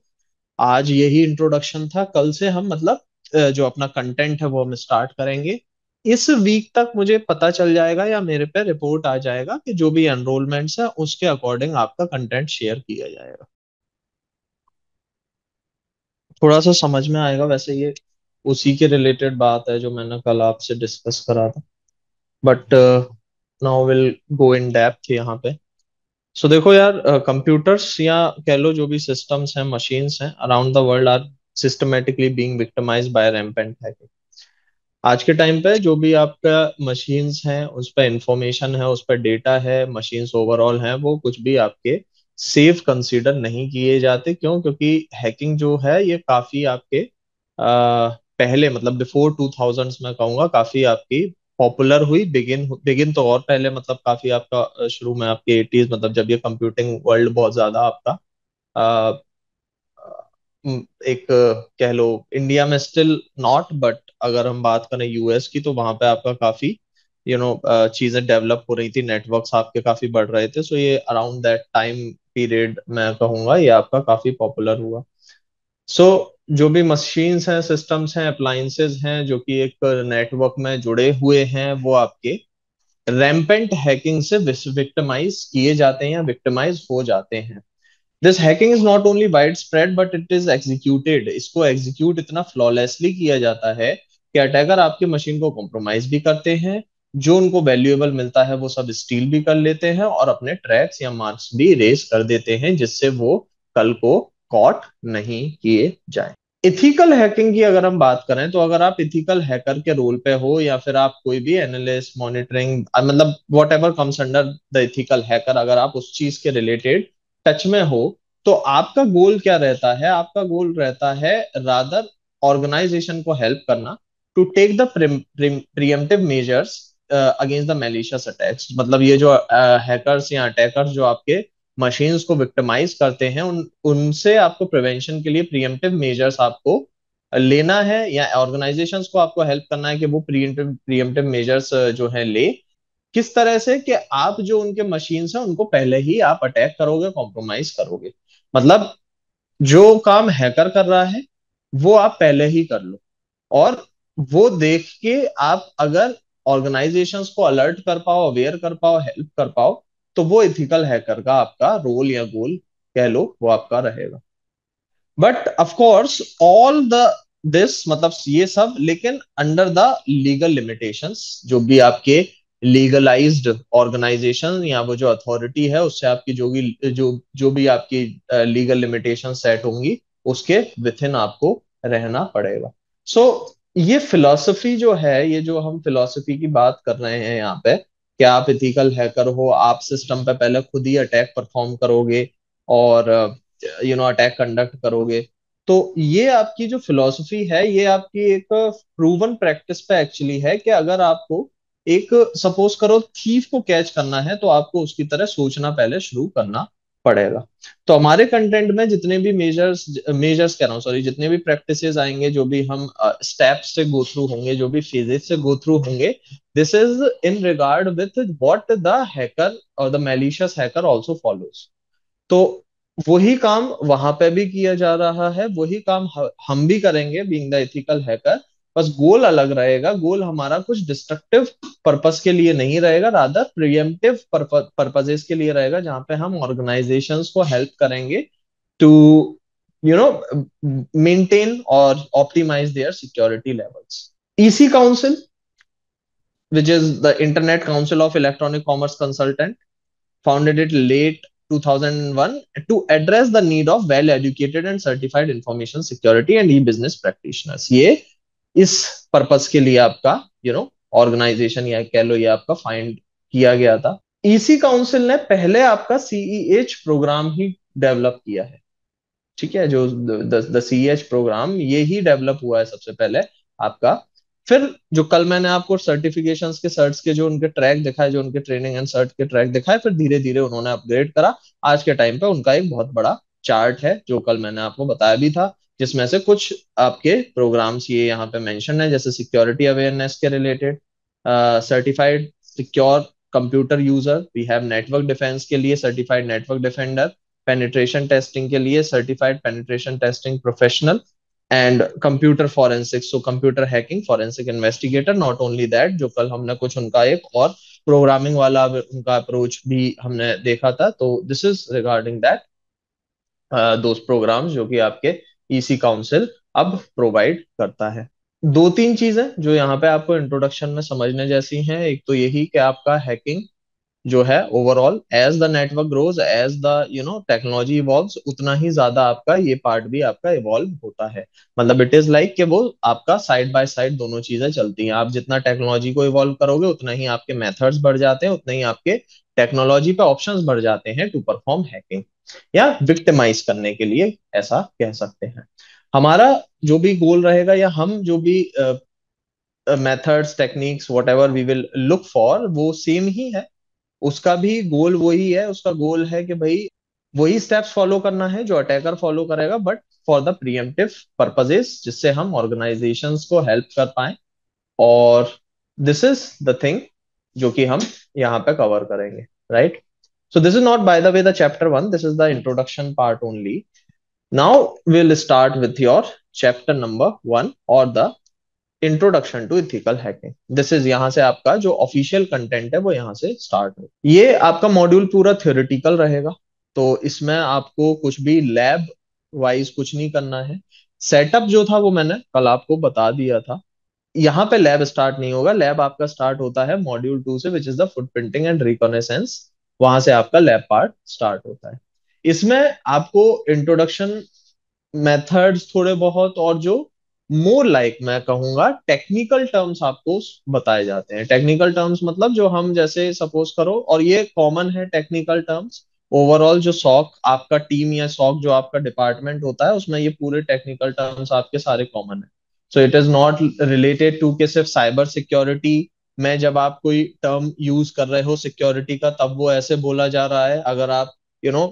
आज यही इंट्रोडक्शन था कल से हम मतलब जो अपना कंटेंट है वो हम स्टार्ट करेंगे इस वीक तक मुझे पता चल जाएगा या मेरे पे रिपोर्ट आ जाएगा कि जो भी एनरोलमेंट्स है उसके अकॉर्डिंग आपका कंटेंट शेयर किया जाएगा थोड़ा सा समझ में आएगा वैसे ये उसी के रिलेटेड बात है जो मैंने कल आपसे डिस्कस करा था but now will go in depth यहाँ पे सो so, देखो यार कंप्यूटर्स uh, या कह लो जो भी सिस्टम्स हैं मशीन्स हैं around the world are systematically being victimize by rampant hacking आज के टाइम पे जो भी आपका मशीन्स हैं उस पर इंफॉर्मेशन है उस पर डेटा है मशीन्स ओवरऑल हैं वो कुछ भी आपके सेफ कंसीडर नहीं किए जाते क्यों क्योंकि हैकिंग जो है ये काफी आपके आ, पहले मतलब बिफोर टू थाउजेंड में कहूंगा काफी आपकी पॉपुलर हुई बिगिन बिगिन तो और पहले मतलब काफी आपका शुरू में आपके एटीज मतलब जब ये कंप्यूटिंग वर्ल्ड बहुत ज्यादा आपका आ, एक कह लो इंडिया में स्टिल नॉट बट अगर हम बात करें यूएस की तो वहां पे आपका काफी यू नो uh, चीजें डेवलप हो रही थी नेटवर्क्स आपके काफी बढ़ रहे थे सो ये अराउंड दैट टाइम पीरियड मैं कहूंगा ये आपका काफी पॉपुलर हुआ सो so, जो भी मशीन्स हैं सिस्टम्स हैं अप्लायंसेज हैं जो कि एक नेटवर्क में जुड़े हुए हैं वो आपके रैम्पेंट हैकिंग से विक्टिमाइज किए जाते हैं या विक्टिमाइज हो जाते हैं this hacking is not only wide spread but it is executed इसको एग्जीक्यूट इतना फ्लॉलेसली किया जाता है कि अटैकर आपके मशीन को कॉम्प्रोमाइज भी करते हैं जो उनको वैल्यूएबल मिलता है वो सब स्टील भी कर लेते हैं और अपने ट्रैक्स या मार्क्स भी रेस कर देते हैं जिससे वो कल को कॉट नहीं किए जाए इथिकल हैकिंग की अगर हम बात करें तो अगर आप इथिकल हैकर के रोल पे हो या फिर आप कोई भी एनालिस्ट मॉनिटरिंग uh, मतलब whatever comes under the ethical hacker अगर आप उस चीज के रिलेटेड टच में हो तो आपका गोल क्या रहता है आपका गोल रहता है रादर ऑर्गेनाइजेशन को हेल्प करना to take the preemptive measures against the malicious attacks मतलब ये जो हैकर्स uh, या अटैकर्स जो आपके मशीन्स को विक्टिमाइज करते हैं उन उनसे आपको प्रिवेंशन के लिए प्रियमटिव मेजर्स आपको uh, लेना है या ऑर्गेनाइजेशंस को आपको हेल्प करना है कि वो प्रियमटिव प्रियमटिव मेजर्स जो है ले किस तरह से कि आप जो उनके मशीन्स हैं उनको पहले ही आप अटैक करोगे कॉम्प्रोमाइज करोगे मतलब जो काम हैकर कर रहा है वो आप पहले ही कर लो और वो देख के आप अगर ऑर्गेनाइजेशंस को अलर्ट कर पाओ अवेयर कर पाओ हेल्प कर पाओ तो वो इथिकल हैकर का आपका रोल या गोल कह लो वो आपका रहेगा but of course all the this मतलब ये सब लेकिन अंडर द लीगल लिमिटेशंस जो भी आपके लीगलाइज्ड ऑर्गेनाइजेशन या वो जो अथॉरिटी है उससे आपकी जो भी जो जो भी आपकी लीगल लिमिटेशन सेट होंगी उसके विथिन आपको रहना पड़ेगा सो so, ये फिलॉसफी जो है ये जो हम फिलॉसफी की बात कर रहे हैं यहाँ पे कि आप इथिकल हैकर हो आप सिस्टम पे पहले खुद ही अटैक परफॉर्म करोगे और यू नो अटैक कंडक्ट करोगे तो ये आपकी जो फिलॉसफी है ये आपकी एक प्रूवन प्रैक्टिस पे एक्चुअली है कि अगर आपको एक सपोज करो थीफ को कैच करना है तो आपको उसकी तरह सोचना पहले शुरू करना पड़ेगा तो हमारे कंटेंट में जितने भी मेजर्स मेजर्स कह रहा हूँ सॉरी जितने भी प्रैक्टिस आएंगे जो भी हम स्टेप्स uh, से गो थ्रू होंगे जो भी फेजेस से गो थ्रू होंगे this is in regard with what the hacker और the malicious hacker also follows तो वही काम वहां पे भी किया जा रहा है वही काम हम भी करेंगे बींग द एथिकल हैकर बस गोल अलग रहेगा गोल हमारा कुछ डिस्ट्रक्टिव पर्पज के लिए नहीं रहेगा राधर प्रियमटिव पर्पजेस के लिए रहेगा जहां पे हम ऑर्गेनाइजेशंस को हेल्प करेंगे टू यू नो मेंटेन और optimize their security levels EC council which is the internet council of electronic commerce consultant founded it late 2001 to address the need of well educated and certified information security and e business practitioners ye yeah. इस purpose के लिए आपका you know organisation या कह लो ये आपका find किया गया था ईसी e काउंसिल ने पहले आपका सीईएच प्रोग्राम e ही डेवलप किया है ठीक है जो द एच प्रोग्राम ये ही डेवलप हुआ है सबसे पहले आपका फिर जो कल मैंने आपको सर्टिफिकेशंस के सर्ट्स के जो उनके ट्रैक दिखाए जो उनके ट्रेनिंग एंड सर्ट के ट्रैक दिखाए फिर धीरे धीरे उन्होंने अपग्रेड करा आज के टाइम पे उनका एक बहुत बड़ा चार्ट है जो कल मैंने आपको बताया भी था जिसमें से कुछ आपके प्रोग्राम्स ये यहाँ पे मेंशन है जैसे सिक्योरिटी अवेयरनेस के related certified secure computer user we have network defence के लिए certified network defender penetration testing के लिए certified penetration testing professional and computer forensic so computer hacking forensic investigator not only that जो कल हमने कुछ उनका एक और प्रोग्रामिंग वाला उनका अप्रोच भी हमने देखा था तो दिस इज रिगार्डिंग दैट दो प्रोग्राम जो कि आपके ईसी e काउंसिल अब प्रोवाइड करता है दो तीन चीजें जो यहाँ पे आपको इंट्रोडक्शन में समझने जैसी हैं एक तो यही कि आपका हैकिंग जो है overall as the network grows as the you know technology evolve उतना ही ज्यादा आपका ये पार्ट भी आपका इवॉल्व होता है मतलब इट इज लाइक कि वो आपका साइड बाय साइड दोनों चीजें चलती हैं आप जितना टेक्नोलॉजी को इवॉल्व करोगे उतना ही आपके मेथड्स बढ़ जाते हैं उतना ही आपके टेक्नोलॉजी पे ऑप्शंस बढ़ जाते हैं टू परफॉर्म हैकिंग या विक्टिमाइज करने के लिए ऐसा कह सकते हैं हमारा जो भी गोल रहेगा या हम जो भी methods techniques whatever we will look for वो सेम ही है उसका भी गोल वही है उसका गोल है कि भाई वही स्टेप्स फॉलो करना है जो अटैकर फॉलो करेगा but for the preemptive purposes जिससे हम ऑर्गेनाइजेशन को हेल्प कर पाए और दिस इज द थिंग जो कि हम यहाँ पे कवर करेंगे right so this is not by the way the chapter 1 this is the introduction part only now we'll start with your chapter number 1 or the introduction to ethical hacking this is यहाँ से आपका जो official content है वो यहाँ से start हो ये आपका मॉड्यूल पूरा थियोरिटिकल रहेगा तो इसमें आपको कुछ भी लैब वाइज कुछ नहीं करना है सेटअप जो था वो मैंने कल आपको बता दिया था यहाँ पे लैब स्टार्ट नहीं होगा लैब आपका स्टार्ट होता है मॉड्यूल टू से which is the footprinting and reconnaissance वहां से आपका लैब पार्ट स्टार्ट होता है इसमें आपको इंट्रोडक्शन मेथड्स थोड़े बहुत और जो मोर लाइक like, मैं कहूंगा टेक्निकल टर्म्स आपको बताए जाते हैं टेक्निकल टर्म्स मतलब जो हम जैसे सपोज करो और ये कॉमन है टेक्निकल टर्म्स ओवरऑल जो सॉक आपका टीम या सॉक जो आपका डिपार्टमेंट होता है उसमें ये पूरे टेक्निकल टर्म्स आपके सारे कॉमन है so it is not related to के सिर्फ साइबर सिक्योरिटी में जब आप कोई टर्म यूज कर रहे हो सिक्योरिटी का तब वो ऐसे बोला जा रहा है अगर आप यू नो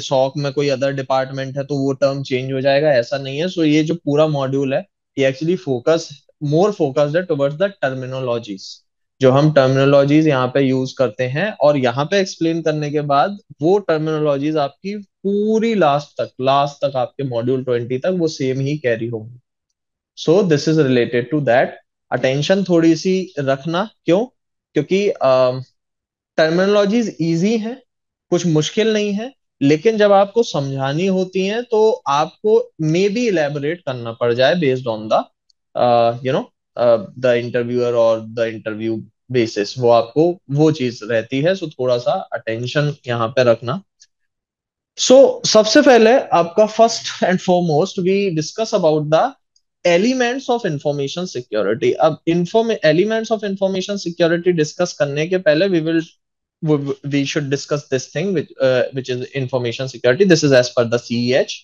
शॉक में कोई अदर डिपार्टमेंट है तो वो टर्म चेंज हो जाएगा ऐसा नहीं है सो so ये जो पूरा मॉड्यूल है ये एक्चुअली फोकस मोर फोकस्ड है टुवर्ड्स द टर्मिनोलॉजीज जो हम टर्मिनोलॉजीज यहाँ पे यूज करते हैं और यहाँ पे एक्सप्लेन करने के बाद वो टर्मिनोलॉजीज आपकी पूरी लास्ट तक लास्ट तक आपके मॉड्यूल ट्वेंटी तक वो सेम ही कैरी होंगी so this is related to that attention थोड़ी सी रखना क्यों क्योंकि टर्मिनोलॉजीज इजी है कुछ मुश्किल नहीं है लेकिन जब आपको समझानी होती है तो आपको मे बी इलेबोरेट करना पड़ जाए based on the you know the interviewer और द इंटरव्यू बेसिस वो आपको वो चीज रहती है सो so थोड़ा सा अटेंशन यहाँ पे रखना सो so, सबसे पहले आपका first and foremost we discuss about the elements of information security अब elements of information security discuss करने के पहले we will we should discuss this thing which is information security this is as per the H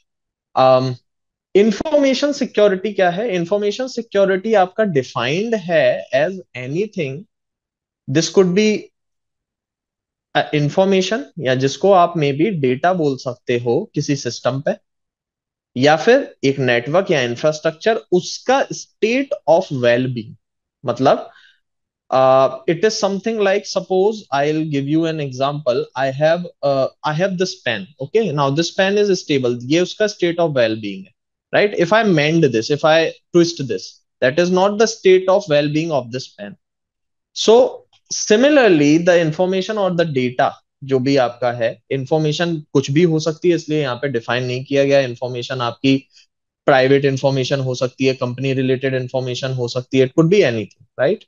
information security क्या है information security आपका defined है as anything this could be information या जिसको आप मे बी डेटा बोल सकते हो किसी सिस्टम पे या फिर एक नेटवर्क या इंफ्रास्ट्रक्चर उसका स्टेट ऑफ वेलबींग मतलब it is something like suppose I will give you an example I have I have this pen okay now this pen is stable ये उसका स्टेट ऑफ वेलबींग है right if I mend this if I twist this that is not the state of wellbeing of this pen so similarly the information और the data जो भी आपका है information कुछ भी हो सकती है इसलिए यहाँ पे डिफाइन नहीं किया गया इन्फॉर्मेशन आपकी प्राइवेट इंफॉर्मेशन हो सकती है कंपनी रिलेटेड इंफॉर्मेशन हो सकती है it could be anything right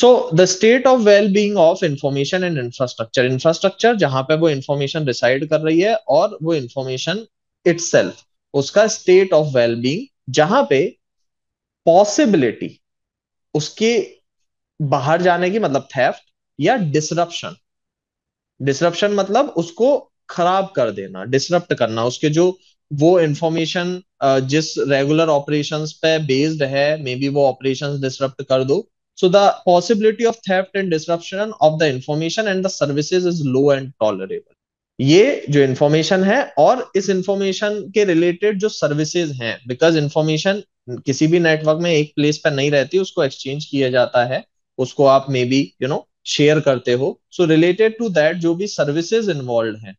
so the state of wellbeing of information and infrastructure infrastructure जहां पे वो इंफॉर्मेशन डिसाइड कर रही है और वो इंफॉर्मेशन इट उसका स्टेट ऑफ वेल बींग जहां पे पॉसिबिलिटी उसके बाहर जाने की मतलब थेफ्ट या डिसरप्शन डिसरप्शन मतलब उसको खराब कर देना डिसरप्ट करना उसके जो वो इंफॉर्मेशन जिस रेगुलर ऑपरेशंस पे बेस्ड है मे बी वो ऑपरेशंस डिसरप्ट कर दो so the possibility of theft and disruption of the information and the services is low and tolerable ये जो इंफॉर्मेशन है और इस इंफॉर्मेशन के रिलेटेड जो सर्विसेज हैं बिकॉज इंफॉर्मेशन किसी भी नेटवर्क में एक प्लेस पर नहीं रहती उसको एक्सचेंज किया जाता है उसको आप may be you know share करते हो सो रिलेटेड टू दैट जो भी सर्विसेज इन्वॉल्व हैं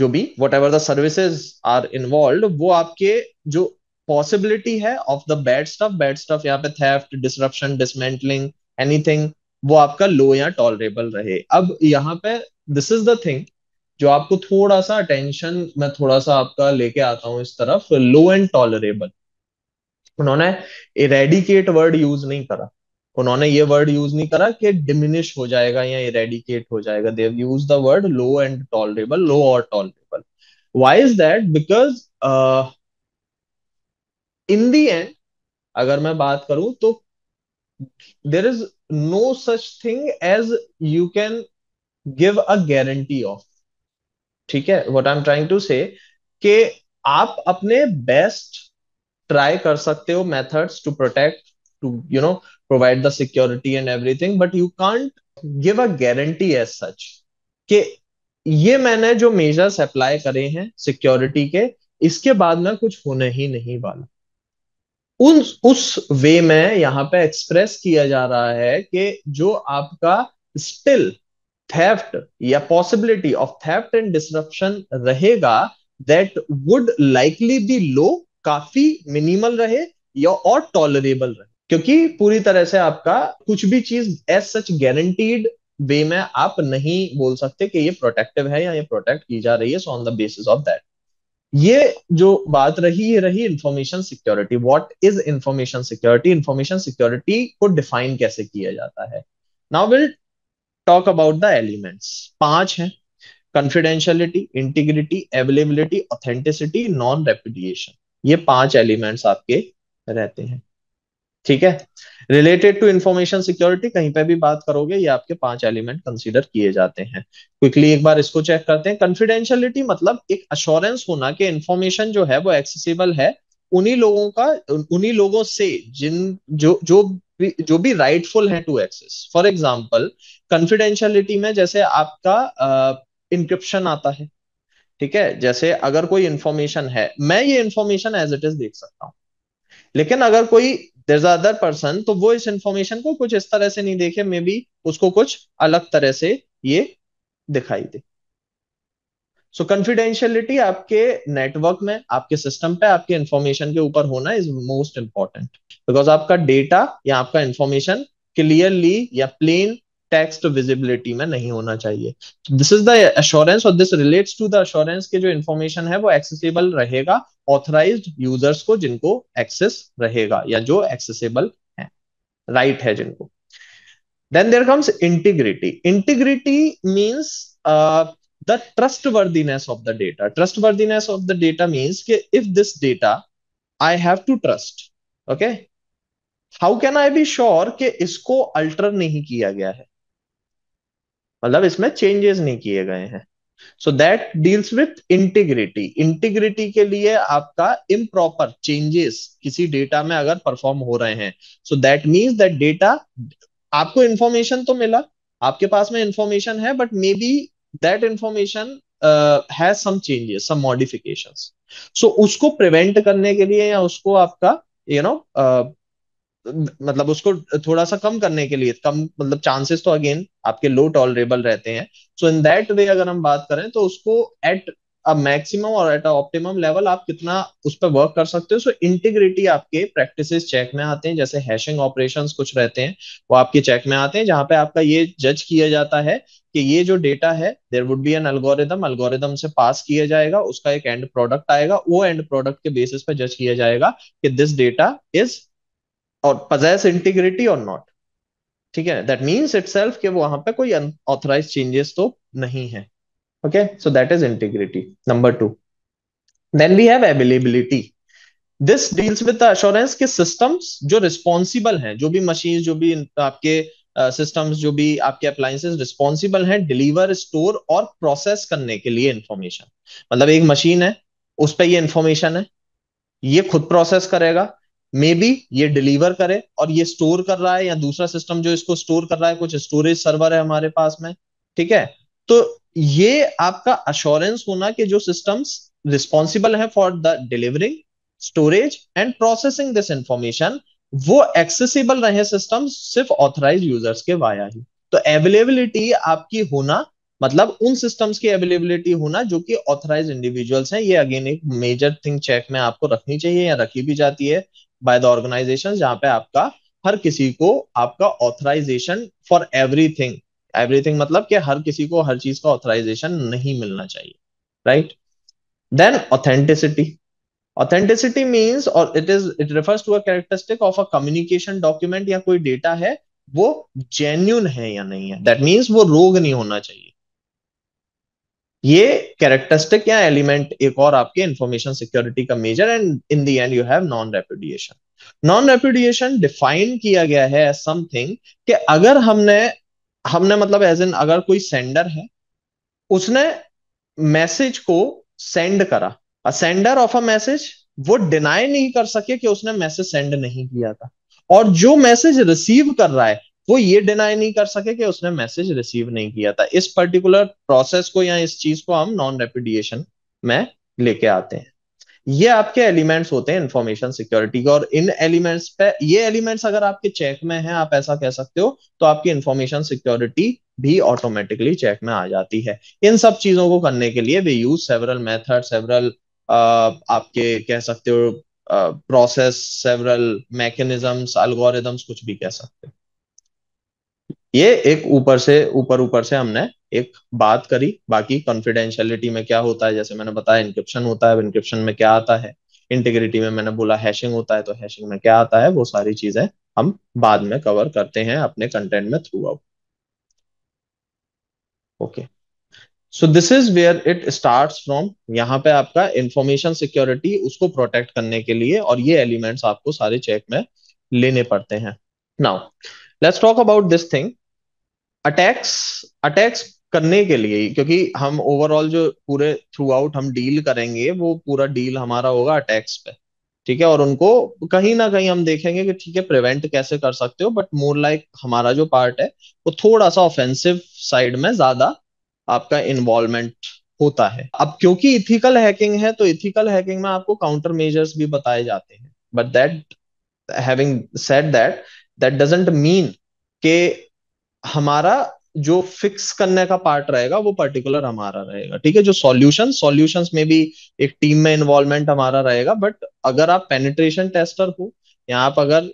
जो भी whatever the services are involve वो आपके जो पॉसिबिलिटी है of the bad stuff bad stuff यहाँ पे थेफ्ट डिस्ट्रप्शन डिसमेंटलिंग एनीथिंग वो आपका लो या टॉलरेबल रहे अब यहाँ पे दिस इज द थिंग जो आपको थोड़ा सा अटेंशन मैं थोड़ा सा आपका लेके आता हूं इस तरफ लो एंड टॉलरेबल उन्होंने इरेडिकेट वर्ड यूज नहीं करा उन्होंने ये वर्ड यूज नहीं करा कि डिमिनिश हो जाएगा या इरेडिकेट हो जाएगा they use the word low and tolerable low और tolerable why is that because in the end अगर मैं बात करूं तो there is no such thing as you can give a guarantee of ठीक है what I am trying to say आप अपने बेस्ट ट्राई कर सकते हो methods to protect to you know provide the security and everything but you can't give a guarantee as such कि ये मैंने जो मेजर्स अप्लाई करे हैं सिक्योरिटी के इसके बाद में कुछ होने ही नहीं वाला उन उस वे में यहाँ पे एक्सप्रेस किया जा रहा है कि जो आपका स्टिल थेफ्ट या possibility of theft and disruption रहेगा that would likely be low काफी मिनिमल रहे या और टॉलरेबल रहे क्योंकि पूरी तरह से आपका कुछ भी चीज एज सच गारंटीड वे में आप नहीं बोल सकते कि ये प्रोटेक्टिव है या ये प्रोटेक्ट की जा रही है so on the basis of that ये जो बात रही ये रही information security what is information security information security को डिफाइन कैसे किया जाता है now will talk about the elements पांच हैं confidentiality integrity availability authenticity non repudiation ये पांच एलिमेंट्स आपके रहते हैं ठीक है रिलेटेड टू इन्फॉर्मेशन सिक्योरिटी कहीं पे भी बात करोगे ये आपके पांच एलिमेंट कंसीडर किए जाते हैं क्विकली एक बार इसको चेक करते हैं कॉन्फिडेंशियलिटी मतलब एक अश्योरेंस होना कि इन्फॉर्मेशन जो है वो एक्सेसिबल है उन्हीं लोगों का उन्हीं लोगों से जिन जो जो भी, जो भी राइटफुल है to access for example confidentiality में जैसे आपका इंक्रिप्शन uh, आता है ठीक है जैसे अगर कोई इंफॉर्मेशन है मैं ये इंफॉर्मेशन एज इट इज देख सकता हूँ लेकिन अगर कोई देर अदर पर्सन तो वो इस इंफॉर्मेशन को कुछ इस तरह से नहीं देखे मे बी उसको कुछ अलग तरह से ये दिखाई दे सो so, कॉन्फिडेंशियलिटी आपके नेटवर्क में आपके सिस्टम पे आपके इंफॉर्मेशन के ऊपर होना इज मोस्ट इंपॉर्टेंट बिकॉज आपका डेटा या आपका इंफॉर्मेशन क्लियरली या प्लेन टेक्स्ट विजिबिलिटी में नहीं होना चाहिए दिस इज द अश्योरेंस और this relates to the assurance के जो इन्फॉर्मेशन है वो एक्सेसिबल रहेगा ऑथराइज यूजर्स को जिनको एक्सेस रहेगा या जो एक्सेसिबल है राइट right है जिनको then there comes integrity integrity means the trustworthiness of the data trustworthiness of the data means के if this data I have to trust okay how can I be sure के इसको alter नहीं किया गया है मतलब इसमें changes नहीं किए गए हैं so that deals with integrity integrity के लिए आपका इम्प्रॉपर चेंजेस किसी डेटा में अगर परफॉर्म हो रहे हैं so that means that data आपको इंफॉर्मेशन तो मिला आपके पास में इंफॉर्मेशन है but maybe that information has some changes some modifications so उसको प्रिवेंट करने के लिए या उसको आपका you you know know, uh, मतलब उसको थोड़ा सा कम करने के लिए कम मतलब चांसेस तो अगेन आपके लो टॉलरेबल रहते हैं सो इन दैट वे अगर हम बात करें तो उसको एट अ मैक्सिमम और एट अ ऑप्टिमम लेवल आप कितना उस पर वर्क कर सकते हो सो इंटीग्रिटी आपके प्रैक्टिस चेक में आते हैं जैसे हैशिंग ऑपरेशन कुछ रहते हैं वो आपके चेक में आते हैं जहां पे आपका ये जज किया जाता है कि ये जो डेटा है there would be an algorithm algorithm से पास किया जाएगा उसका एक एंड प्रोडक्ट आएगा वो एंड प्रोडक्ट के बेसिस पे जज किया जाएगा कि this data is or possess integrity or not ठीक है दैट मीन्स इट सेल्फ के वहां पे कोई अनऑथराइज चेंजेस तो नहीं है okay so that is integrity number two then we have availability this deals with the assurance के सिस्टम्स जो रिस्पॉन्सिबल हैं जो भी मशीन जो भी आपके सिस्टम्स uh, जो भी आपके अप्लायंसेस रिस्पॉन्सिबल हैं डिलीवर स्टोर और प्रोसेस करने के लिए इंफॉर्मेशन मतलब एक मशीन है उस पर ये इंफॉर्मेशन है ये खुद प्रोसेस करेगा मे बी ये डिलीवर करे और ये स्टोर कर रहा है या दूसरा सिस्टम जो इसको स्टोर कर रहा है कुछ स्टोरेज सर्वर है हमारे पास में ठीक है तो ये आपका अश्योरेंस होना कि जो सिस्टम्स रिस्पॉन्सिबल है for the delivering storage and processing this information वो एक्सेसिबल रहे सिस्टम सिर्फ ऑथराइज यूजर्स के वाया ही तो अवेलेबिलिटी आपकी होना मतलब उन सिस्टम्स की अवेलेबिलिटी होना जो कि ऑथराइज इंडिविजुअल्स हैं ये अगेन एक मेजर थिंग चेक में आपको रखनी चाहिए या रखी भी जाती है बाय द ऑर्गेनाइजेशन जहां पे आपका हर किसी को आपका ऑथराइजेशन फॉर एवरीथिंग एवरीथिंग मतलब कि हर किसी को हर चीज का ऑथराइजेशन नहीं मिलना चाहिए right then authenticity authenticity means और it is it refers to a characteristic of a communication document या कोई डेटा है वो जेन्यून है या नहीं है दैट मीन्स वो रोग नहीं होना चाहिए ये कैरेक्टरिस्टिक या एलिमेंट एक और आपके इंफॉर्मेशन सिक्योरिटी का major and in the end you have non repudiation non repudiation define किया गया है समथिंग कि अगर हमने हमने मतलब एज एन अगर कोई सेंडर है उसने मैसेज को सेंड करा a sender of a message वो डिनाई नहीं कर सके कि उसने मैसेज सेंड नहीं किया था और जो मैसेज रिसीव कर रहा है वो ये डिनाई नहीं कर सके कि उसने मैसेज रिसीव नहीं किया था इस पर्टिकुलर प्रोसेस को या इस चीज को हम नॉन रेपिडिएशन में लेके आते हैं ये आपके एलिमेंट्स होते हैं इंफॉर्मेशन सिक्योरिटी के और इन एलिमेंट्स पे ये एलिमेंट्स अगर आपके चेक में हैं आप ऐसा कह सकते हो तो आपकी इंफॉर्मेशन सिक्योरिटी भी ऑटोमेटिकली चेक में आ जाती है इन सब चीजों को करने के लिए we use several method several आपके कह सकते हो प्रोसेस सेवरल मैकेनिज्म अलगोरिदम्स कुछ भी कह सकते हो ये एक ऊपर से ऊपर ऊपर से हमने एक बात करी बाकी कॉन्फिडेंशियलिटी में क्या होता है जैसे मैंने बताया इंक्रिप्शन होता है इंक्रिप्शन में क्या आता है इंटीग्रिटी में मैंने बोला हैशिंग होता है तो हैशिंग में क्या आता है वो सारी चीजें हम बाद में कवर करते हैं अपने कंटेंट में throughout okay so this is where it start from यहाँ पे आपका इंफॉर्मेशन सिक्योरिटी उसको प्रोटेक्ट करने के लिए और ये एलिमेंट्स आपको सारे चेक में लेने पड़ते हैं now let's talk about this thing attacks attacks करने के लिए क्योंकि हम ओवरऑल जो पूरे थ्रू आउट हम डील करेंगे वो पूरा डील हमारा होगा अटैक्स पे ठीक है और उनको कहीं ना कहीं हम देखेंगे कि ठीक है प्रिवेंट कैसे कर सकते हो बट मोर लाइक हमारा जो पार्ट है वो थोड़ा सा ऑफेंसिव साइड में ज्यादा आपका इन्वॉल्वमेंट होता है अब क्योंकि इथिकल हैकिंग है तो इथिकल हैकिंग में आपको काउंटर मेजर्स भी बताए जाते हैं but that having said that that doesn't mean के हमारा जो फिक्स करने का पार्ट रहेगा वो पर्टिकुलर हमारा रहेगा ठीक है जो सॉल्यूशन सॉल्यूशंस में भी एक टीम में इन्वॉल्वमेंट हमारा रहेगा बट अगर आप पेनिट्रेशन टेस्टर हो या आप अगर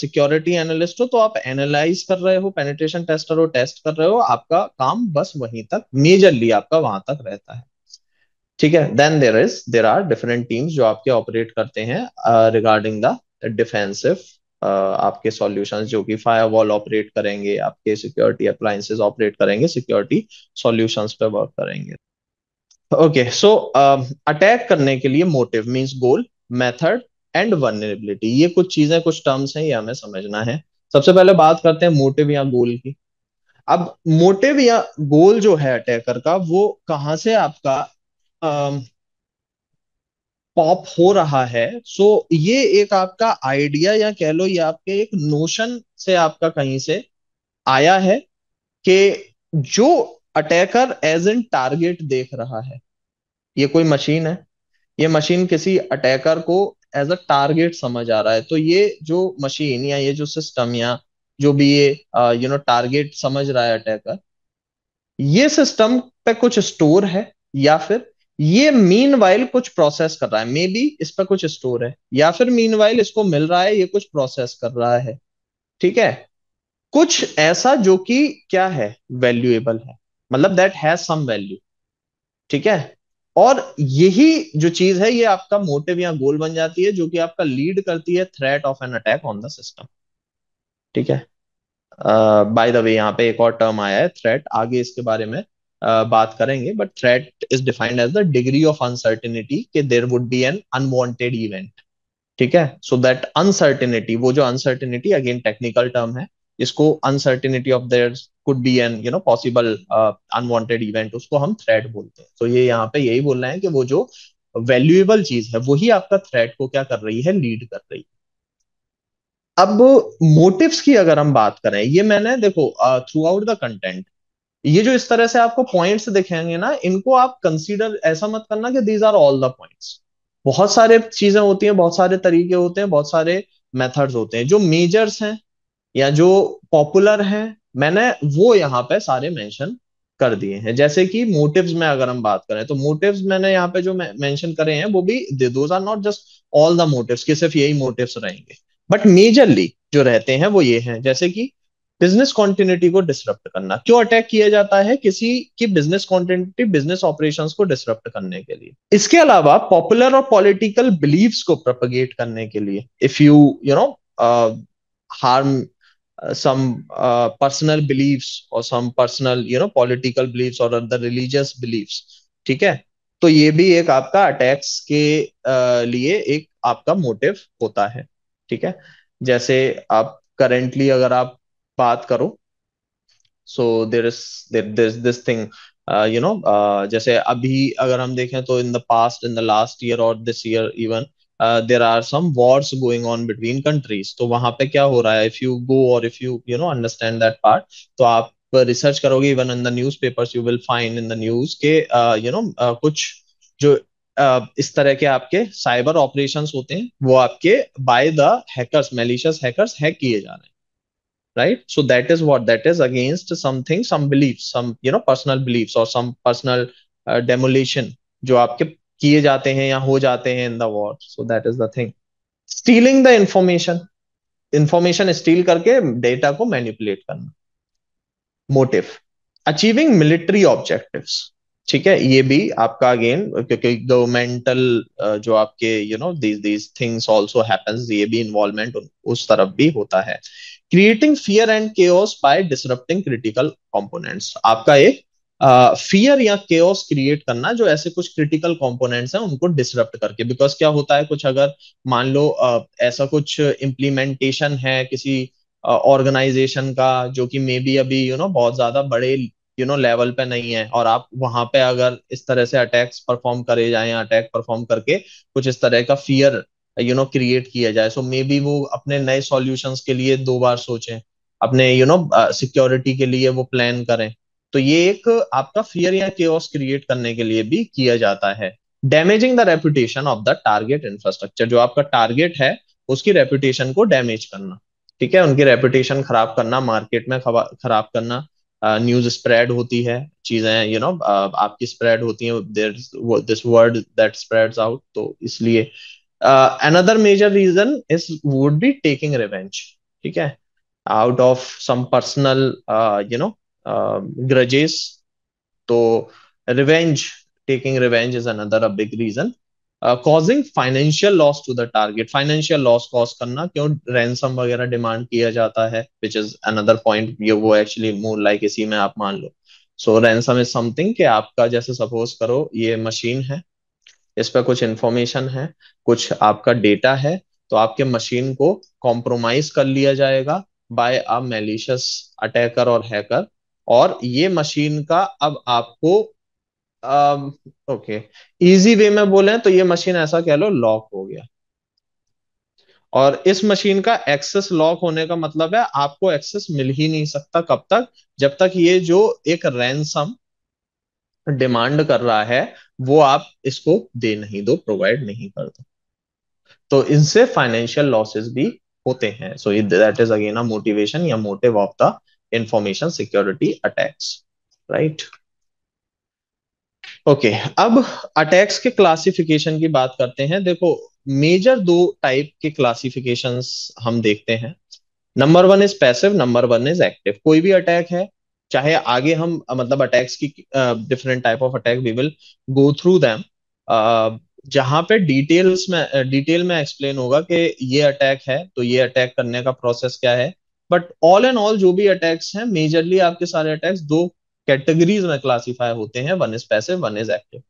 सिक्योरिटी uh, एनालिस्ट हो तो आप एनालाइज कर रहे हो पेनिट्रेशन टेस्टर हो टेस्ट कर रहे हो आपका काम बस वहीं तक मेजरली आपका वहां तक रहता है ठीक है then there is there are different teams जो आपके ऑपरेट करते हैं रिगार्डिंग द डिफेंसिव आपके सॉल्यूशंस जो कि फायरवॉल ऑपरेट करेंगे आपके सिक्योरिटी अप्लायंसेस ऑपरेट करेंगे सिक्योरिटी सॉल्यूशंस पे वर्क करेंगे ओके सो अटैक करने के लिए motive means goal method and vulnerability ये कुछ चीजें कुछ टर्म्स हैं ये हमें समझना है सबसे पहले बात करते हैं मोटिव या गोल की अब मोटिव या गोल जो है अटैकर का वो कहाँ से आपका uh, पॉप हो रहा है सो so, ये एक आपका आइडिया या कह लो ये आपके एक नोशन से आपका कहीं से आया है कि जो अटैकर एज एन टारगेट देख रहा है ये कोई मशीन है ये मशीन किसी अटैकर को एज अ टारगेट समझ आ रहा है तो ये जो मशीन या ये जो सिस्टम या जो भी ये यू नो टारगेट समझ रहा है अटैकर ये सिस्टम पे कुछ स्टोर है या फिर ये मीन वाइल कुछ प्रोसेस कर रहा है मे बी इस पर कुछ स्टोर है या फिर मीन वाइल इसको मिल रहा है ये कुछ प्रोसेस कर रहा है ठीक है कुछ ऐसा जो कि क्या है वैल्यूएबल है मतलब दैट हैज सम वैल्यू ठीक है और यही जो चीज है ये आपका मोटिव या गोल बन जाती है जो कि आपका लीड करती है threat of an attack on the system ठीक है बाय द वे यहाँ पे एक और टर्म आया है थ्रेट आगे इसके बारे में बात करेंगे but threat is defined as the degree of uncertainty कि there would be an unwanted event ठीक है सो दैट अनसर्टिनिटी वो जो अनसर्टिनिटी अगेन टेक्निकल टर्म है इसको uncertainty of there could be an you know possible unwanted event उसको हम threat बोलते हैं तो ये यहाँ पे यही बोल रहे हैं कि वो जो वैल्यूएबल चीज है वही आपका थ्रेट को क्या कर रही है लीड कर रही है अब मोटिव्स की अगर हम बात करें ये मैंने देखो थ्रू आउट द कंटेंट ये जो इस तरह से आपको पॉइंट्स दिखेंगे ना इनको आप कंसीडर ऐसा मत करना कि these are all the points बहुत सारे चीजें होती हैं बहुत सारे तरीके होते हैं बहुत सारे मेथड्स होते हैं जो मेजर्स हैं या जो पॉपुलर हैं मैंने वो यहाँ पे सारे मेंशन कर दिए हैं जैसे कि मोटिव्स में अगर हम बात करें तो मोटिव्स मैंने यहाँ पे जो मेंशन करे हैं वो भी those are not just all the motives कि सिर्फ यही मोटिव्स रहेंगे बट मेजरली जो रहते हैं वो ये हैं जैसे कि बिजनेस कॉन्टिन्यूटी को डिस्टर्ब करना क्यों अटैक किया जाता है किसी की बिजनेस कॉन्टिन्यूटी बिजनेस ऑपरेशंस को डिस्टर्ब करने के लिए इसके अलावा पॉपुलर और पॉलिटिकल बिलीव्स को प्रोपगेट करने के लिए if you you know harm some personal beliefs और some personal you know political political और अदर रिलीजियस religious ठीक है तो ये भी एक आपका अटैक्स के uh, लिए एक आपका मोटिव होता है ठीक है जैसे आप करेंटली अगर आप बात करो so there is there is this thing you know जैसे अभी अगर हम देखें तो in the past in the last year और this year even there are some wars going on between countries तो वहां पे क्या हो रहा है इफ यू गो और if you you know understand that part तो आप रिसर्च करोगे even in the newspaper you will find in the news के यू uh, नो uh, कुछ जो uh, इस तरह के आपके साइबर ऑपरेशन होते हैं वो आपके by the hackers malicious hackers hack किए जा रहे हैं right so that is what that is against something some beliefs some you know personal beliefs or some personal uh, demolition jo aapke kiye jate hain ya ho jate hain in the war so that is the thing stealing the information information steal karke data ko manipulate karna motive achieving military objectives ठीक है ये भी आपका again क्योंकि governmental जो आपके you know these these things also happens ये भी इन्वॉल्वमेंट उस तरफ भी होता है creating fear and chaos by disrupting critical components आपका एक फियर uh, या केओस क्रिएट करना जो ऐसे कुछ क्रिटिकल कंपोनेंट्स हैं उनको डिसरप्ट करके बिकॉज क्या होता है कुछ अगर मान लो uh, ऐसा कुछ इम्प्लीमेंटेशन है किसी ऑर्गेनाइजेशन uh, का जो कि मे बी अभी यू you नो know, बहुत ज्यादा बड़े यू नो लेवल पे नहीं है और आप वहां पे अगर इस तरह से अटैक्स परफॉर्म करे जाए अटैक परफॉर्म करके कुछ इस तरह का फियर यू नो क्रिएट किया जाए सो मे बी वो अपने नए सोल्यूशन के लिए दो बार सोचें अपने यू नो सिक्योरिटी के लिए वो प्लान करें तो ये एक आपका फियर या केस क्रिएट करने के लिए भी किया जाता है damaging the reputation of the target infrastructure जो आपका टारगेट है उसकी रेपुटेशन को डैमेज करना ठीक है उनकी रेपुटेशन खराब करना मार्केट में खराब करना न्यूज uh, स्प्रेड होती है चीजें you you know know, uh, आपकी स्प्रेड होती है this word that spreads out तो इसलिए another major reason is would be taking revenge ठीक है out of some personal you know grudges तो revenge taking revenge is another a big reason causing financial loss to the target financial loss cause करना क्यों ransom वगैरह demand किया जाता है which is another point ये वो एक्चुअली मूल लाइक इसी में आप मान लो सो रैनसम इज समथिंग कि आपका जैसे सपोज करो ये मशीन है इस पर कुछ इंफॉर्मेशन है कुछ आपका डेटा है तो आपके मशीन को कॉम्प्रोमाइज कर लिया जाएगा बाय अ मेलिशियस अटैकर और हैकर और ये मशीन का अब आपको ओके इजी वे में बोले तो ये मशीन ऐसा कह लो लॉक हो गया और इस मशीन का एक्सेस लॉक होने का मतलब है आपको एक्सेस मिल ही नहीं सकता कब तक जब तक ये जो एक रैनसम डिमांड कर रहा है वो आप इसको दे नहीं दो प्रोवाइड नहीं कर दो तो इनसे फाइनेंशियल लॉसेस भी होते हैं so that is again a motivation या motive of the information security attacks right okay अब अटैक्स के क्लासिफिकेशन की बात करते हैं देखो मेजर दो टाइप के क्लासिफिकेशंस हम देखते हैं number one is passive number one is active कोई भी अटैक है चाहे आगे हम मतलब अटैक्स की different type of attack we will go through them जहां पे डिटेल्स में डिटेल में एक्सप्लेन होगा कि ये अटैक है तो ये अटैक करने का प्रोसेस क्या है बट ऑल एंड ऑल जो भी अटैक्स हैं मेजरली आपके सारे अटैक्स दो कैटेगरीज में क्लासीफाई होते हैं one is passive one is active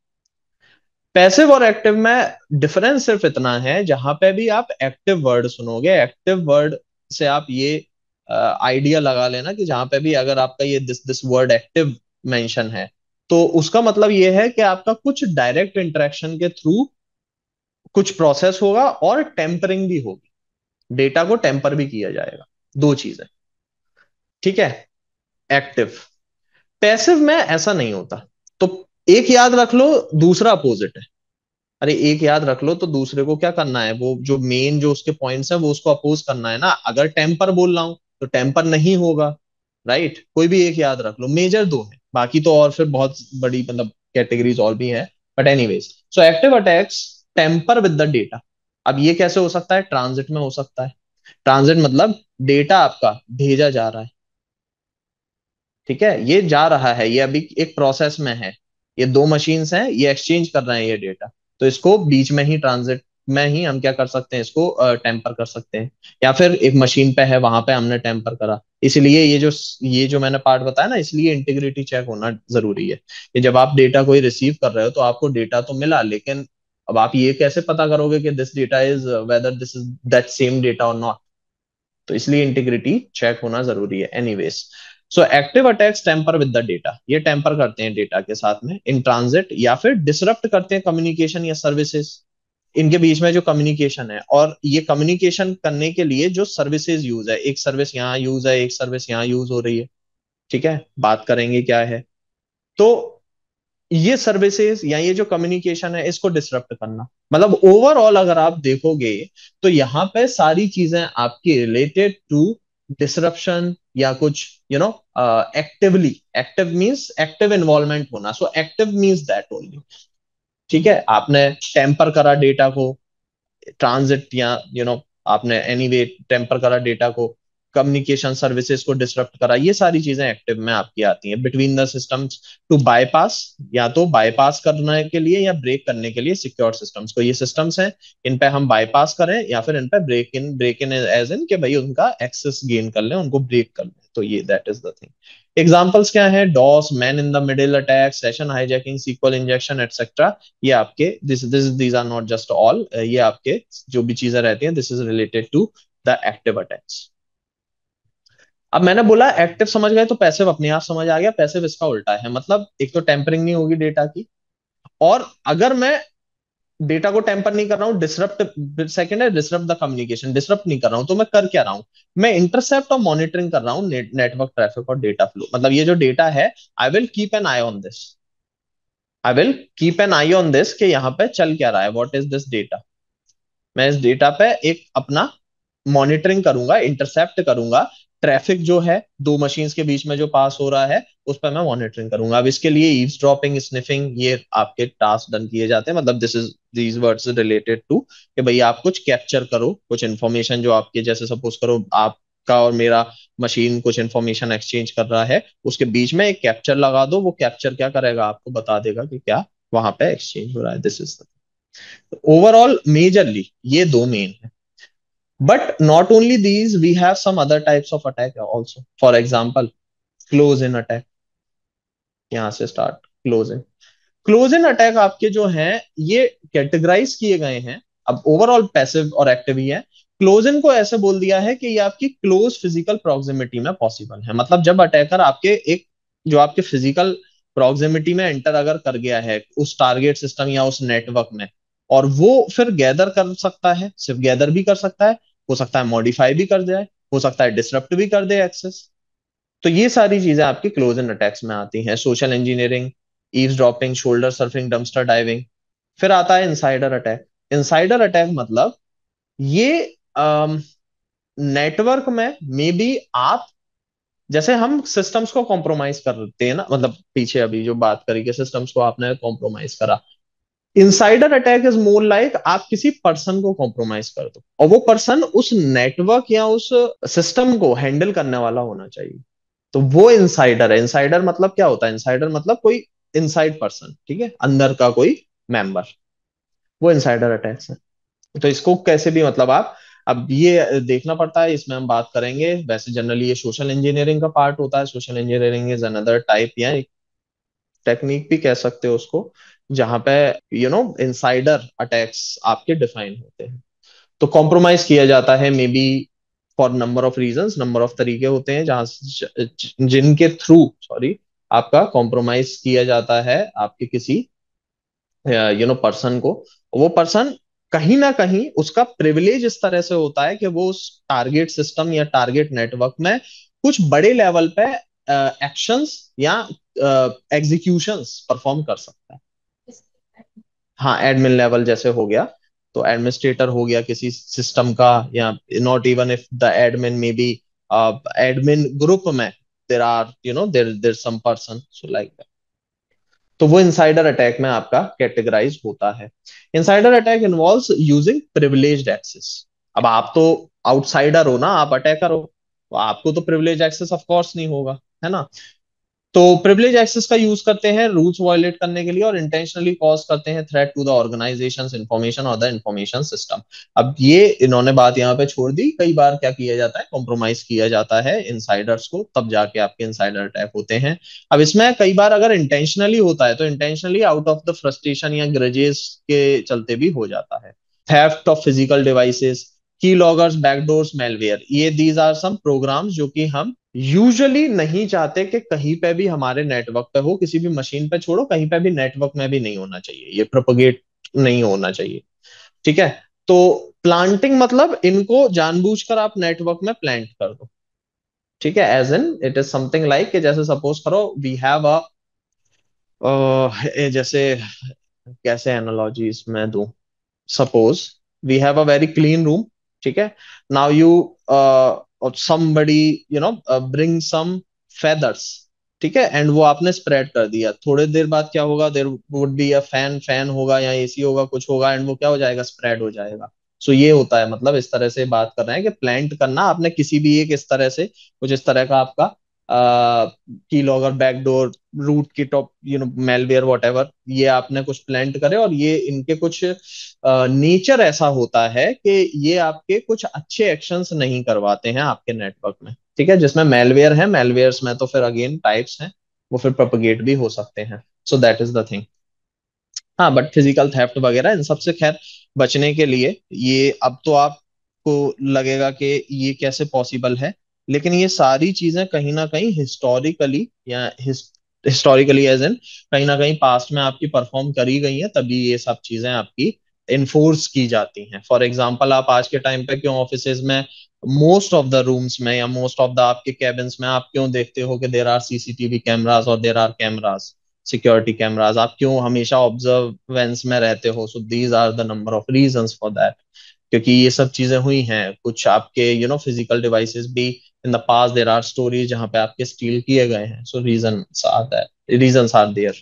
passive और एक्टिव में डिफरेंस सिर्फ इतना है जहां पे भी आप एक्टिव वर्ड सुनोगे एक्टिव वर्ड से आप ये आइडिया लगा लेना कि जहां पे भी अगर आपका ये this this word active mention है तो उसका मतलब ये है कि आपका कुछ डायरेक्ट इंटरेक्शन के थ्रू कुछ प्रोसेस होगा और टेम्परिंग भी होगी डेटा को टेम्पर भी किया जाएगा दो चीजें ठीक है एक्टिव पैसिव में ऐसा नहीं होता तो एक याद रख लो दूसरा अपोजिट है अरे एक याद रख लो तो दूसरे को क्या करना है वो जो मेन जो उसके पॉइंट्स है वो उसको अपोज करना है ना अगर टेम्पर बोल रहा हूँ तो टेम्पर नहीं होगा राइट कोई भी एक याद रख लो मेजर दो है बाकी तो और फिर बहुत बड़ी मतलब कैटेगरीज और भी है but ways so active attacks tamper with the data अब ये कैसे हो सकता है ट्रांजिट में हो सकता है ट्रांजिट मतलब डेटा आपका भेजा जा रहा है ठीक है ये जा रहा है ये अभी एक प्रोसेस में है ये दो मशीन्स हैं ये एक्सचेंज कर रहे हैं ये डेटा तो इसको बीच में ही ट्रांजिट में ही हम क्या कर सकते हैं इसको टेम्पर कर सकते हैं या फिर एक मशीन पे है वहां पे हमने टेम्पर करा इसलिए ये जो ये जो मैंने पार्ट बताया ना इसलिए इंटीग्रिटी चेक होना जरूरी है कि जब आप डेटा कोई रिसीव कर रहे हो तो आपको डेटा तो मिला लेकिन अब आप ये कैसे पता करोगे कि this data is whether this is that same data और नॉट तो इसलिए इंटीग्रिटी चेक होना जरूरी है any so active attacks tamper with the data ये टेम्पर करते हैं डेटा के साथ में इन ट्रांजिट या फिर डिसरप्ट करते हैं कम्युनिकेशन या सर्विसेज इनके बीच में जो कम्युनिकेशन है और ये कम्युनिकेशन करने के लिए जो सर्विसेज यूज है एक सर्विस यहाँ यूज है एक सर्विस यहाँ यूज हो रही है ठीक है बात करेंगे क्या है तो ये सर्विसेज या ये जो कम्युनिकेशन है इसको डिस्टरप्ट करना मतलब ओवरऑल अगर आप देखोगे तो यहाँ पे सारी चीजें आपकी रिलेटेड टू डिसरप्शन या कुछ you know actively active means active involvement होना so active means that only ठीक है आपने टेम्पर करा डेटा को ट्रांजिट या यू नो आपने एनी वे टेम्पर करा डेटा को कम्युनिकेशन सर्विसेज को डिस्टर्ब करा ये सारी चीजें एक्टिव में आपकी आती हैं between the systems to bypass या तो बाईपास करने के लिए या ब्रेक करने के लिए सिक्योर सिस्टम्स को ये सिस्टम्स हैं इन पे हम बाईपास करें या फिर इन पे break in break in as in कि भाई उनका एक्सेस गेन कर लें उनको ब्रेक कर लें तो ये that is the thing examples क्या है DoS man in the middle attack session hijacking SQL injection etcetera ये आपके this this these are not just all ये आपके जो भी चीजें रहती हैं this is related to the active attacks अब मैंने बोला एक्टिव समझ गए तो पैसे अपने आप समझ आ गया पैसे इसका उल्टा है मतलब एक तो टेम्परिंग नहीं होगी डेटा की और अगर मैं डेटा को टेम्पर नहीं कर रहा हूँ डिसरप्ट सेकेंड है डिसरप्ट द कम्युनिकेशन डिसरप्ट नहीं कर रहा हूँ तो मैं कर क्या रहा हूँ मैं इंटरसेप्ट और मॉनिटरिंग कर रहा हूँ नेटवर्क ट्रैफिक और डेटा फ्लो मतलब ये जो डेटा है I will keep an eye on this I will keep an eye on this कि यहाँ पे चल क्या रहा है वॉट इज दिस डेटा मैं इस डेटा पे एक अपना मॉनिटरिंग करूंगा इंटरसेप्ट करूंगा ट्रैफिक जो है दो मशीन्स के बीच में जो पास हो रहा है उस पर मैं मॉनिटरिंग करूंगा अब इसके लिए ईव ड्रॉपिंग स्निफिंग ये आपके टास्क डन किए जाते हैं मतलब this is these words related to कि भाई आप कुछ कैप्चर करो कुछ इन्फॉर्मेशन जो आपके जैसे सपोज करो आप का और मेरा मशीन कुछ इन्फॉर्मेशन एक्सचेंज कर रहा है उसके बीच में एक कैप्चर लगा दो वो कैप्चर क्या करेगा आपको बता देगा कि क्या वहां पे एक्सचेंज हो रहा है दिस इज ओवरऑल मेजरली ये दो मेन है But not only these, we have some other types of attack also. For example, close in attack. यहां से start close in close in attack आपके जो हैं ये कैटेगराइज किए गए हैं अब ओवरऑल पैसिव और एक्टिव ही है क्लोज इन को ऐसे बोल दिया है कि ये आपकी क्लोज फिजिकल प्रोक्सिमिटी में पॉसिबल है मतलब जब अटैकर आपके एक जो आपके फिजिकल प्रोक्सिमिटी में एंटर अगर कर गया है उस टारगेट सिस्टम या उस नेटवर्क में और वो फिर गैदर कर सकता है सिर्फ गैदर भी कर सकता है हो सकता है मॉडिफाई भी कर जाए हो सकता है डिस्टरप्ट भी कर दे एक्सेस तो ये सारी चीजें आपकी क्लोज इन अटैक्स में आती हैं social engineering eavesdropping shoulder surfing dumpster diving फिर आता है इनसाइडर अटैक इनसाइडर अटैक मतलब ये नेटवर्क um, uh, में मे बी आप जैसे हम सिस्टम्स को कॉम्प्रोमाइज करते हैं ना मतलब पीछे अभी जो बात करी कि सिस्टम्स को आपने कॉम्प्रोमाइज करा insider attack is more like आप किसी पर्सन को कॉम्प्रोमाइज कर दो और वो पर्सन उस नेटवर्क या उस सिस्टम को हैंडल करने वाला होना चाहिए तो वो इनसाइडर है इनसाइडर मतलब क्या होता है इनसाइडर मतलब कोई इनसाइड पर्सन ठीक है अंदर का कोई मेंबर वो इनसाइडर अटैक्स है तो इसको कैसे भी मतलब आप अब ये देखना पड़ता है इसमें हम बात करेंगे वैसे जनरली ये सोशल इंजीनियरिंग का पार्ट होता है social engineering is another type या एक टेक्निक भी कह सकते हो उसको जहां पे यू नो इनसाइडर अटैक्स आपके डिफाइन होते हैं तो कॉम्प्रोमाइज किया जाता है maybe for number of reasons number of तरीके होते हैं जहां जिनके थ्रू सॉरी आपका कॉम्प्रोमाइज किया जाता है आपके किसी यू नो पर्सन को वो पर्सन कहीं ना कहीं उसका प्रिविलेज इस तरह से होता है कि वो उस टारगेट सिस्टम या टारगेट नेटवर्क में कुछ बड़े लेवल पे एक्शंस uh, या एग्जीक्यूशंस uh, परफॉर्म कर सकता है हाँ एडमिन लेवल जैसे हो गया तो एडमिनिस्ट्रेटर हो गया किसी सिस्टम का या not even if the admin maybe admin group में there are you know there there some person so like that तो वो इनसाइडर अटैक में आपका कैटेगराइज होता है insider attack involve using privilege access अब आप तो आउटसाइडर हो ना आप अटैकर हो तो आपको तो प्रिविलेज एक्सेस ऑफ कोर्स नहीं होगा है ना तो प्रिविलेज एक्सेस का यूज करते हैं रूल्स वायलेट करने के लिए और इंटेंशनली कॉज करते हैं threat to the organization information और द इन्फॉर्मेशन सिस्टम अब ये इन्होंने बात यहाँ पे छोड़ दी कई बार क्या किया जाता है कॉम्प्रोमाइज किया जाता है इनसाइडर्स को तब जाके आपके इनसाइडर अटैक होते हैं अब इसमें कई बार अगर इंटेंशनली होता है तो intentionally out of the frustration या ग्रजेस के चलते भी हो जाता है theft of physical devices keyloggers backdoors malware ये दीज आर सम प्रोग्राम्स जो कि हम यूजली नहीं चाहते कि कहीं पे भी हमारे नेटवर्क पे हो किसी भी मशीन पे छोड़ो कहीं पे भी नेटवर्क में भी नहीं होना चाहिए ये प्रोपोगेट नहीं होना चाहिए ठीक है तो प्लांटिंग मतलब इनको जानबूझकर आप नेटवर्क में प्लांट कर दो ठीक है as in it is something like जैसे सपोज करो वी हैव अ जैसे कैसे एनोलॉजी इसमें दू suppose we have a very clean room ठीक है नाउ यू और somebody you know bring some feathers ठीक है एंड वो आपने स्प्रेड कर दिया थोड़ी देर बाद क्या होगा there would be a fan fan होगा या एसी होगा कुछ होगा एंड वो क्या हो जाएगा स्प्रेड हो जाएगा सो so, ये होता है मतलब इस तरह से बात कर रहे हैं कि प्लांट करना आपने किसी भी एक इस तरह से कुछ इस तरह का आपका key logger backdoor rootkit top you know malware what ये आपने कुछ प्लांट करे और ये इनके कुछ नेचर uh, ऐसा होता है कि ये आपके कुछ अच्छे एक्शंस नहीं करवाते हैं आपके नेटवर्क में ठीक है जिसमें मेलवेयर है मेलवेयर में तो फिर अगेन टाइप्स हैं वो फिर प्रोपगेट भी हो सकते हैं so that is the thing हाँ बट फिजिकल थेफ्ट वगैरह इन सबसे खैर बचने के लिए ये अब तो आपको लगेगा कि ये कैसे पॉसिबल है लेकिन ये सारी चीजें कहीं ना कहीं हिस्टोरिकली या हिस्टोरिकली एज एन कहीं ना कहीं पास्ट में आपकी परफॉर्म करी गई है तभी ये सब चीजें आपकी इन्फोर्स की जाती हैं फॉर एग्जाम्पल आप आज के टाइम पे क्यों ऑफिस में मोस्ट ऑफ द रूम्स में या मोस्ट ऑफ द आपके कैबिन में आप क्यों देखते हो कि देर आर सीसीटीवी कैमराज और there are cameras security cameras आप क्यों हमेशा ऑब्जर्वेंस में रहते हो so these are the number of reason for that क्योंकि ये सब चीजें हुई हैं कुछ आपके यू नो फिजिकल डिवाइसेस भी in the past there are stories जहाँ पे आपके स्टील किए गए हैं so reason are that reasons are there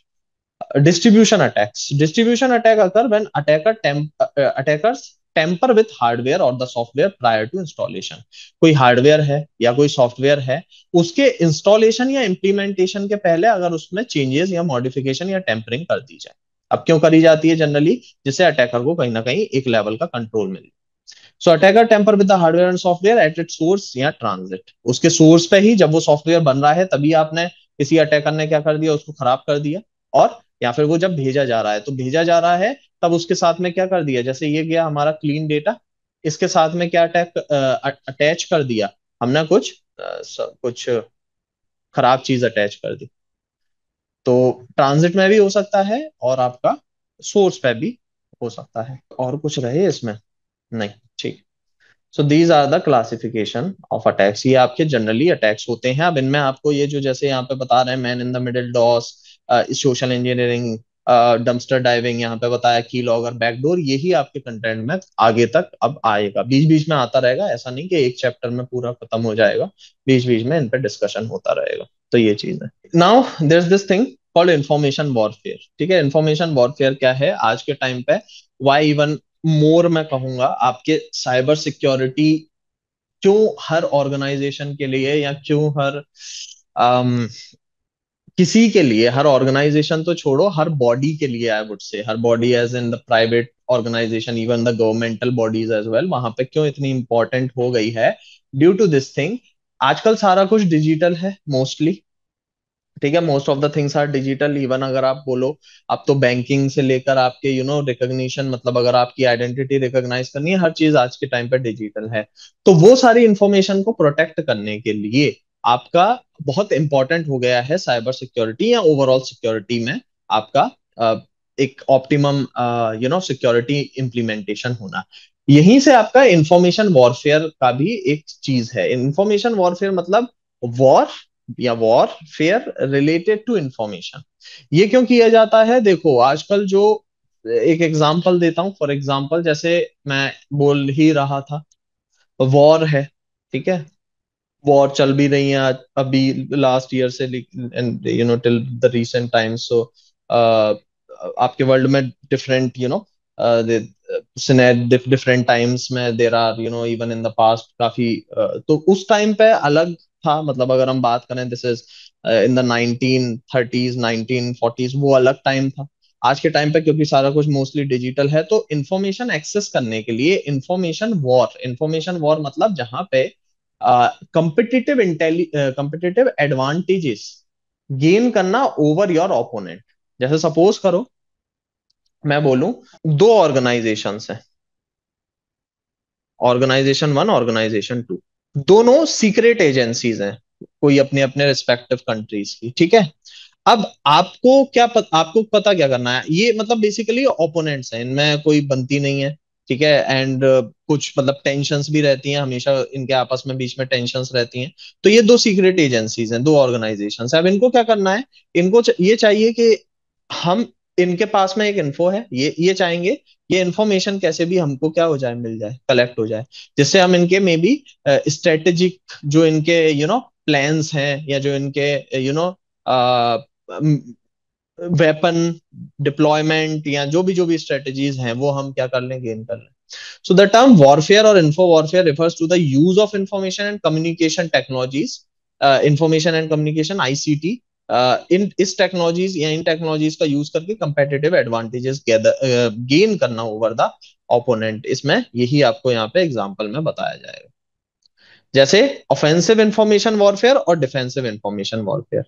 distribution attacks distribution attack occur when attacker temp, tamper with hardware और the software prior to installation कोई hardware है या कोई सॉफ्टवेयर है उसके इंस्टॉलेशन या इम्प्लीमेंटेशन के पहले अगर उसमें चेंजेस या मॉडिफिकेशन या टेम्परिंग कर दी जाए अब क्यों करी जाती है जनरली जिससे अटैकर को कहीं ना कहीं एक लेवल का कंट्रोल मिले so attacker tamper with the hardware and software at it source या ट्रांजिट उसके सोर्स पे ही जब वो सॉफ्टवेयर बन रहा है तभी आपने किसी अटैकर ने क्या कर दिया उसको खराब कर दिया और या फिर वो जब भेजा जा रहा है तो भेजा जा रहा है तब उसके साथ में क्या कर दिया जैसे ये गया हमारा क्लीन डेटा इसके साथ में क्या अटैक अटैच कर दिया हमने कुछ आ, कुछ खराब चीज अटैच कर दी तो ट्रांजिट में भी हो सकता है और आपका सोर्स पे भी हो सकता है और कुछ रहे इसमें नहीं ठीक so these are the classification of attacks ये आपके जनरली अटैक्स होते हैं अब इनमें आपको ये जो जैसे यहाँ पे बता रहे हैं man in the middle DoS social engineering dumpster diving यहाँ पे बताया की लॉगर बैकडोर यही आपके कंटेंट में आगे तक अब आएगा बीच बीच में आता रहेगा ऐसा नहीं कि एक चैप्टर में पूरा खत्म हो जाएगा बीच बीच में इन पर डिस्कशन होता रहेगा तो ये चीज है now there this thing called information warfare ठीक है इन्फॉर्मेशन वॉरफेयर क्या है आज के टाइम पे वाई इवन मोर मैं कहूंगा आपके साइबर सिक्योरिटी क्यों हर ऑर्गेनाइजेशन के लिए या क्यों हर um, किसी के लिए हर ऑर्गेनाइजेशन तो छोड़ो हर बॉडी के लिए आई वुड से हर body as in the private organization even the governmental bodies as well वहां पे क्यों इतनी इंपॉर्टेंट हो गई है ड्यू टू दिस थिंग आजकल सारा कुछ डिजिटल है मोस्टली ठीक है most of the things are digital even अगर आप बोलो आप तो बैंकिंग से लेकर आपके यू नो रिकोगशन मतलब अगर आपकी आइडेंटिटी रिकोगनाइज करनी है हर चीज आज के टाइम पर डिजिटल है तो वो सारी इंफॉर्मेशन को प्रोटेक्ट करने के लिए आपका बहुत इंपॉर्टेंट हो गया है साइबर सिक्योरिटी या ओवरऑल सिक्योरिटी में आपका एक optimum you know security implementation होना यहीं से आपका इंफॉर्मेशन वॉरफेयर का भी एक चीज है इंफॉर्मेशन वॉरफेयर मतलब वॉर या warfare related to information ये क्यों किया जाता है देखो आजकल जो एक एग्जाम्पल देता हूँ फॉर एग्जाम्पल जैसे मैं बोल ही रहा था वॉर है ठीक है वॉर चल भी रही है अभी लास्ट ईयर से you know till the recent times सो आपके वर्ल्ड में different you know different times में there are you know even in the past काफी uh, तो उस टाइम पे अलग था मतलब अगर हम बात करें this is in the nineteen thirties nineteen forties वो अलग टाइम था आज के टाइम पे क्योंकि सारा कुछ मोस्टली डिजिटल है तो इन्फॉर्मेशन एक्सेस करने के लिए इन्फॉर्मेशन वॉर इन्फॉर्मेशन वॉर मतलब जहां पे कंपिटेटिव इंटेलि कंपिटेटिव एडवांटेजेस गेन करना ओवर योर ओपोनेंट जैसे सपोज करो मैं बोलूं दो ऑर्गेनाइजेशन है ऑर्गेनाइजेशन वन ऑर्गेनाइजेशन टू दोनों सीक्रेट एजेंसीज हैं कोई अपने अपने रिस्पेक्टिव कंट्रीज की ठीक है अब आपको क्या पत, आपको पता क्या करना है ये मतलब बेसिकली ओपोनेंट्स हैं इनमें कोई बनती नहीं है ठीक है एंड uh, कुछ मतलब टेंशन भी रहती हैं हमेशा इनके आपस में बीच में टेंशन रहती हैं तो ये दो सीक्रेट एजेंसीज हैं दो ऑर्गेनाइजेशन अब इनको क्या करना है इनको च, ये चाहिए कि हम इनके पास में एक इन्फो है ये ये चाहेंगे ये इन्फॉर्मेशन कैसे भी हमको क्या हो जाए मिल जाए कलेक्ट हो जाए जिससे हम इनके मे बी स्ट्रेटेजिक जो इनके यू नो प्लान हैं या जो इनके यू नो वेपन डिप्लॉयमेंट या जो भी जो भी स्ट्रेटेजीज हैं वो हम क्या कर लें गेन कर लें सो द टर्म वॉरफेयर और info warfare refers to the use of information and communication technologies information and communication ICT in uh, इस टेक्नोलॉजीज या इन टेक्नोलॉजीज का यूज करके कंपेटेटिव एडवांटेजेस गेन करना ओवर द ओपोनेंट इसमें यही आपको यहाँ पे एग्जाम्पल में बताया जाएगा जैसे ऑफेंसिव इंफॉर्मेशन वॉरफेयर और defensive information warfare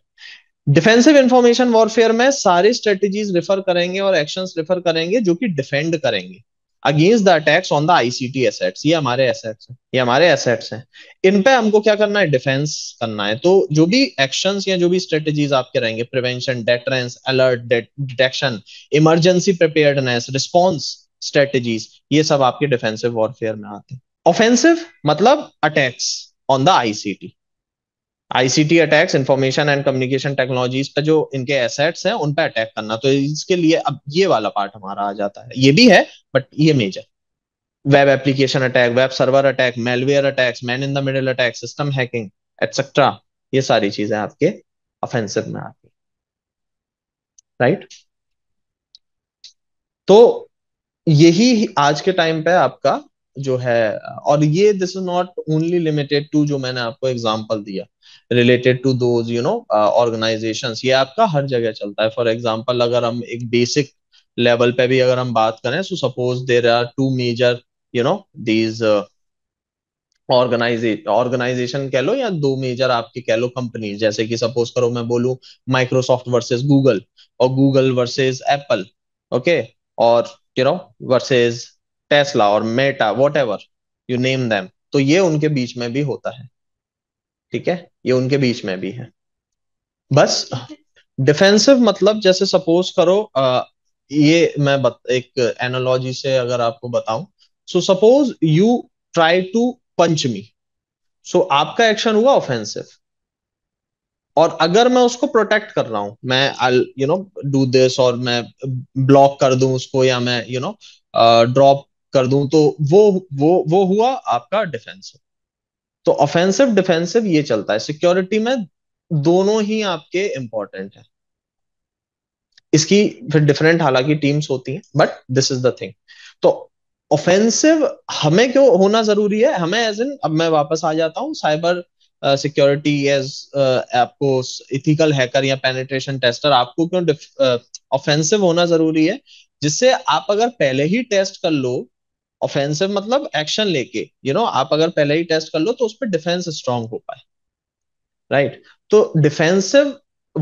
defensive information warfare में सारी स्ट्रेटेजीज रिफर करेंगे और एक्शन रिफर करेंगे जो कि डिफेंड करेंगे against the attacks on the ICT assets ये हमारे एसेट्स हैं ये हमारे एसेट्स हैं इन पे हमको क्या करना है डिफेंस करना है तो जो भी एक्शंस या जो भी स्ट्रेटजीज आपके रहेंगे prevention deterrence alert detection emergency preparedness response strategies ये सब आपके डिफेंसिव वॉरफेयर में आते हैं ऑफेंसिव मतलब attacks on the ICT ICT attacks information and communication technologies पे जो इनके एसेट्स हैं उन पर अटैक करना तो इसके लिए अब ये वाला पार्ट हमारा आ जाता है ये भी है बट ये major web application attack web server attack malware attacks man in the middle attack system hacking etcetera ये सारी चीजें आपके ऑफेंसिव में आती राइट तो यही आज के टाइम पे आपका जो है और ये this is not only limited to जो मैंने आपको एग्जाम्पल दिया related to those you know organization ये आपका हर जगह चलता है फॉर एग्जाम्पल अगर हम एक बेसिक लेवल पे भी अगर हम बात करें so suppose there are two major you know these organization organization कह लो या दो मेजर आपकी कह लो कंपनी जैसे कि सपोज करो मैं बोलू माइक्रोसॉफ्ट वर्सेज गूगल और गूगल वर्सेज एप्पल ओके और यू नो वर्सेज टेस्ला और Meta whatever you name them तो ये उनके बीच में भी होता है ठीक है ये उनके बीच में भी है बस डिफेंसिव मतलब जैसे सपोज करो आ, ये मैं बत, एक एनोलॉजी से अगर आपको बताऊं so suppose you try to punch me so आपका एक्शन हुआ ऑफेंसिव और अगर मैं उसको प्रोटेक्ट कर रहा हूं मैं I you know do this और मैं ब्लॉक कर दूं उसको या मैं यू नो ड्रॉप कर दूं तो वो वो वो हुआ आपका डिफेंसिव तो ऑफेंसिव डिफेंसिव ये चलता है सिक्योरिटी में दोनों ही आपके इंपॉर्टेंट है इसकी फिर डिफरेंट हालांकि टीम्स होती हैं but this is the thing तो ऑफेंसिव हमें क्यों होना जरूरी है हमें एज इन अब मैं वापस आ जाता हूँ साइबर सिक्योरिटी एज आपको इथिकल हैकर या पेनिट्रेशन टेस्टर आपको क्यों ऑफेंसिव uh, होना जरूरी है जिससे आप अगर पहले ही टेस्ट कर लो ऑफेंसिव मतलब एक्शन लेके यू you नो know, आप अगर पहले ही टेस्ट कर लो तो उस पर डिफेंस स्ट्रांग हो पाए राइट right? तो defensive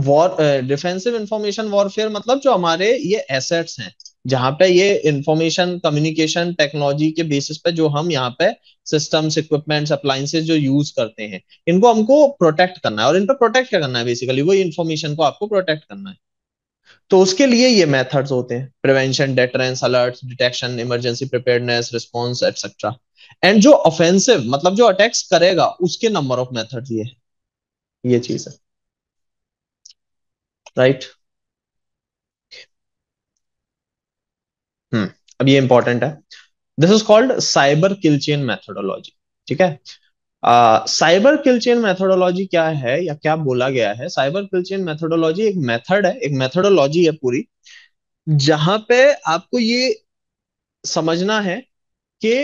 war defensive information warfare मतलब जो हमारे ये एसेट्स हैं जहां पे ये इंफॉर्मेशन कम्युनिकेशन टेक्नोलॉजी के बेसिस पे जो हम यहाँ पे सिस्टम्स इक्विपमेंट्स अप्लायंसेस जो यूज करते हैं इनको हमको प्रोटेक्ट करना है और इन पर प्रोटेक्ट क्या करना है बेसिकली वो इन्फॉर्मेशन को आपको प्रोटेक्ट करना है तो उसके लिए ये मेथड्स होते हैं prevention deterrence alerts detection emergency preparedness response etcetera and जो ऑफेंसिव मतलब जो अटैक्स करेगा उसके नंबर ऑफ मेथड्स ये है ये चीज है राइट right? हम्म अब ये इंपॉर्टेंट है this is called cyber kill chain ठीक है साइबर चेन मेथोडोलॉजी क्या है या क्या बोला गया है साइबर चेन मेथोडोलॉजी एक मेथड है एक मेथोडोलॉजी है पूरी जहां पे आपको ये समझना है कि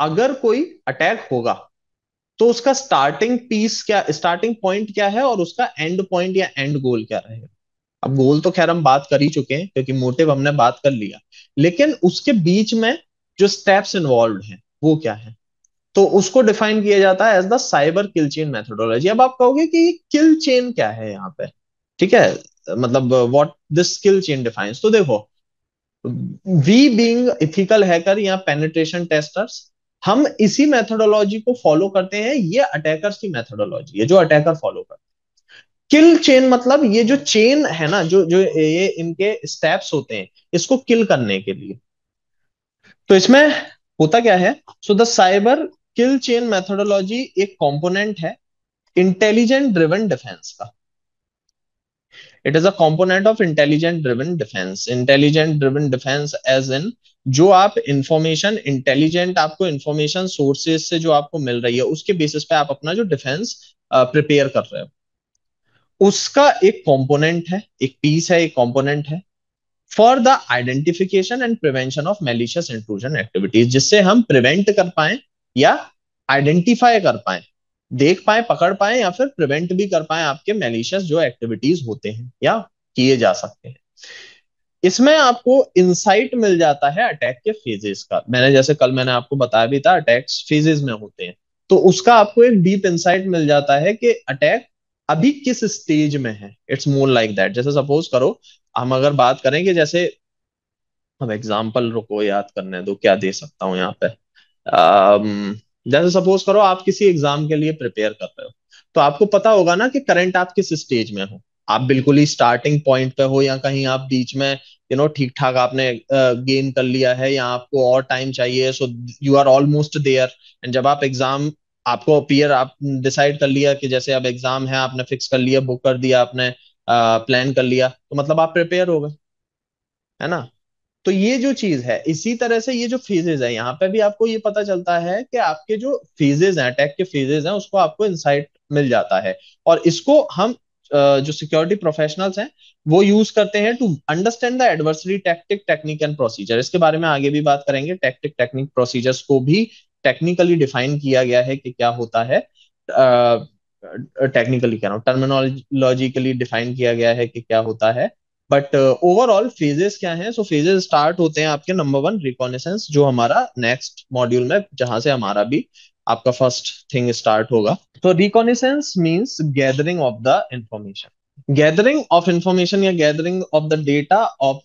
अगर कोई अटैक होगा तो उसका स्टार्टिंग पीस क्या स्टार्टिंग पॉइंट क्या है और उसका एंड पॉइंट या एंड गोल क्या रहेगा अब गोल तो खैर हम बात कर ही चुके हैं क्योंकि मोटिव हमने बात कर लिया लेकिन उसके बीच में जो स्टेप्स इन्वॉल्व हैं वो क्या है तो उसको डिफाइन किया जाता है as the cyber kill chain methodology अब आप कहोगे कि किल चेन क्या है यहाँ पे ठीक है मतलब what this kill chain defines तो देखो वी बीइंग इथिकल हैकर या पेनिट्रेशन टेस्टर्स हम इसी मेथोडोलॉजी को फॉलो करते हैं ये अटैकर्स की मेथोडोलॉजी है जो अटैकर फॉलो करते किल चेन मतलब ये जो चेन है ना जो जो ये इनके स्टेप्स होते हैं इसको किल करने के लिए तो इसमें होता क्या है so the cyber kill chain methodology एक कंपोनेंट है इंटेलिजेंट ड्रिवन डिफेंस का it is a component of intelligent driven defence intelligent driven defence as in जो आप इंफॉर्मेशन इंटेलिजेंट आपको इंफॉर्मेशन सोर्सेज से जो आपको मिल रही है उसके बेसिस पे आप अपना जो डिफेंस प्रिपेयर कर रहे हो उसका एक कंपोनेंट है एक पीस है एक कंपोनेंट है for the identification and prevention of malicious inclusion activities जिससे हम प्रिवेंट कर पाए या आइडेंटिफाई कर पाए देख पाए पकड़ पाए या फिर प्रिवेंट भी कर पाए आपके मेलिशियस जो एक्टिविटीज होते हैं या किए जा सकते हैं इसमें आपको इंसाइट मिल जाता है अटैक के फेजेस का मैंने जैसे कल मैंने आपको बताया भी था अटैक्स फेजेस में होते हैं तो उसका आपको एक डीप इंसाइट मिल जाता है कि अटैक अभी किस स्टेज में है इट्स मोर लाइक दैट जैसे सपोज करो हम अगर बात करें कि जैसे हम एग्जाम्पल रुको याद करने दो क्या दे सकता हूँ यहाँ पे जैसे um, सपोज करो आप किसी एग्जाम के लिए प्रिपेयर कर रहे हो तो आपको पता होगा ना कि करंट आप किस स्टेज में हो आप बिल्कुल ही स्टार्टिंग पॉइंट पे हो या कहीं आप बीच में यू नो ठीक ठाक आपने गेन uh, कर लिया है या आपको और टाइम चाहिए so you are almost there and जब आप एग्जाम आपको अपियर आप डिसाइड कर लिया कि जैसे अब एग्जाम है आपने फिक्स कर लिया बुक कर दिया आपने प्लान uh, कर लिया तो मतलब आप प्रिपेयर हो गए है ना तो ये जो चीज है इसी तरह से ये जो फेजेज है यहाँ पे भी आपको ये पता चलता है कि आपके जो फेजेज हैं अटैक के फेजेज हैं उसको आपको इंसाइट मिल जाता है और इसको हम जो सिक्योरिटी प्रोफेशनल्स हैं वो यूज करते हैं to understand the adversary tactic technique and procedure इसके बारे में आगे भी बात करेंगे टैक्टिक टेक्निक प्रोसीजर्स को भी टेक्निकली डिफाइन किया गया है कि क्या होता है टेक्निकली कह रहा हूँ टर्मिनोलॉजिकली डिफाइन किया गया है कि क्या होता है बट ओवरऑल फेजेस क्या हैं सो फेजेस स्टार्ट होते हैं आपके नंबर वन रिकॉनेसेंस जो हमारा नेक्स्ट मॉड्यूल में जहां से हमारा भी आपका फर्स्ट थिंग स्टार्ट होगा तो reconnaissance means gathering of the information gathering of information या gathering of the data of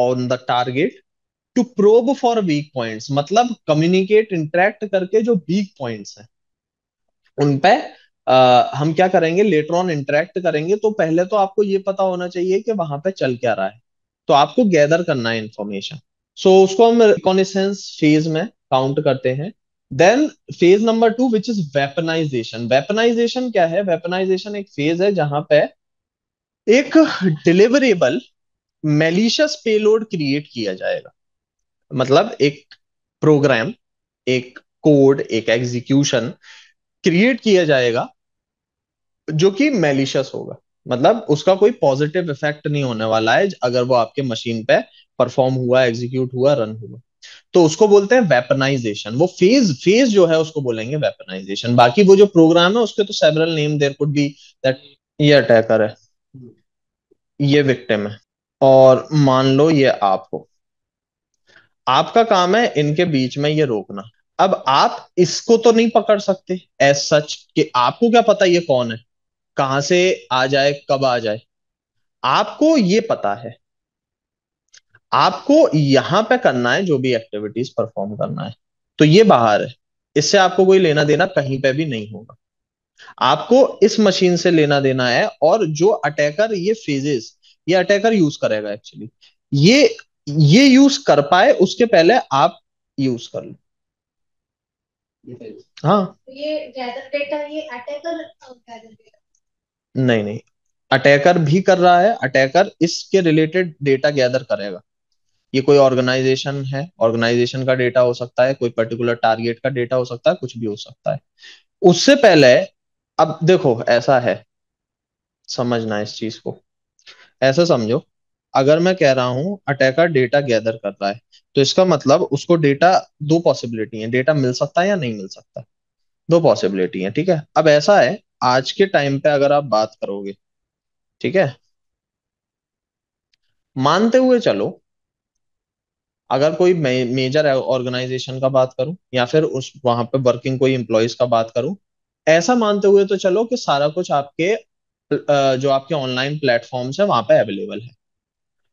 on the target to probe for weak points मतलब कम्युनिकेट इंटरेक्ट करके जो वीक पॉइंट्स हैं उन पे आ, हम क्या करेंगे लेटर ऑन इंटरेक्ट करेंगे तो पहले तो आपको ये पता होना चाहिए कि वहां पे चल क्या रहा है तो आपको गैदर करना है इंफॉर्मेशन सो so, उसको हम रिकॉनिसेंस फेज में काउंट करते हैं then phase number two which is weaponization weaponization क्या है वेपनाइजेशन एक फेज है जहां पे एक डिलीवरेबल मेलिशियस पेलोड क्रिएट किया जाएगा मतलब एक प्रोग्राम एक कोड एक एग्जीक्यूशन क्रिएट किया जाएगा जो कि मेलिशियस होगा मतलब उसका कोई पॉजिटिव इफेक्ट नहीं होने वाला है अगर वो आपके मशीन पे परफॉर्म हुआ एग्जीक्यूट हुआ रन हुआ तो उसको बोलते हैं वेपनाइजेशन वो फेज फेज जो है उसको बोलेंगे वेपनाइजेशन बाकी वो जो प्रोग्राम है उसके तो several name there could be that ये अटैकर है ये विक्टिम है और मान लो ये आप हो आपका काम है इनके बीच में ये रोकना अब आप इसको तो नहीं पकड़ सकते एज सच कि आपको क्या पता ये कौन है कहां से आ जाए कब आ जाए आपको ये पता है आपको यहां पे करना है जो भी एक्टिविटीज परफॉर्म करना है तो ये बाहर है इससे आपको कोई लेना देना कहीं पे भी नहीं होगा आपको इस मशीन से लेना देना है और जो अटैकर ये फेजेस ये अटैकर यूज करेगा एक्चुअली ये ये यूज कर पाए उसके पहले आप यूज कर लो हाँ तो uh, नहीं नहीं अटैकर भी कर रहा है अटैकर इसके रिलेटेड डेटा गैदर करेगा ये कोई ऑर्गेनाइजेशन है ऑर्गेनाइजेशन का डेटा हो सकता है कोई पर्टिकुलर टारगेट का डेटा हो सकता है कुछ भी हो सकता है उससे पहले अब देखो ऐसा है समझना इस चीज को ऐसा समझो अगर मैं कह रहा हूँ अटैकर डेटा गैदर कर रहा है तो इसका मतलब उसको डेटा दो पॉसिबिलिटी है डेटा मिल सकता है या नहीं मिल सकता दो पॉसिबिलिटी है ठीक है अब ऐसा है आज के टाइम पे अगर आप बात करोगे ठीक है मानते हुए चलो अगर कोई मेजर ऑर्गेनाइजेशन का बात करूं या फिर उस वहां पे वर्किंग कोई एम्प्लॉयज का बात करूं ऐसा मानते हुए तो चलो कि सारा कुछ आपके जो आपके ऑनलाइन प्लेटफॉर्म्स है वहां पे अवेलेबल है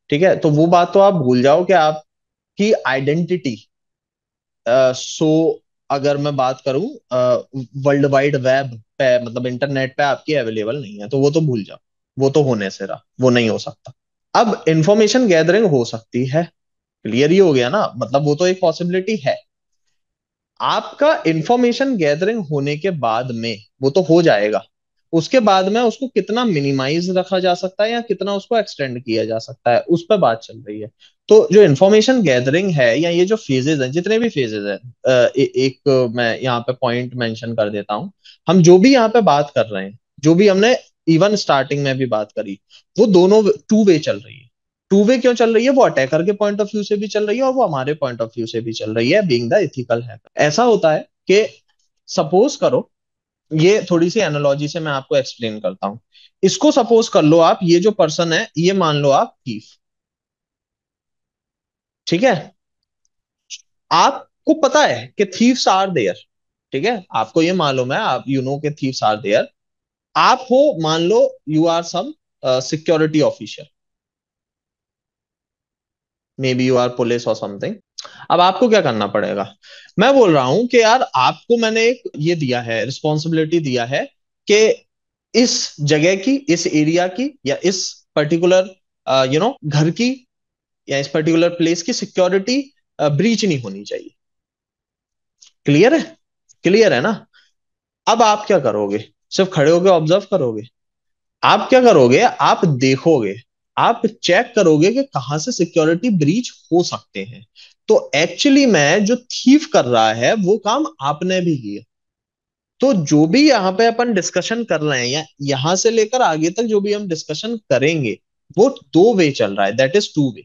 ठीक है तो वो बात तो आप भूल जाओ कि आपकी आइडेंटिटी सो अगर मैं बात करूं वर्ल्ड वाइड वेब पे मतलब इंटरनेट पे आपकी अवेलेबल नहीं है तो वो तो भूल जाओ वो तो होने से रहा वो नहीं हो सकता अब इंफॉर्मेशन गैदरिंग हो सकती है क्लियर ही हो गया ना मतलब वो तो एक पॉसिबिलिटी है आपका इंफॉर्मेशन गैदरिंग होने के बाद में वो तो हो जाएगा उसके बाद में उसको कितना मिनिमाइज रखा जा सकता है या कितना उसको एक्सटेंड किया जा सकता है उस पर बात चल रही है तो जो इन्फॉर्मेशन गैदरिंग है या ये जो फेजेज हैं जितने भी फेजेज हैं एक मैं यहाँ पे पॉइंट मेंशन कर देता हूँ हम जो भी यहाँ पे बात कर रहे हैं जो भी हमने इवन स्टार्टिंग में भी बात करी वो दोनों टू वे चल रही है टू वे क्यों चल रही है वो अटैकर के पॉइंट ऑफ व्यू से भी चल रही है और वो हमारे पॉइंट ऑफ व्यू से भी चल रही है बींग द इथिकल है ऐसा होता है कि सपोज करो ये थोड़ी सी एनोलॉजी से मैं आपको एक्सप्लेन करता हूं इसको सपोज कर लो आप ये जो पर्सन है ये मान लो आप थीफ ठीक है आपको पता है कि थीव्स आर देयर ठीक है आपको ये मालूम है आप यू नो के थीव आर देयर आप हो मान लो you are some security officer may be you are police और समथिंग अब आपको क्या करना पड़ेगा मैं बोल रहा हूं कि यार आपको मैंने एक ये दिया है रिस्पॉन्सिबिलिटी दिया है कि इस जगह की इस एरिया की या इस पर्टिकुलर यू नो घर की या इस पर्टिकुलर प्लेस की सिक्योरिटी ब्रीच uh, नहीं होनी चाहिए क्लियर है क्लियर है ना अब आप क्या करोगे सिर्फ खड़े होकर ऑब्जर्व करोगे आप क्या करोगे आप देखोगे आप चेक करोगे कि कहां से सिक्योरिटी ब्रीच हो सकते हैं तो एक्चुअली मैं जो थीफ कर रहा है वो काम आपने भी किया तो जो भी यहाँ पे अपन डिस्कशन कर रहे हैं या यहां से लेकर आगे तक जो भी हम डिस्कशन करेंगे वो दो वे चल रहा है दैट इज टू वे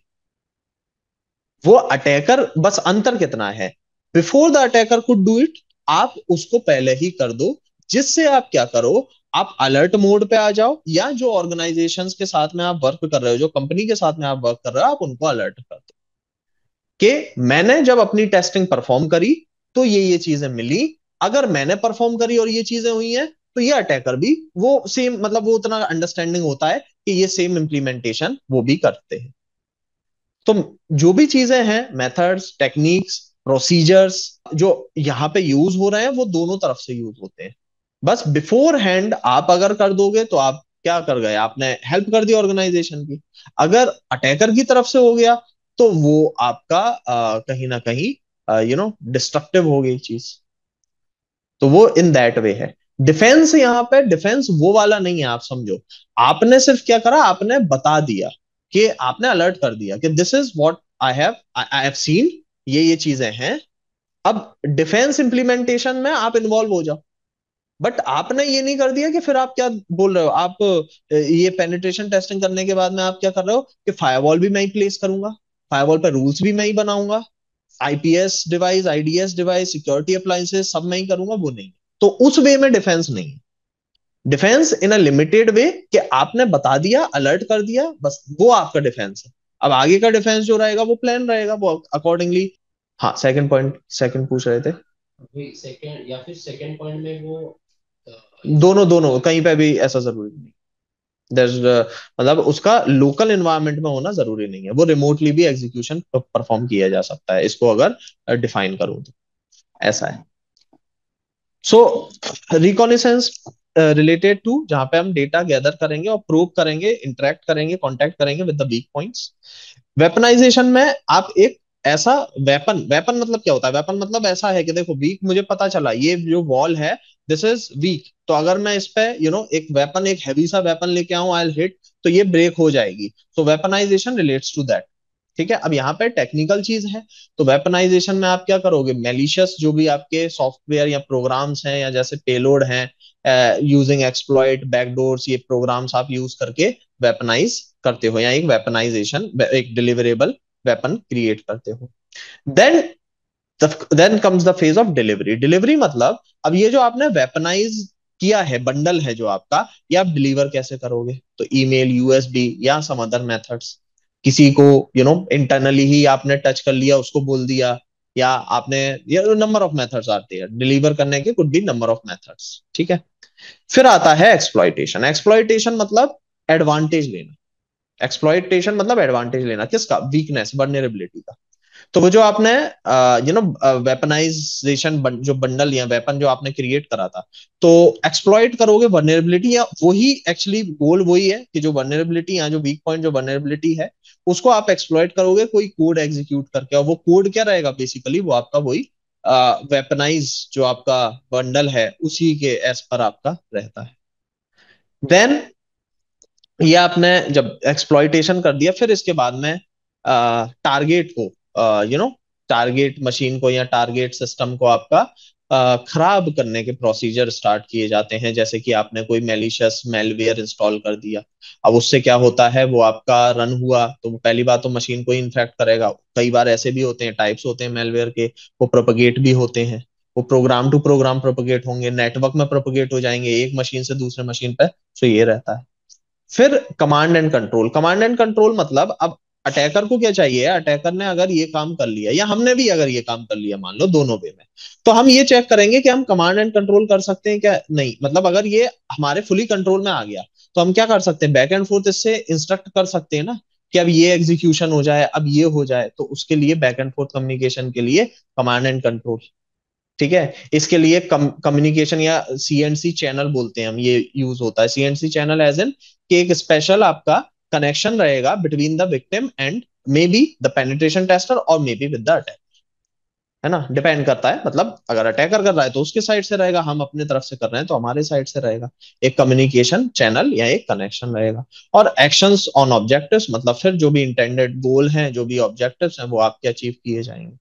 वो अटैकर बस अंतर कितना है before the attacker could do it आप उसको पहले ही कर दो जिससे आप क्या करो आप अलर्ट मोड पे आ जाओ या जो ऑर्गेनाइजेशन के साथ में आप वर्क कर रहे हो जो कंपनी के साथ में आप वर्क कर रहे हो आप उनको अलर्ट कर दो कि मैंने जब अपनी टेस्टिंग परफॉर्म करी तो ये ये चीजें मिली अगर मैंने परफॉर्म करी और ये चीजें हुई हैं तो ये अटैकर भी वो सेम मतलब वो उतना अंडरस्टैंडिंग होता है कि ये सेम इम्प्लीमेंटेशन वो भी करते हैं तो जो भी चीजें हैं मेथड्स टेक्निक्स प्रोसीजर्स जो यहाँ पे यूज हो रहे हैं वो दोनों तरफ से यूज होते हैं बस बिफोर हैंड आप अगर कर दोगे तो आप क्या कर गए आपने हेल्प कर दी ऑर्गेनाइजेशन की अगर अटैकर की तरफ से हो गया तो वो आपका आ, कहीं ना कहीं यू नो डिस्ट्रक्टिव हो गई चीज तो वो इन दैट वे है डिफेंस यहाँ पे डिफेंस वो वाला नहीं है आप समझो आपने सिर्फ क्या करा आपने बता दिया कि आपने अलर्ट कर दिया कि this is what I have I have seen ये ये चीजें हैं अब डिफेंस इंप्लीमेंटेशन में आप इन्वॉल्व हो जाओ बट आपने ये नहीं कर दिया कि फिर आप क्या बोल रहे हो आप ये पेनिट्रेशन टेस्टिंग करने के बाद में आप क्या कर रहे हो कि फायरवॉल भी मैं ही प्लेस करूंगा फायरवॉल पर रूल्स भी मैं ही बनाऊंगा IPS device IDS device security appliances सब मैं ही करूंगा वो नहीं तो उस वे में डिफेंस नहीं defence in a limited way कि आपने बता दिया अलर्ट कर दिया बस वो आपका डिफेंस है अब आगे का डिफेंस जो रहेगा वो प्लान रहेगा वो अकॉर्डिंगली हाँ सेकंड पॉइंट सेकंड पूछ रहे थे सेकंड या फिर सेकंड पॉइंट में वो दोनों दोनों कहीं पे भी ऐसा जरूरी नहीं uh, मतलब उसका लोकल एनवायरमेंट में होना जरूरी नहीं है वो रिमोटली भी एग्जीक्यूशन परफॉर्म किया जा सकता है इसको अगर डिफाइन uh, करो तो ऐसा है सो रिकॉनिसेंस रिलेटेड टू जहां पे हम डेटा गैदर करेंगे और प्रूव करेंगे इंटरेक्ट करेंगे कॉन्टेक्ट करेंगे with the weak point weaponization में आप एक ऐसा वेपन वेपन मतलब क्या होता है वेपन मतलब ऐसा है कि देखो वीक मुझे पता चला ये जो वॉल है दिस इज वीक तो अगर मैं इस पे यू you नो know, एक वेपन एक हैवी सा वेपन लेके आऊं आई हिट तो ये ब्रेक हो जाएगी so weaponization relates to that ठीक है अब यहाँ पे टेक्निकल चीज है तो वेपनाइजेशन में आप क्या करोगे मेलिशियस जो भी आपके सॉफ्टवेयर या प्रोग्राम्स हैं या जैसे पेलोड हैं यूजिंग एक्सप्लॉइट बैकडोर्स ये प्रोग्राम्स आप यूज करके वेपनाइज करते हो या एक वेपनाइजेशन एक डिलीवरेबल वेपन क्रिएट करते हो then then comes the phase of delivery delivery मतलब अब ये जो आपने वेपनाइज किया है बंडल है जो आपका ये आप डिलीवर कैसे करोगे तो ईमेल यूएसबी या सम अदर मेथड्स किसी को यू नो इंटरनली ही आपने टच कर लिया उसको बोल दिया या आपने नंबर ऑफ मेथड्स आते हैं डिलीवर करने के could be number of methods ठीक है फिर आता है एक्सप्लॉयटेशन एक्सप्लॉयटेशन मतलब एडवांटेज लेना एक्सप्लॉयटेशन मतलब एडवांटेज लेना किसका वीकनेस वर्नेबिलिटी का तो वो जो आपने यू नो वेपनाइजेशन जो बंडल या वेपन जो आपने क्रिएट करा था तो एक्सप्लॉइट करोगे वर्नेबिलिटी या वही एक्चुअली गोल वही है कि जो वर्नेबिलिटी या जो वीक पॉइंट जो वर्नेबिलिटी है उसको आप एक्सप्लॉइट करोगे कोई कोड एग्जीक्यूट करके और वो कोड क्या रहेगा बेसिकली वो आपका वही वेपनाइज जो आपका बंडल है उसी के एस पर आपका रहता है देन ये आपने जब एक्सप्लॉइटेशन कर दिया फिर इसके बाद में टारगेट को यू नो टारगेट मशीन को या टारगेट सिस्टम को आपका uh, खराब करने के प्रोसीजर स्टार्ट किए जाते हैं जैसे कि आपने कोई मेलिशियस मेलवेयर इंस्टॉल कर दिया अब उससे क्या होता है वो आपका रन हुआ तो पहली बार तो मशीन को इन्फेक्ट करेगा कई बार ऐसे भी होते हैं टाइप्स होते हैं मेलवेयर के वो प्रोपगेट भी होते हैं वो प्रोग्राम टू प्रोग्राम प्रोपगेट होंगे नेटवर्क में प्रोपगेट हो जाएंगे एक मशीन से दूसरे मशीन पर तो ये रहता है फिर command and control command and control मतलब अब अटैकर को क्या चाहिए अटैकर ने अगर ये काम कर लिया या हमने भी अगर ये काम कर लिया मान लो दोनों वे में तो हम ये चेक करेंगे कि हम कमांड एंड कंट्रोल कर सकते हैं क्या नहीं मतलब अगर ये हमारे फुली कंट्रोल में आ गया तो हम क्या कर सकते हैं बैक एंड फोर्थ इससे इंस्ट्रक्ट कर सकते हैं ना कि अब ये एग्जीक्यूशन हो जाए अब ये हो जाए तो उसके लिए बैक एंड फोर्थ कम्युनिकेशन के लिए कमांड एंड कंट्रोल ठीक है इसके लिए कम्युनिकेशन या सी चैनल बोलते हैं हम ये यूज होता है सी चैनल एज एन कि एक स्पेशल आपका कनेक्शन रहेगा between the victim and maybe the penetration tester और maybe with the attack है ना डिपेंड करता है मतलब अगर अटैकर कर रहा है तो उसके साइड से रहेगा हम अपने तरफ से कर रहे हैं तो हमारे साइड से रहेगा एक कम्युनिकेशन चैनल या एक कनेक्शन रहेगा और एक्शंस ऑन ऑब्जेक्टिव्स मतलब फिर जो भी इंटेंडेड गोल हैं जो भी ऑब्जेक्टिव्स हैं वो आपके अचीव किए जाएंगे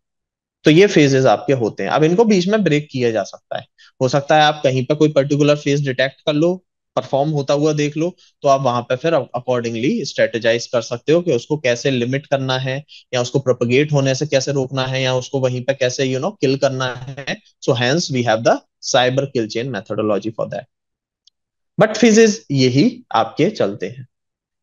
तो ये फेजेस आपके होते हैं अब इनको बीच में ब्रेक किया जा सकता है हो सकता है आप कहीं पर कोई पर्टिकुलर फेज डिटेक्ट कर लो परफॉर्म होता हुआ देख लो तो आप वहां पर फिर अकॉर्डिंगली स्ट्रेटेजाइज कर सकते हो कि उसको कैसे लिमिट करना है या उसको प्रोपोगेट होने से कैसे रोकना है या उसको वहीं पर कैसे यू नो किल करना है so hence we have the cyber kill chain methodology for that but phases यही आपके चलते हैं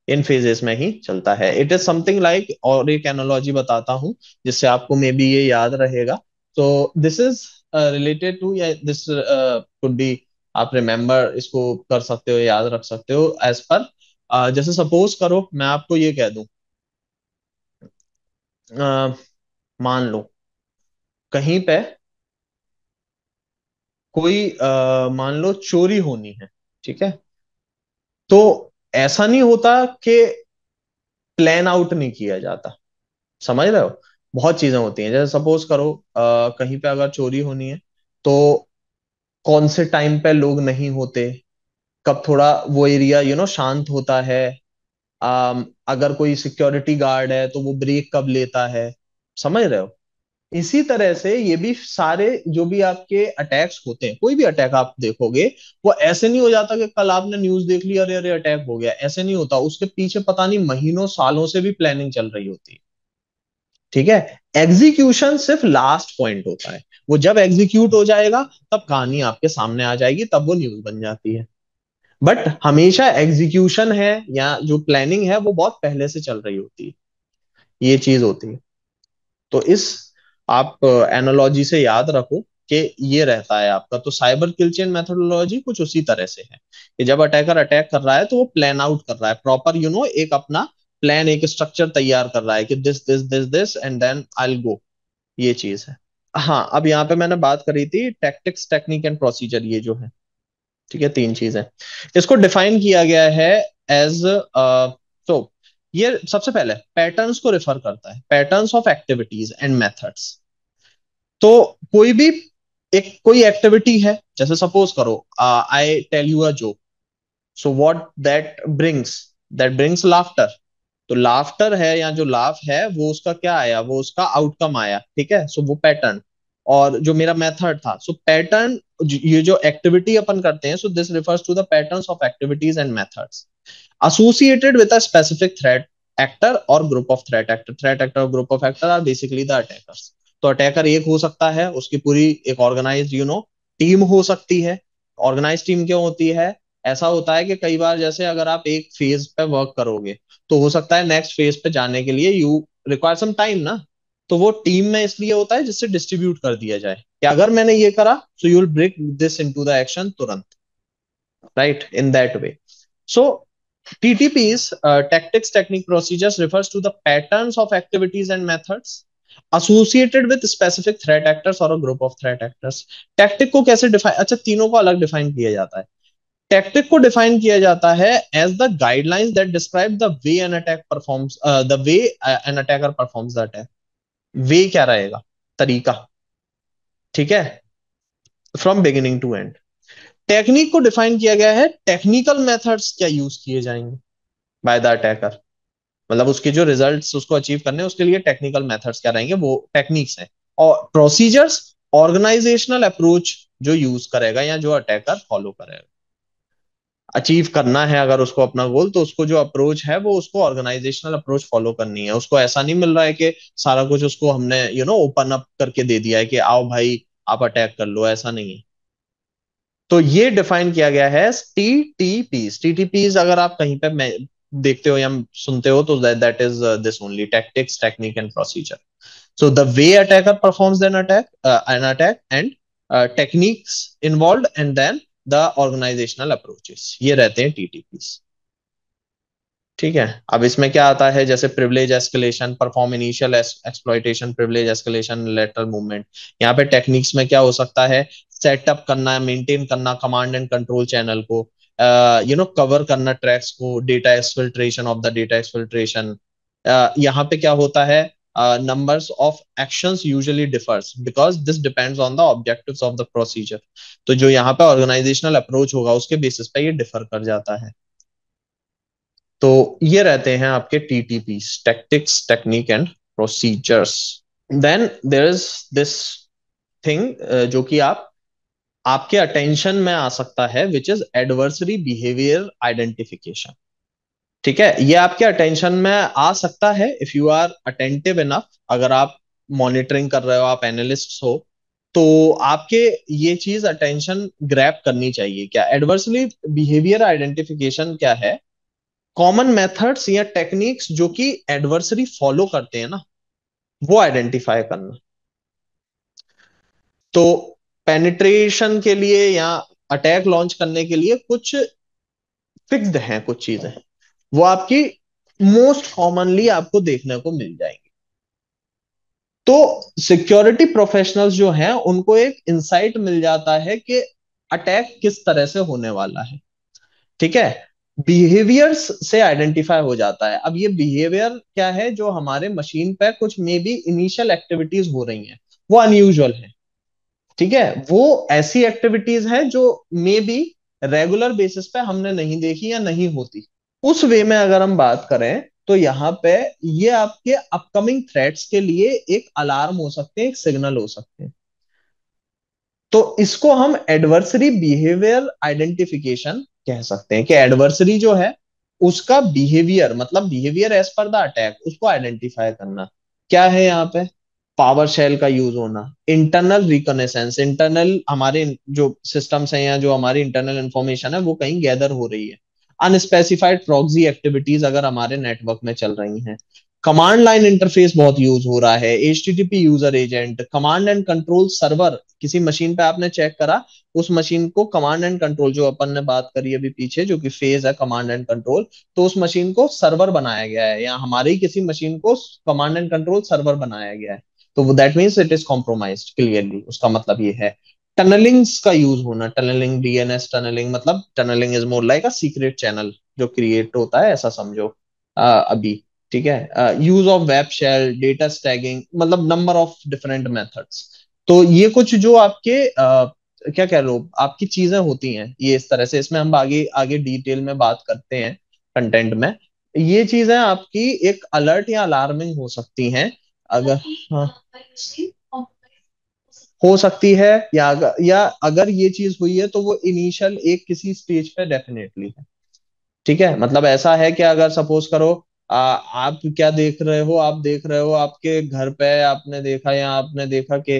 इन फेजेस में ही चलता है इट इज समथिंग लाइक और एक एनोलॉजी बताता हूं जिससे आपको मे बी ये याद रहेगा तो दिस इज रिलेटेड टू या दिस कुड बी आप रिमेम्बर इसको कर सकते हो याद रख सकते हो एज पर जैसे सपोज करो मैं आपको ये कह दू मान लो कहीं पे कोई आ, मान लो चोरी होनी है ठीक है तो ऐसा नहीं होता कि प्लान आउट नहीं किया जाता समझ रहे हो बहुत चीजें होती हैं जैसे सपोज करो आ, कहीं पे अगर चोरी होनी है तो कौन से टाइम पे लोग नहीं होते कब थोड़ा वो एरिया यू नो शांत होता है आ, um, अगर कोई सिक्योरिटी गार्ड है तो वो ब्रेक कब लेता है समझ रहे हो इसी तरह से ये भी सारे जो भी आपके अटैक्स होते हैं कोई भी अटैक आप देखोगे वो ऐसे नहीं हो जाता कि कल आपने न्यूज देख लिया अरे अरे अटैक हो गया ऐसे नहीं होता उसके पीछे पता नहीं महीनों सालों से भी प्लानिंग चल रही होती है ठीक है एग्जीक्यूशन सिर्फ लास्ट पॉइंट होता है वो जब एग्जीक्यूट हो जाएगा तब कहानी आपके सामने आ जाएगी तब वो न्यूज बन जाती है बट हमेशा एग्जीक्यूशन है या जो प्लानिंग है वो बहुत पहले से चल रही होती है ये चीज होती है तो इस आप एनोलॉजी uh, से याद रखो कि ये रहता है आपका तो साइबर किल चेन मेथोडोलॉजी कुछ उसी तरह से है कि जब अटैकर अटैक कर रहा है तो वो प्लान आउट कर रहा है प्रॉपर यू नो एक अपना प्लान एक स्ट्रक्चर तैयार कर रहा है कि this this this this and then I go ये चीज है हाँ अब यहाँ पे मैंने बात करी थी टैक्टिक्स टेक्निक एंड प्रोसीजर ये जो है ठीक है तीन चीजें इसको डिफाइन किया गया है एज तो ये सबसे पहले पैटर्न्स को रेफर करता है patterns of activities and methods तो कोई भी एक कोई एक्टिविटी है जैसे सपोज करो I tell you a joke so what that brings that brings laughter तो लाफ्टर है या जो लाफ है वो उसका क्या आया वो उसका आउटकम आया ठीक है सो वो पैटर्न और जो मेरा मेथड था सो पैटर्न ये जो एक्टिविटी अपन करते हैं so this refers to the patterns of activities and methods associated with a specific threat actor और group of threat actor threat actor और group of actor are basically the attackers तो attacker एक हो सकता है उसकी पूरी एक ऑर्गेनाइज यू नो टीम हो सकती है ऑर्गेनाइज टीम क्यों होती है ऐसा होता है कि कई बार जैसे अगर आप एक फेज पे वर्क करोगे तो हो सकता है नेक्स्ट फेज पे जाने के लिए यू रिक्वायर सम टाइम ना तो वो टीम में इसलिए होता है जिससे डिस्ट्रीब्यूट कर दिया जाए कि अगर मैंने ये करा so you will break this into the action तुरंत right in that way so TTPs tactics technique procedures refers to the patterns of activities and methods associated with specific threat actors और group of threat actors tactic को कैसे define अच्छा तीनों को अलग define किया जाता है टैक्टिक को डिफाइन किया जाता है as the guidelines that describe the way an attack performs the way an attacker performs the attack way क्या रहेगा तरीका ठीक है from beginning to end technique को डिफाइन किया गया है टेक्निकल मेथड्स क्या यूज किए जाएंगे बाय द अटैकर मतलब उसके जो रिजल्ट्स उसको अचीव करने उसके लिए टेक्निकल मेथड्स क्या रहेंगे वो टेक्निक्स हैं और प्रोसीजर्स ऑर्गेनाइजेशनल अप्रोच जो यूज करेगा या जो अटैकर फॉलो करेगा अचीव करना है अगर उसको अपना गोल तो उसको जो अप्रोच है वो उसको ऑर्गेनाइजेशनल अप्रोच फॉलो करनी है उसको ऐसा नहीं मिल रहा है कि सारा कुछ उसको हमने यू नो ओपन अप करके दे दिया है कि आओ भाई आप अटैक कर लो ऐसा नहीं है तो ये डिफाइन किया गया है T T Ps T T Ps अगर आप कहीं पे देखते हो या सुनते हो तो that is this only tactics technique and procedure so the way attacker performs an attack an attack and techniques involve and then the organisational approaches ये रहते हैं टीटीपीस ठीक है अब इसमें क्या आता है जैसे privilege escalation perform initial exploitation privilege escalation lateral movement यहाँ पे टेक्निक्स में क्या हो सकता है सेटअप करना मेंटेन करना कमांड एंड कंट्रोल चैनल को यू नो कवर करना ट्रैक्स को data exfiltration of the data exfiltration यहाँ पे क्या होता है uh, numbers of actions usually differs because this depends on the objectives of the procedure to jo yahan pe organizational approach hoga uske basis pe ye differ kar jata hai to ye rehte hain aapke TTPs tactics technique and procedures then there is this thing uh, jo ki aap आपके attention में आ सकता है which is adversary behaviour identification ठीक है ये आपके attention में आ सकता है if you are attentive enough अगर आप मॉनिटरिंग कर रहे हो आप एनालिस्ट हो तो आपके ये चीज अटेंशन ग्रैप करनी चाहिए क्या एडवर्सली बिहेवियर आइडेंटिफिकेशन क्या है कॉमन मेथड्स या टेक्निक्स जो कि एडवर्सरी फॉलो करते हैं ना वो आइडेंटिफाई करना तो पेनिट्रेशन के लिए या अटैक लॉन्च करने के लिए कुछ फिक्स्ड हैं कुछ चीजें वो आपकी मोस्ट कॉमनली आपको देखने को मिल जाएंगे तो सिक्योरिटी प्रोफेशनल्स जो हैं उनको एक इंसाइट मिल जाता है कि अटैक किस तरह से होने वाला है ठीक है बिहेवियर्स से आइडेंटिफाई हो जाता है अब ये बिहेवियर क्या है जो हमारे मशीन पे कुछ मे बी इनिशियल एक्टिविटीज हो रही हैं वो अनयूजल है ठीक है वो ऐसी एक्टिविटीज है जो मे बी रेगुलर बेसिस पे हमने नहीं देखी या नहीं होती उस वे में अगर हम बात करें तो यहाँ पे ये आपके अपकमिंग थ्रेट्स के लिए एक अलार्म हो सकते हैं एक सिग्नल हो सकते हैं तो इसको हम एडवर्सरी बिहेवियर आइडेंटिफिकेशन कह सकते हैं कि एडवर्सरी जो है उसका बिहेवियर मतलब behaviour as per the attack उसको आइडेंटिफाई करना क्या है यहाँ पे पावर शेल का यूज होना इंटरनल रिकनेसेंस इंटरनल हमारे जो सिस्टम्स हैं या जो हमारी इंटरनल इंफॉर्मेशन है वो कहीं गैदर हो रही है अनस्पेसिफाइड प्रॉक्सी एक्टिविटीज अगर हमारे नेटवर्क में चल रही हैं कमांड लाइन इंटरफेस बहुत यूज हो रहा है H user agent command and control server किसी मशीन पे आपने चेक करा उस मशीन को कमांड एंड कंट्रोल जो अपन ने बात करी अभी पीछे जो कि फेज है कमांड एंड कंट्रोल तो उस मशीन को सर्वर बनाया गया है या हमारे ही किसी मशीन को कमांड एंड कंट्रोल सर्वर बनाया गया है तो that means it is compromise clearly उसका मतलब ये है टनलिंग्स का यूज होना टनलिंग डीएनएस टनलिंग मतलब tunnelling is more like a secret channel जो क्रिएट होता है ऐसा समझो uh, अभी ठीक है use of web shell data staging मतलब नंबर ऑफ डिफरेंट मेथड्स तो ये कुछ जो आपके uh, क्या कह लो आपकी चीजें होती हैं ये इस तरह से इसमें हम आगे आगे डिटेल में बात करते हैं कंटेंट में ये चीजें आपकी एक अलर्ट या अलार्मिंग हो सकती हैं अगर हाँ हो सकती है या या अगर ये चीज हुई है तो वो इनिशियल एक किसी स्टेज पे डेफिनेटली है ठीक है मतलब ऐसा है कि अगर सपोज करो आ, आप क्या देख रहे हो आप देख रहे हो आपके घर पे आपने देखा या आपने देखा कि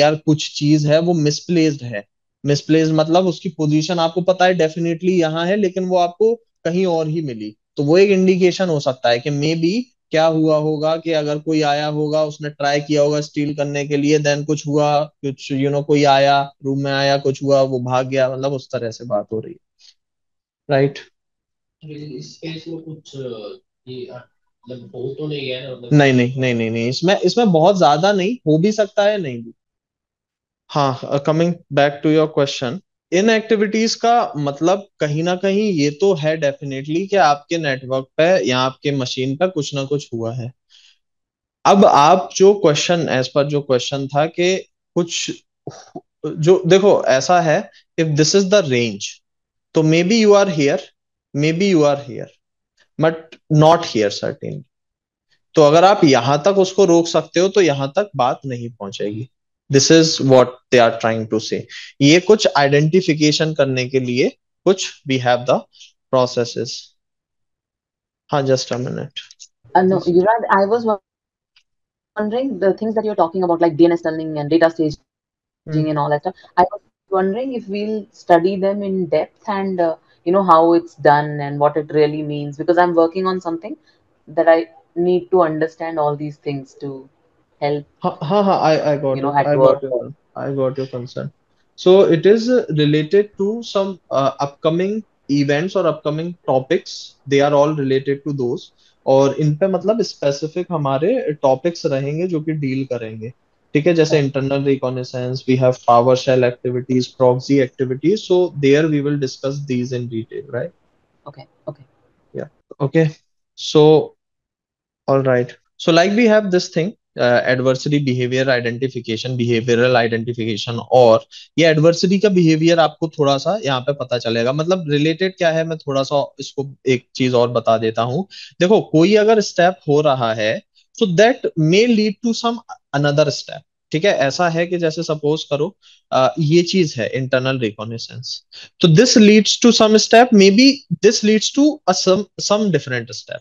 यार कुछ चीज है वो मिसप्लेस्ड है मिसप्लेस मतलब उसकी पोजीशन आपको पता है डेफिनेटली यहाँ है लेकिन वो आपको कहीं और ही मिली तो वो एक इंडिकेशन हो सकता है कि मे बी क्या हुआ होगा कि अगर कोई आया होगा उसने ट्राई किया होगा स्टील करने के लिए देन कुछ हुआ कुछ यू you नो know, कोई आया रूम में आया कुछ हुआ वो भाग गया मतलब उस तरह से बात हो रही है राइट right? कुछ मतलब तो नहीं मतलब नहीं नहीं नहीं नहीं नहीं इसमें इसमें बहुत ज्यादा नहीं हो भी सकता है नहीं भी हाँ coming back to your question इन एक्टिविटीज का मतलब कहीं ना कहीं ये तो है डेफिनेटली कि आपके नेटवर्क पे या आपके मशीन पे कुछ ना कुछ हुआ है अब आप जो क्वेश्चन एज पर जो क्वेश्चन था कि कुछ जो देखो ऐसा है if this is the range तो may be you are here may be you are here but not here certain तो अगर आप यहां तक उसको रोक सकते हो तो यहां तक बात नहीं पहुंचेगी this is what they are trying to say ये कुछ आइडेंटिफिकेशन करने के लिए कुछ वी हैव द प्रोसेसेस हाँ just a uh, i was wondering the things that you're talking about like dns tunneling and data staging mm. and all that stuff i was wondering if we'll study them in depth and uh, you know how it's done and what it really means because i'm working on something that i need to understand all these things to help. Ha, ha, ha I, I got you know, it. I work. got your, I got your concern. So it is uh, related to some uh, upcoming events or upcoming topics. They are all related to those. और इन पे मतलब specific हमारे topics रहेंगे जो कि deal करेंगे ठीक है जैसे internal reconnaissance we have PowerShell activities proxy activities so there we will discuss these in detail right okay okay या okay so alright so like we have this thing adversary behaviour identification behavioural identification और ये adversary का behaviour आपको थोड़ा सा यहाँ पे पता चलेगा मतलब रिलेटेड क्या है मैं थोड़ा सा इसको एक चीज और बता देता हूँ देखो कोई अगर स्टेप हो रहा है so that may lead to some another step ठीक है ऐसा है कि जैसे सपोज करो आ, uh, ये चीज है इंटरनल रिकॉग्निशंस तो this leads to some step maybe this leads to some different step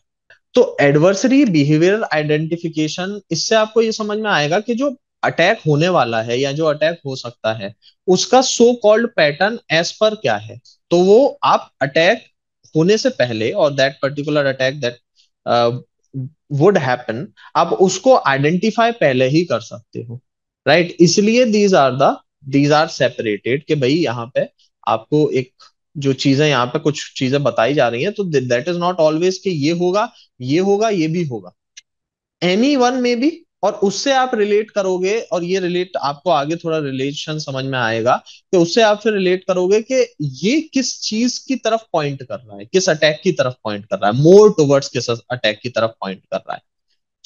तो एडवर्सरी बिहेवियर आइडेंटिफिकेशन इससे आपको ये समझ में आएगा कि जो अटैक होने वाला है या जो अटैक हो सकता है उसका so called pattern as per क्या है तो वो आप अटैक होने से पहले और that particular attack that would happen आप उसको आइडेंटिफाई पहले ही कर सकते हो राइट right? इसलिए these are the these are separated कि भाई यहाँ पे आपको एक जो चीजें यहाँ पे कुछ चीजें बताई जा रही हैं तो दैट इज नॉट ऑलवेज कि ये होगा ये होगा ये भी होगा एनी वन में भी और उससे आप रिलेट करोगे और ये रिलेट आपको आगे थोड़ा रिलेशन समझ में आएगा कि उससे आप फिर रिलेट करोगे कि ये किस चीज की तरफ पॉइंट कर रहा है किस अटैक की तरफ पॉइंट कर रहा है मोर टुवर्ड्स किस अटैक की तरफ पॉइंट कर रहा है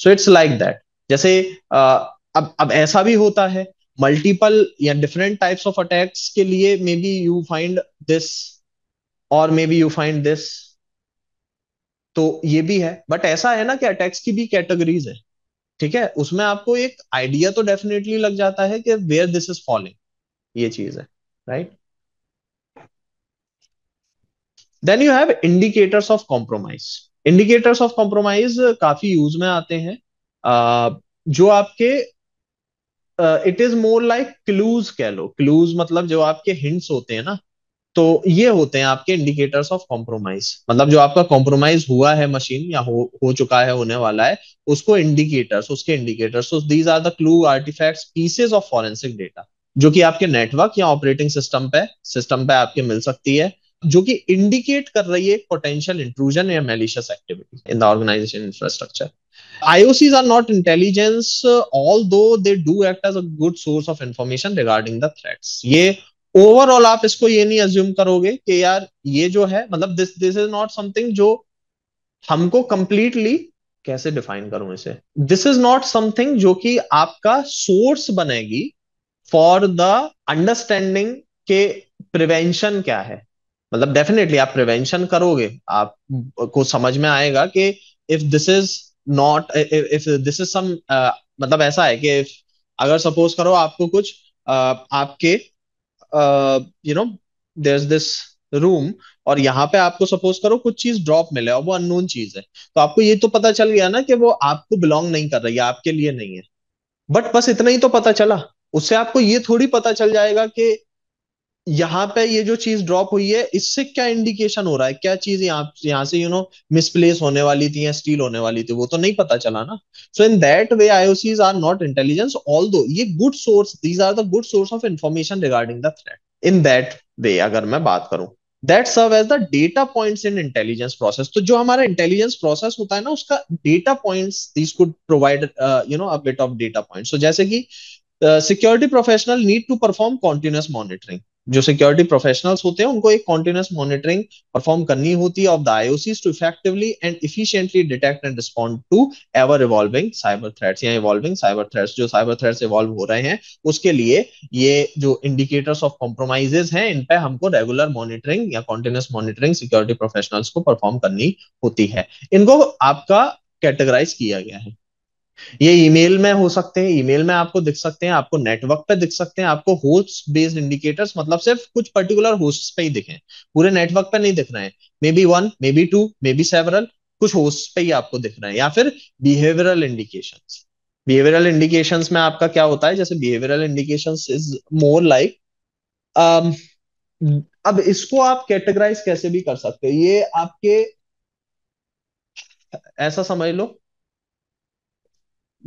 सो इट्स लाइक दैट जैसे अब अब ऐसा भी होता है मल्टीपल या डिफरेंट टाइप्स ऑफ अटैक्स के लिए may be you find this और may be you find this तो ये भी है बट ऐसा है ना कि अटैक्स की भी कैटेगरीज है ठीक है उसमें आपको एक आइडिया तो डेफिनेटली लग जाता है कि वेयर दिस इज फॉलिंग ये चीज है right then you have indicators of compromise indicators of compromise काफी यूज में आते हैं uh, जो आपके it is more like clues कह लो क्लूज मतलब जो आपके हिंट्स होते हैं ना तो ये होते हैं आपके इंडिकेटर्स ऑफ कॉम्प्रोमाइज मतलब जो आपका कॉम्प्रोमाइज हुआ है मशीन या हो हो चुका है होने वाला है उसको इंडिकेटर्स उसके इंडिकेटर्स तो these are the clue artifacts pieces of forensic data जो कि आपके नेटवर्क या ऑपरेटिंग सिस्टम पे सिस्टम पे आपके मिल सकती है जो कि इंडिकेट कर रही है पोटेंशियल इंट्रूजन या malicious activity in the organisation infrastructure IOCs are not intelligence, although they do act as a good source of information regarding the threats. ये ओवरऑल आप इसको ये नहीं अज्यूम करोगे कि यार ये जो है मतलब this this is not something जो हमको कंप्लीटली कैसे डिफाइन करूं इसे दिस इज नॉट समथिंग जो कि आपका सोर्स बनेगी फॉर द अंडरस्टैंडिंग के प्रिवेंशन क्या है मतलब डेफिनेटली आप प्रिवेंशन करोगे आपको समझ में आएगा कि if this is not if this is some मतलब ऐसा है कि अगर सपोज करो आपको कुछ uh, आपके you know there this room और यहाँ पे आपको सपोज करो कुछ चीज ड्रॉप मिले और वो अननोन चीज है तो आपको ये तो पता चल गया ना कि वो आपको बिलोंग नहीं कर रही है आपके लिए नहीं है बट बस इतना ही तो पता चला उससे आपको ये थोड़ी पता चल जाएगा कि यहाँ पे ये जो चीज ड्रॉप हुई है इससे क्या इंडिकेशन हो रहा है क्या चीज यहाँ यहाँ से यू नो मिसप्लेस होने वाली थी या स्टील होने वाली थी वो तो नहीं पता चला ना so in that way IOCs are not intelligence although ये good source these are the good source of information regarding the threat in that way अगर मैं बात करूं that serve as the data points in intelligence process तो जो हमारा intelligence process होता है ना उसका data points these could provide you know update of data points so जैसे कि security professional need to perform continuous monitoring जो सिक्योरिटी प्रोफेशनल्स होते हैं उनको एक कॉन्टिन्यूस मॉनिटरिंग परफॉर्म करनी होती है of the IOCs to effectively and efficiently detect and respond to ever evolving cyber threats या इवॉल्विंग साइबर थ्रेट्स जो साइबर थ्रेट्स इवॉल्व हो रहे हैं उसके लिए ये जो इंडिकेटर्स ऑफ कॉम्प्रोमाइजेज हैं इन पे हमको रेगुलर मॉनिटरिंग या कॉन्टिन्यूस मॉनिटरिंग सिक्योरिटी प्रोफेशनल्स को परफॉर्म करनी होती है इनको आपका कैटेगराइज किया गया है ये ईमेल में हो सकते हैं ईमेल में आपको दिख सकते हैं आपको नेटवर्क पे दिख सकते हैं आपको होस्ट बेस्ड इंडिकेटर्स मतलब सिर्फ कुछ पर्टिकुलर होस्ट पे ही दिखे पूरे नेटवर्क पे नहीं दिख रहे हैं maybe one maybe two maybe several कुछ होस्ट पे ही आपको दिख रहे हैं या फिर बिहेवियरल इंडिकेशन बिहेवियरल इंडिकेशन में आपका क्या होता है जैसे behavioural indication is more like अब इसको आप कैटेगराइज कैसे भी कर सकते हैं ये आपके ऐसा समझ लो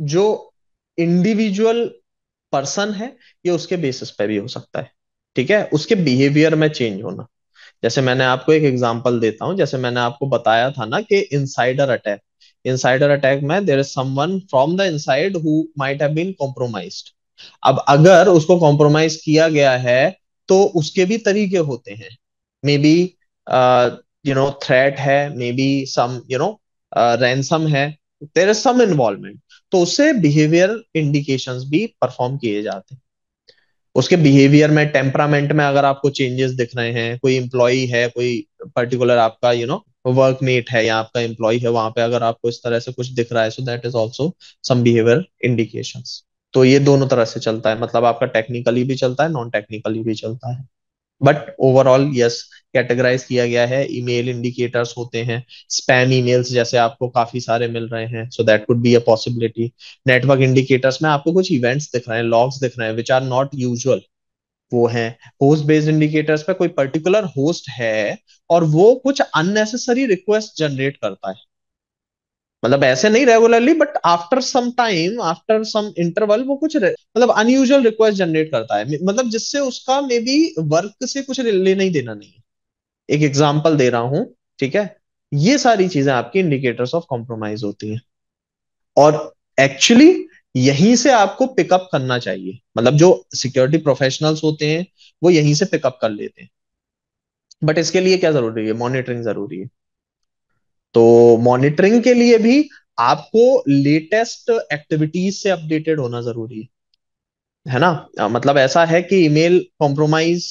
जो इंडिविजुअल पर्सन है ये उसके बेसिस पे भी हो सकता है ठीक है उसके बिहेवियर में चेंज होना जैसे मैंने आपको एक एग्जांपल देता हूं जैसे मैंने आपको बताया था ना कि इनसाइडर अटैक इनसाइडर अटैक में there is someone from the inside who might have been अब अगर उसको कॉम्प्रोमाइज किया गया है तो उसके भी तरीके होते हैं may be you know threat है maybe some you know ransom है देर इज सम इन्वॉल्वमेंट तो उससे बिहेवियर इंडिकेशंस भी परफॉर्म किए जाते हैं उसके बिहेवियर में टेम्परामेंट में अगर आपको चेंजेस दिख रहे हैं कोई इम्प्लॉई है कोई पर्टिकुलर आपका यू नो वर्कमेट है या आपका एम्प्लॉय है वहां पे अगर आपको इस तरह से कुछ दिख रहा है so that is also some behaviour indications तो ये दोनों तरह से चलता है मतलब आपका टेक्निकली भी चलता है नॉन टेक्निकली भी चलता है बट ओवरऑल यस कैटेगराइज किया गया है ईमेल इंडिकेटर्स होते हैं स्पैम ईमेल्स जैसे आपको काफी सारे मिल रहे हैं so that could be a possibility network indicators में आपको कुछ इवेंट्स दिख रहे हैं लॉग्स दिख रहे हैं विच आर नॉट यूजल वो हैं होस्ट बेस्ड इंडिकेटर्स पे कोई पर्टिकुलर होस्ट है और वो कुछ अननेसेसरी रिक्वेस्ट जनरेट करता है मतलब ऐसे नहीं regularly but after some time after some interval वो कुछ मतलब अनयूजुअल रिक्वेस्ट जनरेट करता है मतलब जिससे उसका मे बी वर्क से कुछ लेना ही देना नहीं एक एग्जाम्पल दे रहा हूं ठीक है ये सारी चीजें आपकी इंडिकेटर्स ऑफ कॉम्प्रोमाइज होती हैं और एक्चुअली यहीं से आपको पिकअप करना चाहिए मतलब जो सिक्योरिटी प्रोफेशनल्स होते हैं वो यहीं से पिकअप कर लेते हैं बट इसके लिए क्या जरूरी है मॉनिटरिंग जरूरी है तो मॉनिटरिंग के लिए भी आपको लेटेस्ट एक्टिविटीज से अपडेटेड होना जरूरी है है ना मतलब ऐसा है कि ईमेल कॉम्प्रोमाइज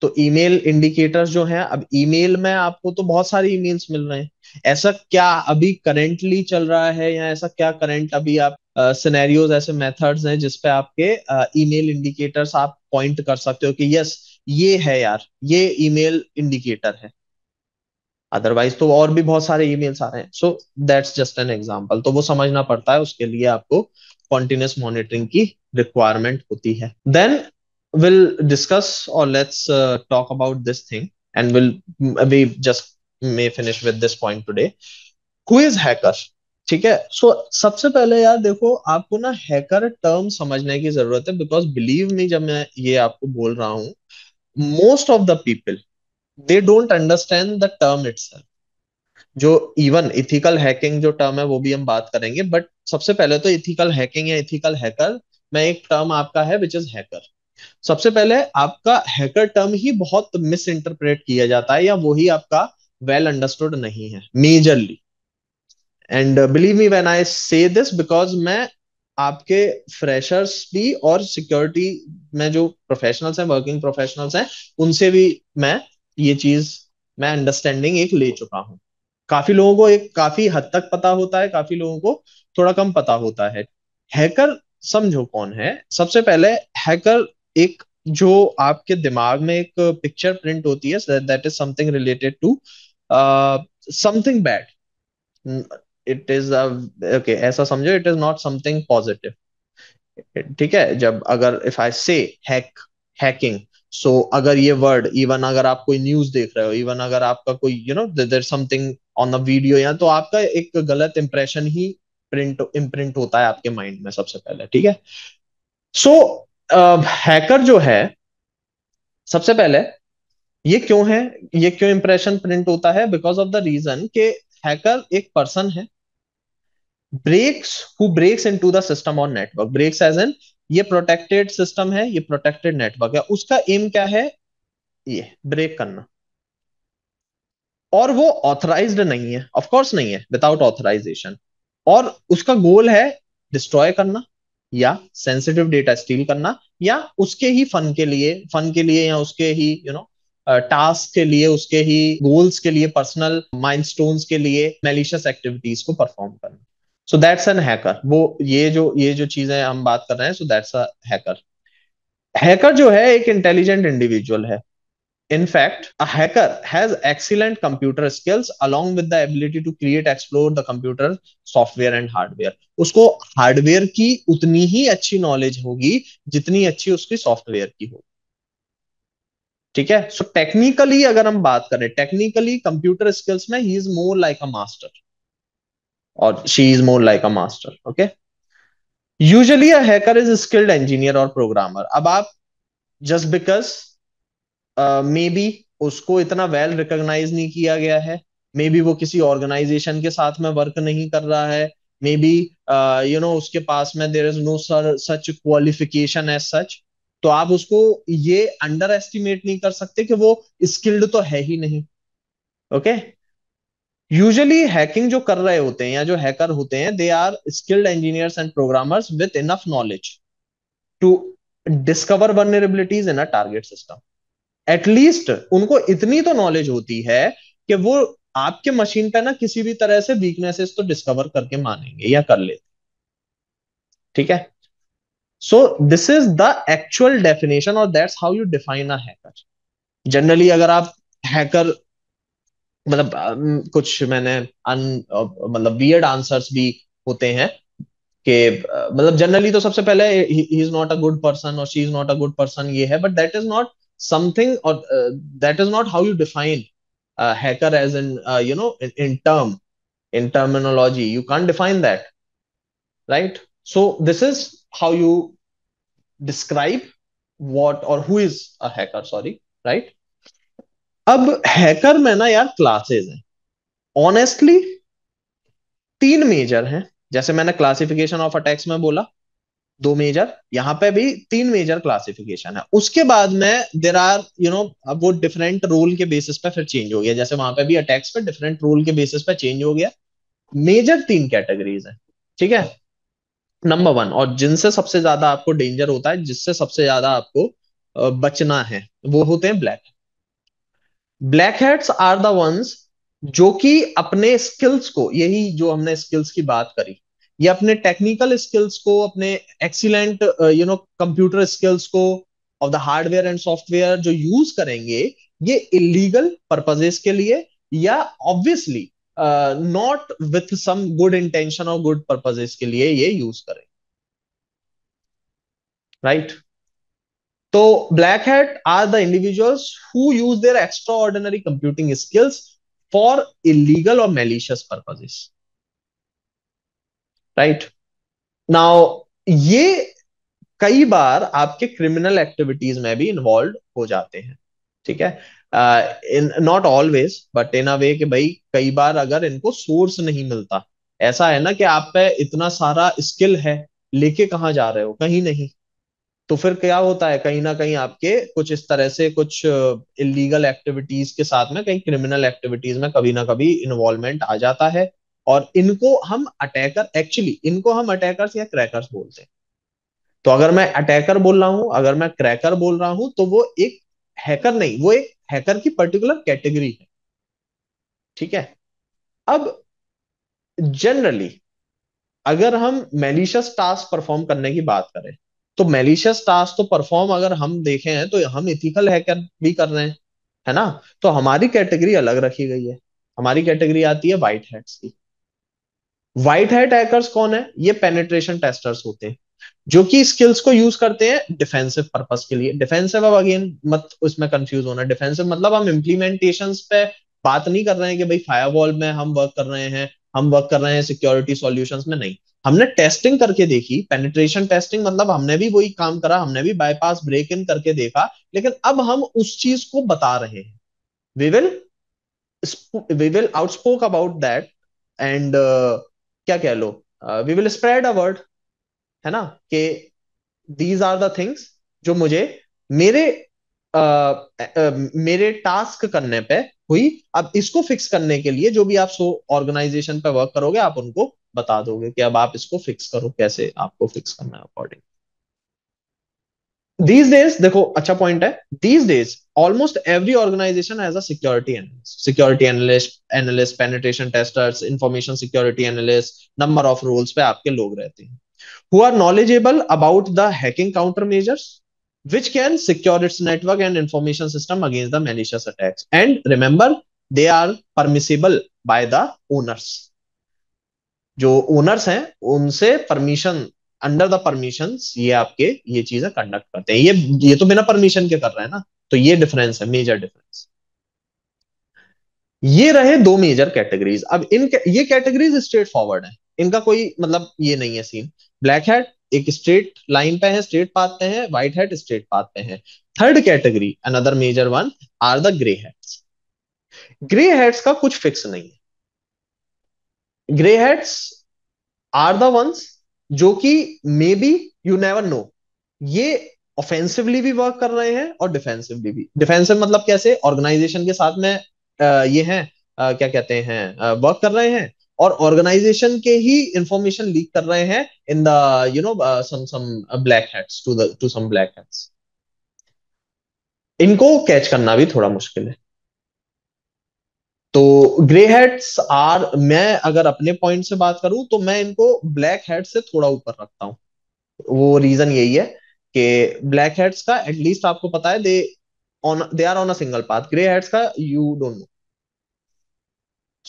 तो ईमेल इंडिकेटर्स जो हैं अब ईमेल में आपको तो बहुत सारे ईमेल्स मिल रहे हैं ऐसा क्या अभी करेंटली चल रहा है या ऐसा क्या करेंट अभी आप सिनेरियोज ऐसे मेथड्स हैं जिसपे आपके ईमेल uh, इंडिकेटर्स आप पॉइंट कर सकते हो कि यस ये है यार ये ईमेल इंडिकेटर है अदरवाइज तो और भी बहुत सारे ईमेल्स आ रहे हैं so that's just an example तो वो समझना पड़ता है उसके लिए आपको कॉन्टिन्यूस मॉनिटरिंग की रिक्वायरमेंट होती है देन विल डिस्कस और let's talk about this thing and will we just may finish with this point today who is hacker ठीक है सो so, सबसे पहले यार देखो आपको ना हैकर टर्म समझने की जरूरत है बिकॉज बिलीव मी जब मैं ये आपको बोल रहा हूँ most of the people they don't understand the term it's जो इवन इथिकल हैकिंग जो टर्म है वो भी हम बात करेंगे बट सबसे पहले तो इथिकल हैकिंग या इथिकल हैकर मैं एक टर्म आपका है विच इज हैकर सबसे पहले आपका हैकर टर्म ही बहुत मिस इंटरप्रेट किया जाता है या वो ही आपका वेल well अंडरस्टूड नहीं है majorly and believe me when I say this because मैं आपके फ्रेशर्स भी और सिक्योरिटी में जो प्रोफेशनल्स हैं वर्किंग प्रोफेशनल्स हैं उनसे भी मैं ये चीज मैं अंडरस्टैंडिंग एक ले चुका हूँ काफी लोगों को एक काफी हद तक पता होता है काफी लोगों को थोड़ा कम पता होता है हैकर समझो कौन है सबसे पहले हैकर एक जो आपके दिमाग में एक पिक्चर प्रिंट होती है that is something related to something bad it is okay ऐसा समझो it is not something positive ठीक है जब अगर इफ आई से हैक हैकिंग सो so, अगर ये वर्ड इवन अगर आप कोई न्यूज देख रहे हो इवन अगर आपका कोई you know there something on a video या तो आपका एक गलत इंप्रेशन ही प्रिंट इम्प्रिंट होता है आपके माइंड में सबसे पहले ठीक है सो so, हैकर uh, जो है सबसे पहले ये क्यों है ये क्यों इंप्रेशन प्रिंट होता है बिकॉज ऑफ द रीजन के हैकर एक पर्सन है breaks who breaks into the system on network breaks as an ये प्रोटेक्टेड सिस्टम है ये प्रोटेक्टेड नेटवर्क है उसका एम क्या है ये ब्रेक करना और वो ऑथराइज्ड नहीं है ऑफ कोर्स नहीं है विदाउट ऑथराइजेशन और उसका गोल है डिस्ट्रॉय करना या सेंसिटिव डेटा स्टील करना या उसके ही फन के लिए फन के लिए या उसके ही यू नो टास्क के लिए उसके ही गोल्स के लिए पर्सनल माइलस्टोन्स के लिए मेलिशियस एक्टिविटीज को परफॉर्म करना सो दैट्स एन हैकर वो ये जो ये जो चीजें हम बात कर रहे हैं so that's a hacker hacker जो है एक इंटेलिजेंट इंडिविजुअल है In fact, a hacker has excellent computer skills along with the ability to create, explore the computer software and hardware. उसको हार्डवेयर की उतनी ही अच्छी नॉलेज होगी जितनी अच्छी उसकी सॉफ्टवेयर की होगी ठीक है सो so, टेक्निकली अगर हम बात करें टेक्निकली कंप्यूटर स्किल्स में he is more like a master और she is more like a master okay usually a is skilled engineer और प्रोग्रामर अब आप जस्ट बिकॉज मे बी उसको इतना वेल well रिकॉग्नाइज नहीं किया गया है मे बी वो किसी ऑर्गेनाइजेशन के साथ में वर्क नहीं कर रहा है मे बी यू नो उसके पास में there is no sir such qualification as such तो आप उसको ये अंडर एस्टिमेट नहीं कर सकते कि वो स्किल्ड तो है ही नहीं ओके okay? यूजली हैकिंग जो कर रहे होते हैं या जो हैकर होते हैं they are skilled engineers and programmers with enough knowledge to discover vulnerabilities in a target system at least उनको इतनी तो नॉलेज होती है कि वो आपके मशीन पे ना किसी भी तरह से वीकनेसेस तो डिस्कवर करके मानेंगे या कर लेते ठीक है so this is the actual definition और that's how you define a hacker generally अगर आप हैकर मतलब कुछ मैंने अन मतलब वियर्ड आंसर्स भी होते हैं कि मतलब जनरली तो सबसे पहले he is not a good person और she is not a good person ये है but that is not something और that is not how you define hacker as in you know in term in terminology you can define that right so this is how you describe what और who is a hacker sorry right अब hacker में ना यार classes है honestly तीन major हैं जैसे मैंने क्लासिफिकेशन ऑफ अटैक्स में बोला दो मेजर यहाँ पे भी तीन मेजर क्लासिफिकेशन है उसके बाद में देर आर यू नो अब वो डिफरेंट रोल के बेसिस पे फिर चेंज हो गया जैसे वहां पे भी अटैक्स पे डिफरेंट रोल के बेसिस पे चेंज हो गया मेजर तीन कैटेगरीज है ठीक है नंबर वन और जिनसे सबसे ज्यादा आपको डेंजर होता है जिससे सबसे ज्यादा आपको बचना है वो होते हैं black black heads are the ones जो कि अपने स्किल्स को यही जो हमने स्किल्स की बात करी ये अपने टेक्निकल स्किल्स को अपने excellent you know computer skills को of the hardware and software जो यूज करेंगे ये इलीगल पर्पजेस के लिए या obviously not with some good intention और गुड पर्पजेस के लिए ये यूज करेंगे राइट right? तो black head are the individuals who use their extraordinary computing skills for illegal और मेलिशियस पर्पजेस राइट नाउ ये कई बार आपके क्रिमिनल एक्टिविटीज में भी इन्वॉल्व हो जाते हैं ठीक है not always but in a way कि भाई कई बार अगर इनको सोर्स नहीं मिलता ऐसा है ना कि आप पे इतना सारा स्किल है लेके कहा जा रहे हो कहीं नहीं तो फिर क्या होता है कहीं ना कहीं आपके कुछ इस तरह से कुछ इलीगल एक्टिविटीज के साथ में कहीं क्रिमिनल एक्टिविटीज में कभी ना कभी इन्वॉल्वमेंट आ जाता है और इनको हम अटैकर एक्चुअली इनको हम अटैकर्स या क्रैकर्स बोलते हैं तो अगर मैं अटैकर बोल रहा हूं अगर मैं क्रैकर बोल रहा हूं तो वो एक हैकर नहीं वो एक हैकर की पर्टिकुलर कैटेगरी है ठीक है अब जनरली अगर हम मेलिशियस टास्क परफॉर्म करने की बात करें तो मेलिशियस टास्क तो परफॉर्म अगर हम देखे हैं तो हम इथिकल हैकर भी कर रहे हैं है ना तो हमारी कैटेगरी अलग रखी गई है हमारी कैटेगरी आती है व्हाइट हैट्स की व्हाइट हैट हैकर्स कौन है ये पेनेट्रेशन टेस्टर्स होते हैं जो कि स्किल्स को यूज करते हैं डिफेंसिव पर्पस के लिए डिफेंसिव अब अगेन मत उसमें कंफ्यूज होना डिफेंसिव मतलब हम इम्प्लीमेंटेशन पे बात नहीं कर रहे हैं कि भाई फायरवॉल में हम वर्क कर रहे हैं हम वर्क कर रहे हैं सिक्योरिटी सॉल्यूशंस में नहीं हमने टेस्टिंग करके देखी पेनिट्रेशन टेस्टिंग मतलब हमने भी वही काम करा हमने भी बाईपास ब्रेक इन करके देखा लेकिन अब हम उस चीज को बता रहे हैं we will we will outspoke about that and क्या कह लो we will spread a word है ना कि दीज आर द थिंग्स जो मुझे मेरे आ, uh, आ, uh, मेरे टास्क करने पे हुई अब इसको फिक्स करने के लिए जो भी आप सो ऑर्गेनाइजेशन पे वर्क करोगे आप उनको बता दोगे कि अब आप इसको फिक्स करो कैसे आपको फिक्स करना है अकॉर्डिंग दीज डेज देखो अच्छा पॉइंट है these days almost every organisation as a security analyst security analyst analyst penetration testers information security analyst number of roles पे आपके लोग रहते हैं who are knowledgeable about the hacking countermeasures which can secure its network and information system against the malicious attacks and remember they are permissible by the owners जो owners हैं उनसे permission under the permission ये आपके ये चीजें conduct करते हैं ये ये तो बिना परमिशन के कर रहे हैं ना तो ये डिफरेंस है मेजर डिफरेंस ये रहे दो मेजर कैटेगरीज अब इन ये कैटेगरीज स्ट्रेट फॉरवर्ड है इनका कोई मतलब ये नहीं है सीन ब्लैक हैट एक स्ट्रेट लाइन पे है स्ट्रेट पाथ पे है व्हाइट हैट स्ट्रेट पाथ पे है third category another major one are the grey hats grey hats का कुछ फिक्स नहीं है grey heads are the ones जो कि may be you never know ये ऑफेंसिवली भी वर्क कर रहे हैं और डिफेंसिवली भी डिफेंसिव मतलब कैसे ऑर्गेनाइजेशन के साथ में ये हैं क्या कहते हैं वर्क कर रहे हैं और ऑर्गेनाइजेशन के ही इंफॉर्मेशन लीक कर रहे हैं in the you know some some black heads to the to some black heads इनको कैच करना भी थोड़ा मुश्किल है तो ग्रे हेड्स आर मैं अगर अपने पॉइंट से बात करूं तो मैं इनको ब्लैक हेड से थोड़ा ऊपर रखता हूं वो रीजन यही है कि ब्लैक हेड्स का एटलीस्ट आपको पता है they on they are on a single path grey heads का you don't know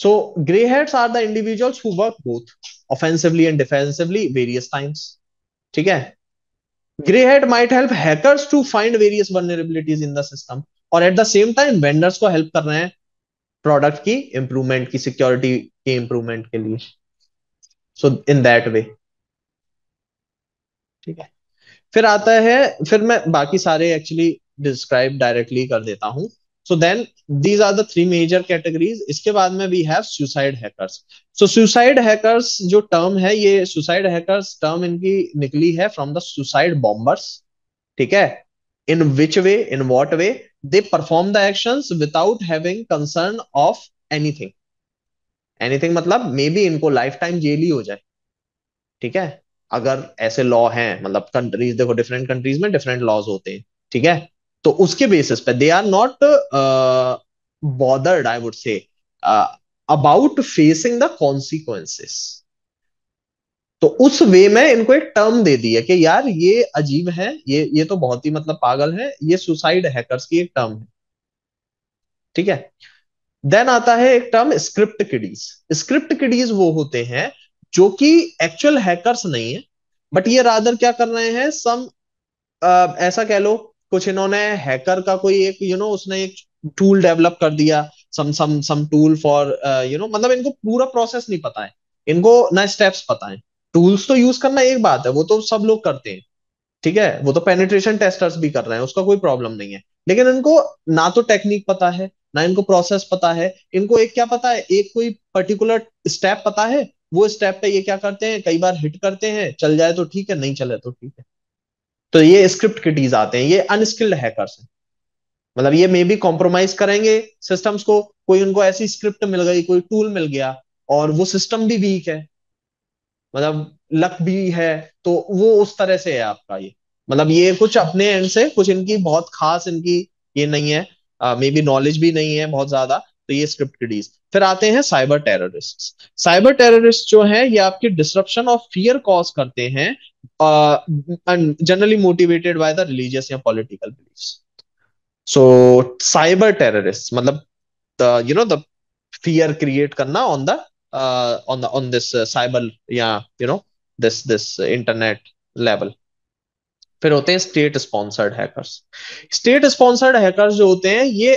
so grey heads are the individuals who work both offensively and defensively various times ठीक है grey head might help hackers to find various vulnerabilities in the system और at the same time vendors को help कर रहे हैं product की improvement की security की इम्प्रूवमेंट के लिए सो इन दैट वे ठीक है फिर आता है फिर मैं बाकी सारे एक्चुअली डिस्क्राइब डायरेक्टली कर देता हूं so then these are the three major categories इसके बाद में we have suicide hackers so suicide hackers जो टर्म है ये सुसाइड हैकर्स टर्म इनकी निकली है फ्रॉम द सुसाइड बॉम्बर्स ठीक है in which way in what way they perform the actions without having concern of anything anything मतलब maybe इनको लाइफ टाइम जेल ही हो जाए ठीक है अगर ऐसे लॉ हैं मतलब कंट्रीज देखो डिफरेंट कंट्रीज में डिफरेंट लॉज होते हैं ठीक है तो उसके बेसिस पे they are not bothered I would say about facing the consequences तो उस वे में इनको एक टर्म दे दी है कि यार ये अजीब है ये ये तो बहुत ही मतलब पागल है ये सुसाइड हैकर्स की एक टर्म है ठीक है देन आता है एक term script kiddies script kiddies वो होते हैं जो कि एक्चुअल हैकर्स नहीं है बट ये रादर क्या कर रहे हैं सम ऐसा कह लो कुछ इन्होंने हैकर का कोई एक यू you नो know, उसने एक टूल डेवलप कर दिया some some some tool for you know मतलब इनको पूरा प्रोसेस नहीं पता है इनको ना स्टेप्स पता है टूल्स तो यूज करना एक बात है वो तो सब लोग करते हैं ठीक है वो तो पेनिट्रेशन टेस्टर्स भी कर रहे हैं उसका कोई प्रॉब्लम नहीं है लेकिन इनको ना तो टेक्निक पता है ना इनको प्रोसेस पता है इनको एक क्या पता है एक कोई पर्टिकुलर स्टेप पता है वो स्टेप पे ये क्या करते हैं कई बार हिट करते हैं चल जाए तो ठीक है नहीं चले तो ठीक है तो ये स्क्रिप्ट किटीज आते हैं ये अनस्किल्ड हैकर्स हैं मतलब ये मे बी कॉम्प्रोमाइज करेंगे सिस्टम्स को कोई उनको ऐसी स्क्रिप्ट मिल गई कोई टूल मिल गया और वो सिस्टम भी वीक है मतलब लक भी है तो वो उस तरह से है आपका ये मतलब ये कुछ अपने एंड से कुछ इनकी बहुत खास इनकी ये नहीं है मे बी नॉलेज भी नहीं है बहुत ज्यादा तो ये स्क्रिप्ट फिर आते हैं साइबर टेररिस्ट साइबर टेररिस्ट जो है ये आपकी डिस्ट्रप्शन ऑफ फियर कॉज करते हैं generally motivated by the religious या political belief so cyber terrorist मतलब you know the fear create करना on the uh, on the on this uh, cyber yeah you know this this internet level फिर होते हैं state sponsored hackers state sponsored hackers जो होते हैं ये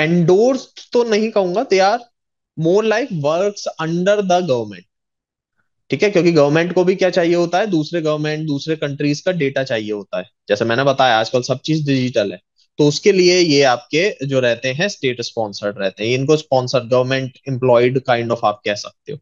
endorse तो नहीं कहूंगा they are more like works under the government ठीक है क्योंकि गवर्नमेंट को भी क्या चाहिए होता है दूसरे गवर्नमेंट दूसरे कंट्रीज का डेटा चाहिए होता है जैसे मैंने बताया आजकल सब चीज डिजिटल है तो उसके लिए ये आपके जो रहते हैं स्टेट स्पॉन्सर्ड रहते हैं इनको sponsor government employed kind of आप कह सकते हो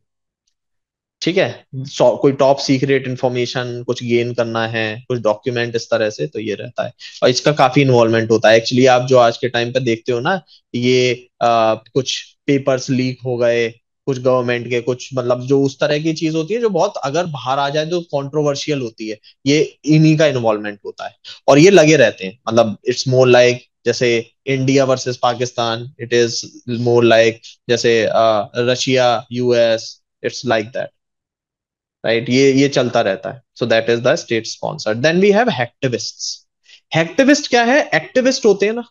ठीक है हम्म। कोई टॉप सीक्रेट इन्फॉर्मेशन कुछ गेन करना है कुछ डॉक्यूमेंट इस तरह से तो ये रहता है और इसका काफी इन्वॉल्वमेंट होता है एक्चुअली आप जो आज के टाइम पे देखते हो ना ये आ, कुछ पेपर्स लीक हो गए कुछ गवर्नमेंट के कुछ मतलब जो उस तरह की चीज होती है जो बहुत अगर बाहर आ जाए तो कॉन्ट्रोवर्शियल होती है ये इन्हीं का इन्वॉल्वमेंट होता है और ये लगे रहते हैं मतलब इट्स मोर लाइक जैसे India versus Pakistan it is more like जैसे Russia US it's like that right ये ये चलता रहता है so that is the state sponsored then we have hacktivist hacktivist क्या है एक्टिविस्ट होते हैं ना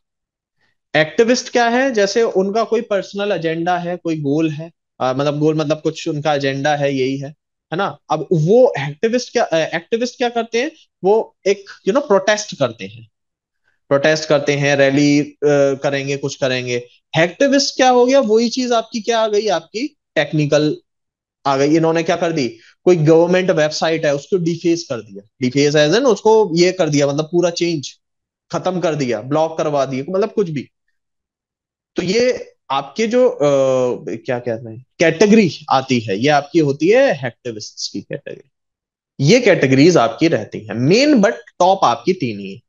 एक्टिविस्ट क्या है जैसे उनका कोई पर्सनल एजेंडा है कोई गोल है आ, मतलब गोल मतलब कुछ उनका एजेंडा है यही है है ना अब वो एक्टिविस्ट क्या एक्टिविस्ट क्या करते हैं वो एक यू नो प्रोटेस्ट करते हैं प्रोटेस्ट करते हैं रैली करेंगे कुछ करेंगे एक्टिविस्ट क्या हो गया वही चीज आपकी क्या आ गई आपकी टेक्निकल आ गई इन्होंने क्या कर दी कोई गवर्नमेंट वेबसाइट है उसको डिफेस कर दिया डिफेस एज एन उसको ये कर दिया मतलब पूरा चेंज खत्म कर दिया ब्लॉक करवा दिया मतलब कुछ भी तो ये आपके जो आ, क्या कहते हैं कैटेगरी आती है ये आपकी होती है हैक्टिविस्ट की कैटेगरी ये कैटेगरीज आपकी रहती है मेन बट टॉप आपकी तीन ही है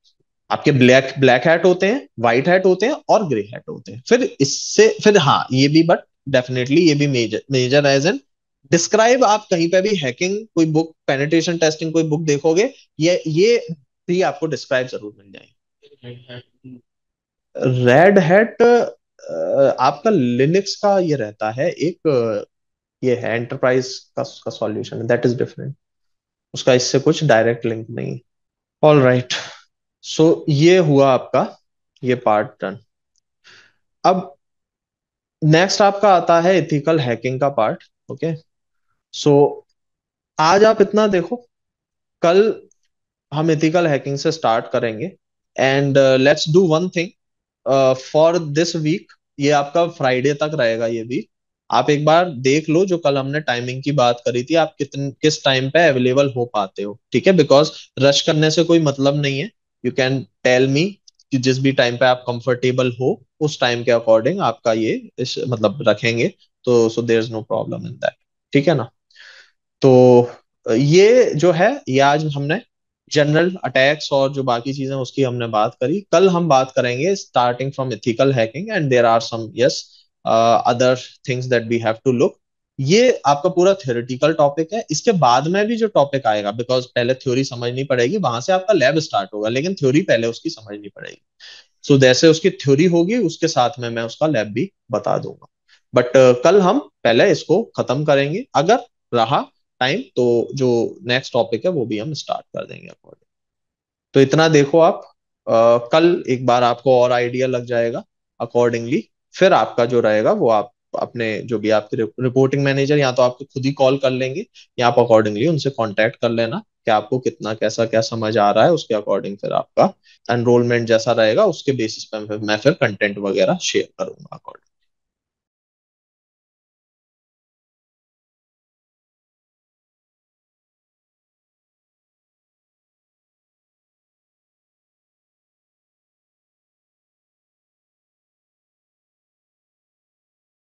आपके ब्लैक ब्लैक हैट होते हैं व्हाइट हैट होते हैं और ग्रे हैट होते हैं फिर इससे फिर हाँ ये भी बट डेफिनेटली ये भी major major as an describe आप कहीं पे भी हैकिंग कोई बुक पेनेटेशन टेस्टिंग कोई बुक देखोगे ये ये भी आपको डिस्क्राइब जरूर मिल जाएंगे रेड हैट आपका लिनक्स का ये रहता है एक ये है एंटरप्राइज का उसका सॉल्यूशन दैट इज डिफरेंट उसका इससे कुछ डायरेक्ट लिंक नहीं ऑल राइट सो ये हुआ आपका ये पार्ट डन अब नेक्स्ट आपका आता है इथिकल हैकिंग का पार्ट ओके सो आज आप इतना देखो कल हम इथिकल हैकिंग से स्टार्ट करेंगे and let's do one thing for this week ये आपका फ्राइडे तक रहेगा ये भी आप एक बार देख लो जो कल हमने टाइमिंग की बात करी थी आप कितने किस टाइम पे अवेलेबल हो पाते हो ठीक है बिकॉज रश करने से कोई मतलब नहीं है यू कैन टेल मी कि जिस भी टाइम पे आप कंफर्टेबल हो उस टाइम के अकॉर्डिंग आपका ये इस मतलब रखेंगे तो so there is no problem in that ठीक है ना तो ये जो है ये आज हमने जनरल अटैक्स और जो बाकी चीजें उसकी हमने बात करी कल हम बात करेंगे starting from ethical hacking and there are some yes other things that we have to look ये आपका पूरा थियोरिटिकल टॉपिक है इसके बाद में भी जो टॉपिक आएगा बिकॉज पहले थ्योरी समझनी पड़ेगी वहां से आपका लैब स्टार्ट होगा लेकिन थ्योरी पहले उसकी समझनी पड़ेगी सो so, जैसे उसकी थ्योरी होगी उसके साथ में मैं उसका लैब भी बता दूंगा बट uh, कल हम पहले इसको खत्म करेंगे अगर रहा टाइम तो जो नेक्स्ट टॉपिक है वो भी हम स्टार्ट कर देंगे अकॉर्डिंग तो इतना देखो आप आ, कल एक बार आपको और आइडिया लग जाएगा अकॉर्डिंगली फिर आपका जो रहेगा वो आप अपने जो भी आपके रिपोर्टिंग मैनेजर या तो आपको खुद ही कॉल कर लेंगे या आप अकॉर्डिंगली उनसे कॉन्टेक्ट कर लेना कि आपको कितना कैसा क्या समझ आ रहा है उसके अकॉर्डिंग फिर आपका एनरोलमेंट जैसा रहेगा उसके बेसिस पे मैं फिर कंटेंट वगैरह शेयर करूंगा अकॉर्डिंग